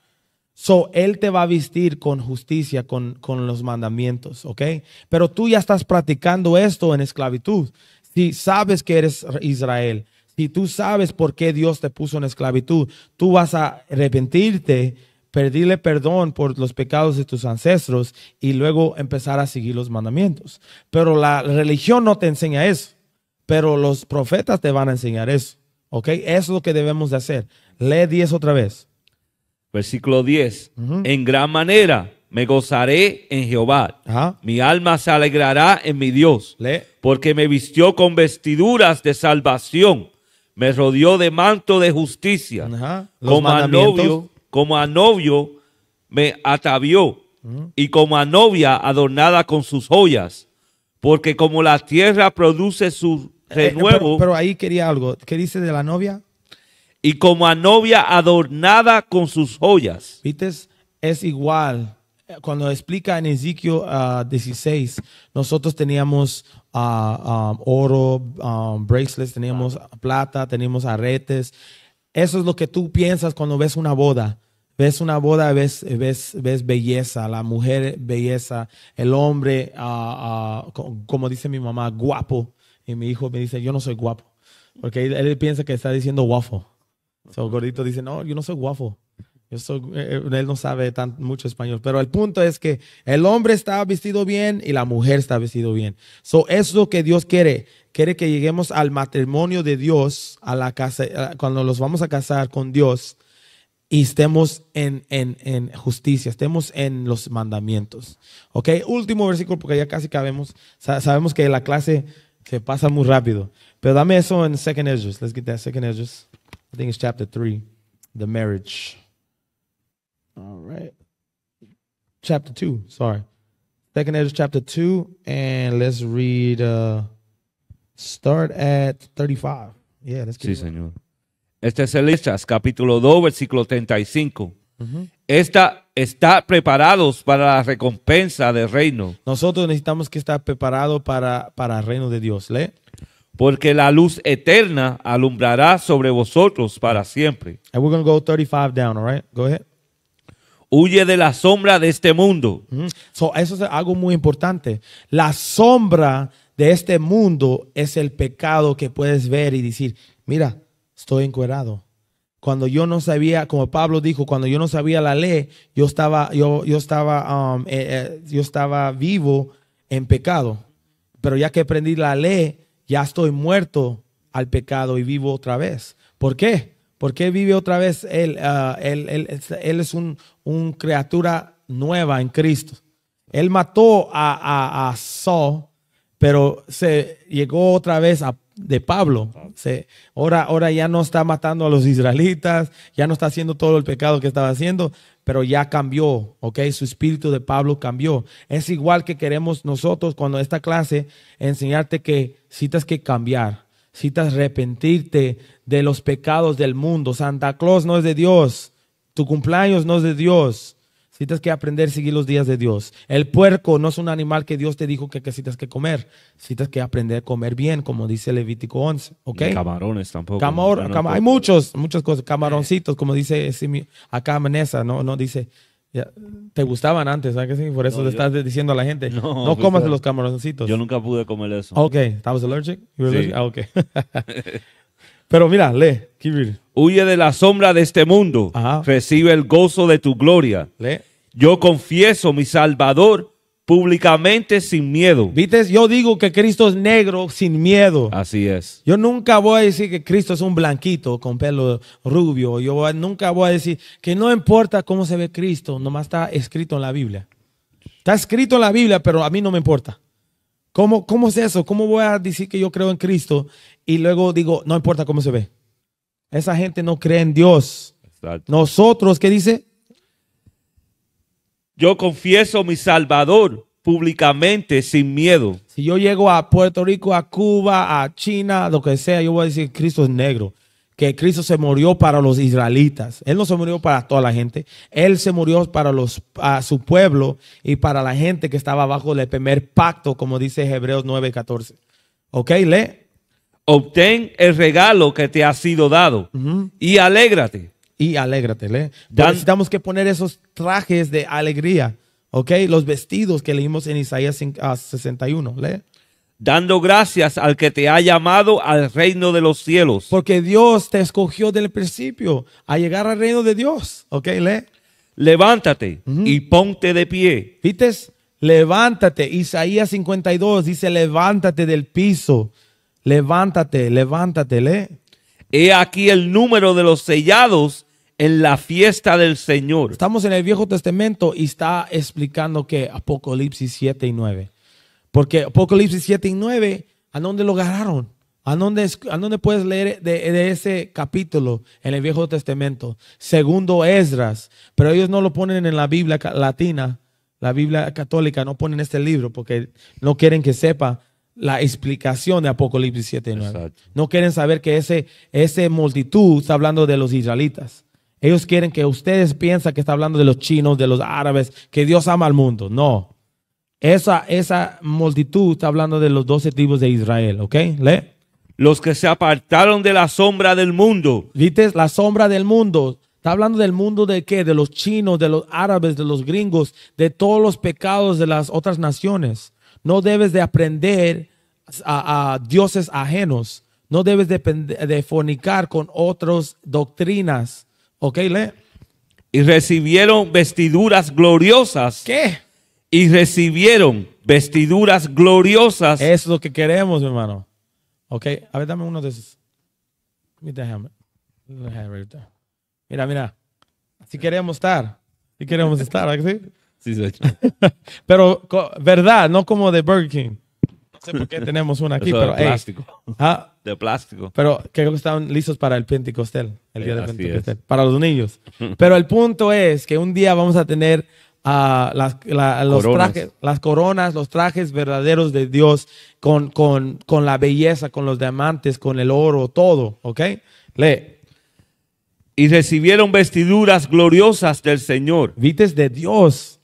So, Él te va a vestir con justicia, con, con los mandamientos, ¿ok? Pero tú ya estás practicando esto en esclavitud si sabes que eres Israel, si tú sabes por qué Dios te puso en esclavitud, tú vas a arrepentirte, pedirle perdón por los pecados de tus ancestros y luego empezar a seguir los mandamientos. Pero la religión no te enseña eso, pero los profetas te van a enseñar eso. ¿Ok? Eso es lo que debemos de hacer. Lee 10 otra vez. Versículo 10. En gran manera me gozaré en Jehová. Mi alma se alegrará en mi Dios. Porque me vistió con vestiduras de salvación. Me rodeó de manto de justicia. Como a novio, como a novio me atavió. Y como a novia adornada con sus joyas. Porque como la tierra produce su eh, eh, renuevo. pero, ahí quería algo. ¿Qué dice de la novia? y como a novia adornada con sus joyas. ¿Viste? Es igual cuando explica en Ezequiel 16, ah, nosotros teníamos ah, ah, oro, um, bracelets, teníamos plata, teníamos aretes. Eso es lo que tú piensas cuando ves una boda. Ves una boda, ves, ves, ves belleza, la mujer belleza, el hombre, como dice mi mamá, guapo. Y mi hijo me dice, yo no soy guapo. Porque él, piensa que está diciendo guapo. So, gordito dice, no, yo no soy guapo. Eh, eh, él no sabe tanto mucho español, pero el punto es que el hombre está vestido bien y la mujer está vestido bien. So, eso es lo que Dios quiere. Quiere que lleguemos al matrimonio de Dios, a la casa, cuando los vamos a casar con Dios y estemos en, en, justicia, estemos en los mandamientos. Ok, último versículo, porque ya casi cabemos. sabemos que la clase se pasa muy rápido, pero dame eso en Second Edges. Let's get that Second Edges. I think it's chapter 3, the marriage. All right. Chapter 2, sorry. Second Ezra chapter 2, and let's read, uh, start at 35. Yeah, let's get Sí, Este es el capítulo 2, versículo 35. Esta está preparados para la recompensa del reino. Nosotros necesitamos que está preparado para, para el reino de Dios. ¿le? Porque la luz eterna alumbrará sobre vosotros para siempre. And we're going to go 35 down, all right? Go ahead huye de la sombra de este mundo. eso es algo muy importante. La sombra de este mundo es el pecado que puedes ver y decir, mira, estoy encuerado. Cuando yo no sabía, como Pablo dijo, cuando yo no sabía la ley, yo estaba, yo, yo estaba, um, eh, eh, yo estaba vivo en pecado. Pero ya que aprendí la ley, ya estoy muerto al pecado y vivo otra vez. ¿Por qué? Porque vive otra vez, ah, él, él, es un, un, criatura nueva en Cristo. Él mató a, a, a Saul, pero se llegó otra vez a, de Pablo. Se, ahora, ahora ya no está matando a los israelitas, ya no está haciendo todo el pecado que estaba haciendo, pero ya cambió, ¿ok? Su espíritu de Pablo cambió. Es igual que queremos nosotros cuando esta clase enseñarte que citas que cambiar Necesitas arrepentirte de los pecados del mundo. Santa Claus no es de Dios. Tu cumpleaños no es de Dios. Citas que aprender a seguir los días de Dios. El puerco no es un animal que Dios te dijo que, necesitas que comer. Citas que aprender a comer bien, como dice Levítico 11. ¿okay? Camarones tampoco. hay muchos, muchas cosas. Camaroncitos, como dice acá menesa no, no dice te gustaban antes, ¿sabes? Sí? Por eso le te estás diciendo a la gente, no, no pues, comas los camaronescitos. Yo nunca pude comer eso. Ok, allergic? You ah, Pero mira, lee, Huye de la sombra de este mundo. Recibe el gozo de tu gloria. Yo confieso mi Salvador públicamente sin miedo. ¿Viste? Yo digo que Cristo es negro sin miedo. Así es. Yo nunca voy a decir que Cristo es un blanquito con pelo rubio. Yo nunca voy a decir que no importa cómo se ve Cristo, nomás está escrito en la Biblia. Está escrito en la Biblia, pero a mí no me importa. ¿Cómo, cómo es eso? ¿Cómo voy a decir que yo creo en Cristo y luego digo, no importa cómo se ve? Esa gente no cree en Dios. Nosotros, ¿qué dice? Yo confieso mi Salvador públicamente sin miedo. Si yo llego a Puerto Rico, a Cuba, a China, lo que sea, yo voy a decir que Cristo es negro que Cristo se murió para los israelitas. Él no se murió para toda la gente. Él se murió para los, a su pueblo y para la gente que estaba bajo el primer pacto, como dice Hebreos 9:14. ¿Ok? Lee. Obtén el regalo que te ha sido dado y alégrate y alégrate. le necesitamos que poner esos trajes de alegría, ¿ok? Los vestidos que leímos en Isaías 61, ah, ¿le? Dando gracias al que te ha llamado al reino de los cielos. Porque Dios te escogió del principio a llegar al reino de Dios, ¿ok? ¿le? Levántate y ponte de pie. ¿Vistes? Levántate. Isaías 52 dice, levántate del piso. Levántate, levántate, ¿le? He aquí el número de los sellados en la fiesta del Señor. Estamos en el Viejo Testamento y está explicando que Apocalipsis 7 y 9. Porque Apocalipsis 7 y 9, ¿a dónde lo agarraron? ¿A dónde, ¿A dónde puedes leer de, ese capítulo en el Viejo Testamento? Segundo Esdras. Pero ellos no lo ponen en la Biblia latina, la Biblia católica, no ponen este libro porque no quieren que sepa la explicación de Apocalipsis 7 y 9. No quieren saber que ese, ese multitud está hablando de los israelitas. Ellos quieren que ustedes piensen que está hablando de los chinos, de los árabes, que Dios ama al mundo. No. Esa, esa multitud está hablando de los doce tribus de Israel, ¿ok? Lee. Los que se apartaron de la sombra del mundo. ¿Viste? La sombra del mundo. Está hablando del mundo de qué? De los chinos, de los árabes, de los gringos, de todos los pecados de las otras naciones. No debes de aprender a, dioses ajenos. No debes de, de fornicar con otras doctrinas Ok, le Y recibieron vestiduras gloriosas. ¿Qué? Y recibieron vestiduras gloriosas. Es lo que queremos, hermano. Ok, a ver, dame uno de esos. Mira, mira. Si queremos estar. Si queremos estar, ¿sí? Sí, Pero, verdad, no como de Burger King sé por qué tenemos una aquí, pero. De plástico. Ah, de plástico. Pero creo que están listos para el Pentecostel, el día eh, Pentecostel, para los niños. Pero el punto es que un día vamos a tener ah, las, los coronas. Trajes, las coronas, los trajes verdaderos de Dios con, con, la belleza, con los diamantes, con el oro, todo, ¿ok? le Y recibieron vestiduras gloriosas del Señor. Vites de Dios.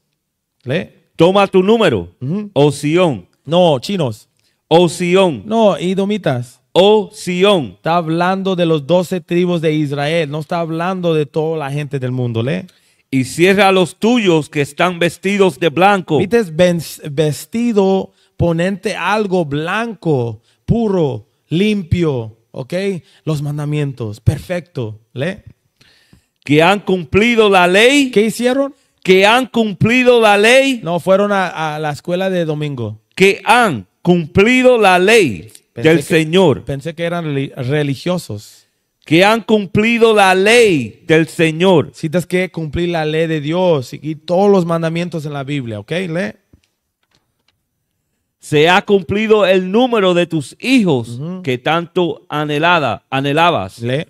le Toma tu número, o oh Sion. No, chinos. O Sión. No, Idomitas. O Sión. Está hablando de los doce tribus de Israel, no está hablando de toda la gente del mundo, ¿le? Y cierra a los tuyos que están vestidos de blanco. Viste, vestido, ponente algo blanco, puro, limpio, ¿ok? Los mandamientos, perfecto, ¿le? Que han cumplido la ley. ¿Qué hicieron? Que han cumplido la ley. No, fueron a la escuela de domingo. Que han cumplido la ley del Señor. Pensé que eran religiosos. Que han cumplido la ley del Señor. Si que cumplir la ley de Dios y todos los mandamientos en la Biblia, ¿ok? Lee. Se ha cumplido el número de tus hijos que tanto anhelada, anhelabas. Lee.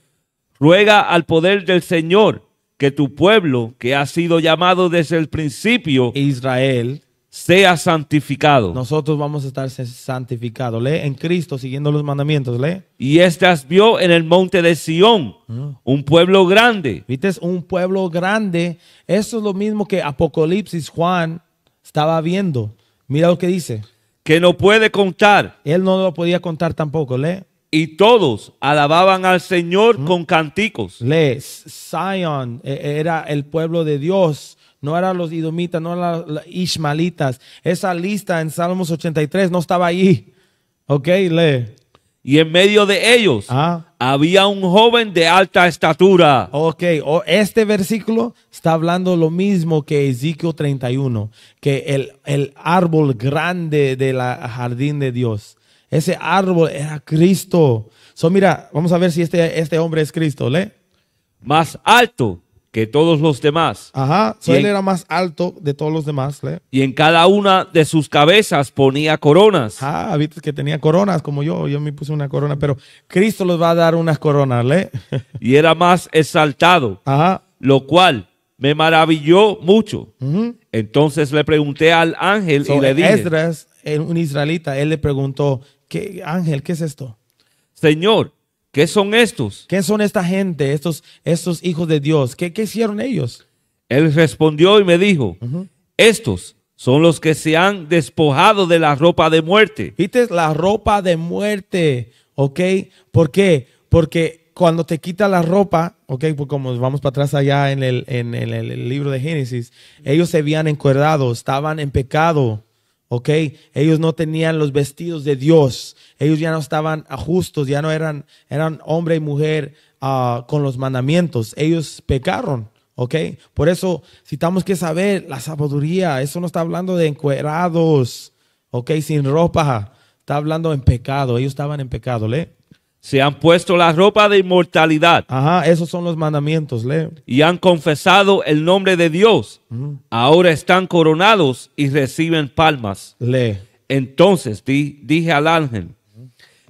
Ruega al poder del Señor que tu pueblo, que ha sido llamado desde el principio, Israel, sea santificado. Nosotros vamos a estar santificados. Lee en Cristo siguiendo los mandamientos. Lee. Y estas vio en el monte de Sión, mm. un pueblo grande. Viste, un pueblo grande. Eso es lo mismo que Apocalipsis Juan estaba viendo. Mira lo que dice. Que no puede contar. Él no lo podía contar tampoco. Lee. Y todos alababan al Señor mm. con canticos. Lee, Sion e-, era el pueblo de Dios no eran los idomitas, no eran los ismalitas. Esa lista en Salmos 83 no estaba ahí. Ok, lee. Y en medio de ellos ah. había un joven de alta estatura. Ok, este versículo está hablando lo mismo que Ezequiel 31, que el, el árbol grande del jardín de Dios. Ese árbol era Cristo. So, mira, vamos a ver si este, este hombre es Cristo, lee. Más alto que todos los demás. Ajá, él era más alto de todos los demás. Y en cada una de sus cabezas ponía coronas. Ah, viste que tenía coronas como yo, yo me puse una corona, pero Cristo les va a dar unas coronas, ¿le? y era más exaltado, Ajá. lo cual me maravilló mucho. Entonces le pregunté al ángel y le dije... Esdras, un israelita, él le preguntó, ¿qué, ángel, qué es esto? Señor, ¿Qué son estos? ¿Qué son esta gente, estos, estos hijos de Dios? ¿Qué, qué hicieron ellos? Él respondió y me dijo, estos son los que se han despojado de la ropa de muerte. ¿Viste? La ropa de muerte, ¿ok? ¿Por qué? Porque cuando te quita la ropa, ok, pues como vamos para atrás allá en el, en, el libro de Génesis, ellos se habían encuerdados, estaban en pecado, ¿ok? Ellos no tenían los vestidos de Dios, ellos ya no estaban justos, ya no eran, eran hombre y mujer ah, con los mandamientos, ellos pecaron. ¿Ok? Por eso, citamos que saber la sabiduría, eso no está hablando de encuerados, ¿ok? Sin ropa, está hablando en pecado, ellos estaban en pecado, ¿le? se han puesto la ropa de inmortalidad. Ajá, esos son los mandamientos, Le. Y han confesado el nombre de Dios. Ahora están coronados y reciben palmas. Lee. Entonces di, dije al ángel,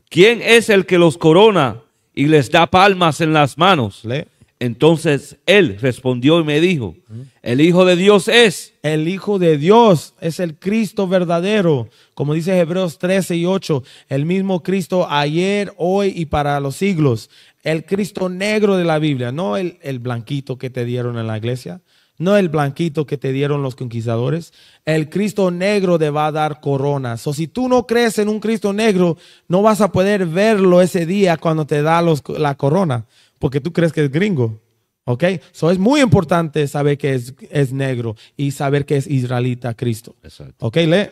¿quién es el que los corona y les da palmas en las manos? Lee. Entonces él respondió y me dijo, el Hijo de Dios es. El Hijo de Dios es el Cristo verdadero, como dice Hebreos 13 y 8, el mismo Cristo ayer, hoy y para los siglos. El Cristo negro de la Biblia, no el, blanquito que te dieron en la iglesia, no el blanquito que te dieron los conquistadores. El Cristo negro te va a dar coronas. O si tú no crees en un Cristo negro, no vas a poder verlo ese día cuando te da los, la corona porque tú crees que es gringo. ¿Ok? So es muy importante saber que es, negro y saber que es israelita Cristo. Exacto. ¿Ok? Lee.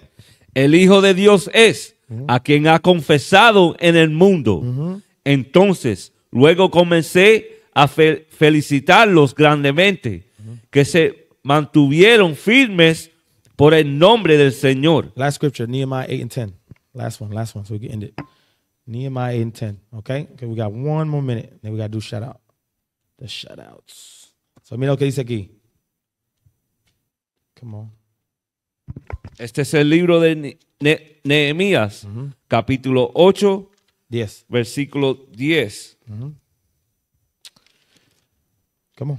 El Hijo de Dios es a quien ha confesado en el mundo. Entonces, luego comencé a felicitarlos grandemente, que se mantuvieron firmes por el nombre del Señor. Last scripture, Nehemiah 8 and 10. Last one, last one, so we can end it. Nehemiah 8 and 10. Okay? Ok, we got one more minute. Then we got to do shout out. The shout outs. So mira lo que dice aquí. Come on. Este es el libro de Nehemías, mm-hmm. capítulo 8, 10. versículo 10. Mm-hmm. Come on.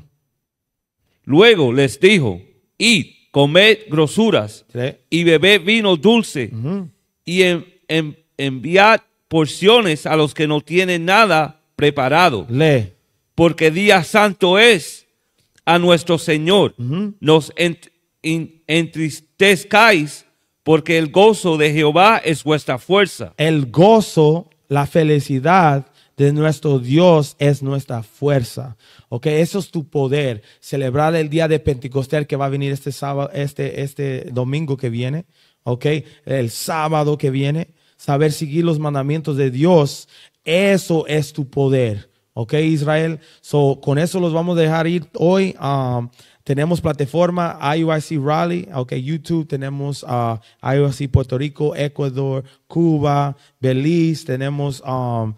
Luego les dijo, id, comed grosuras y bebed vino dulce mm-hmm. y en, enviad porciones a los que no tienen nada preparado. Lee. Porque día santo es a nuestro Señor. Nos entristezcáis porque el gozo de Jehová es vuestra fuerza. El gozo, la felicidad de nuestro Dios es nuestra fuerza. Ok, eso es tu poder. Celebrar el día de Pentecostés que va a venir este sábado, este, este domingo que viene. Ok, el sábado que viene saber seguir los mandamientos de Dios, eso es tu poder. ¿Ok, Israel? So, con eso los vamos a dejar ir hoy. Um, tenemos plataforma IUIC Rally, ok, YouTube, tenemos a uh, Puerto Rico, Ecuador, Cuba, Belice, tenemos um,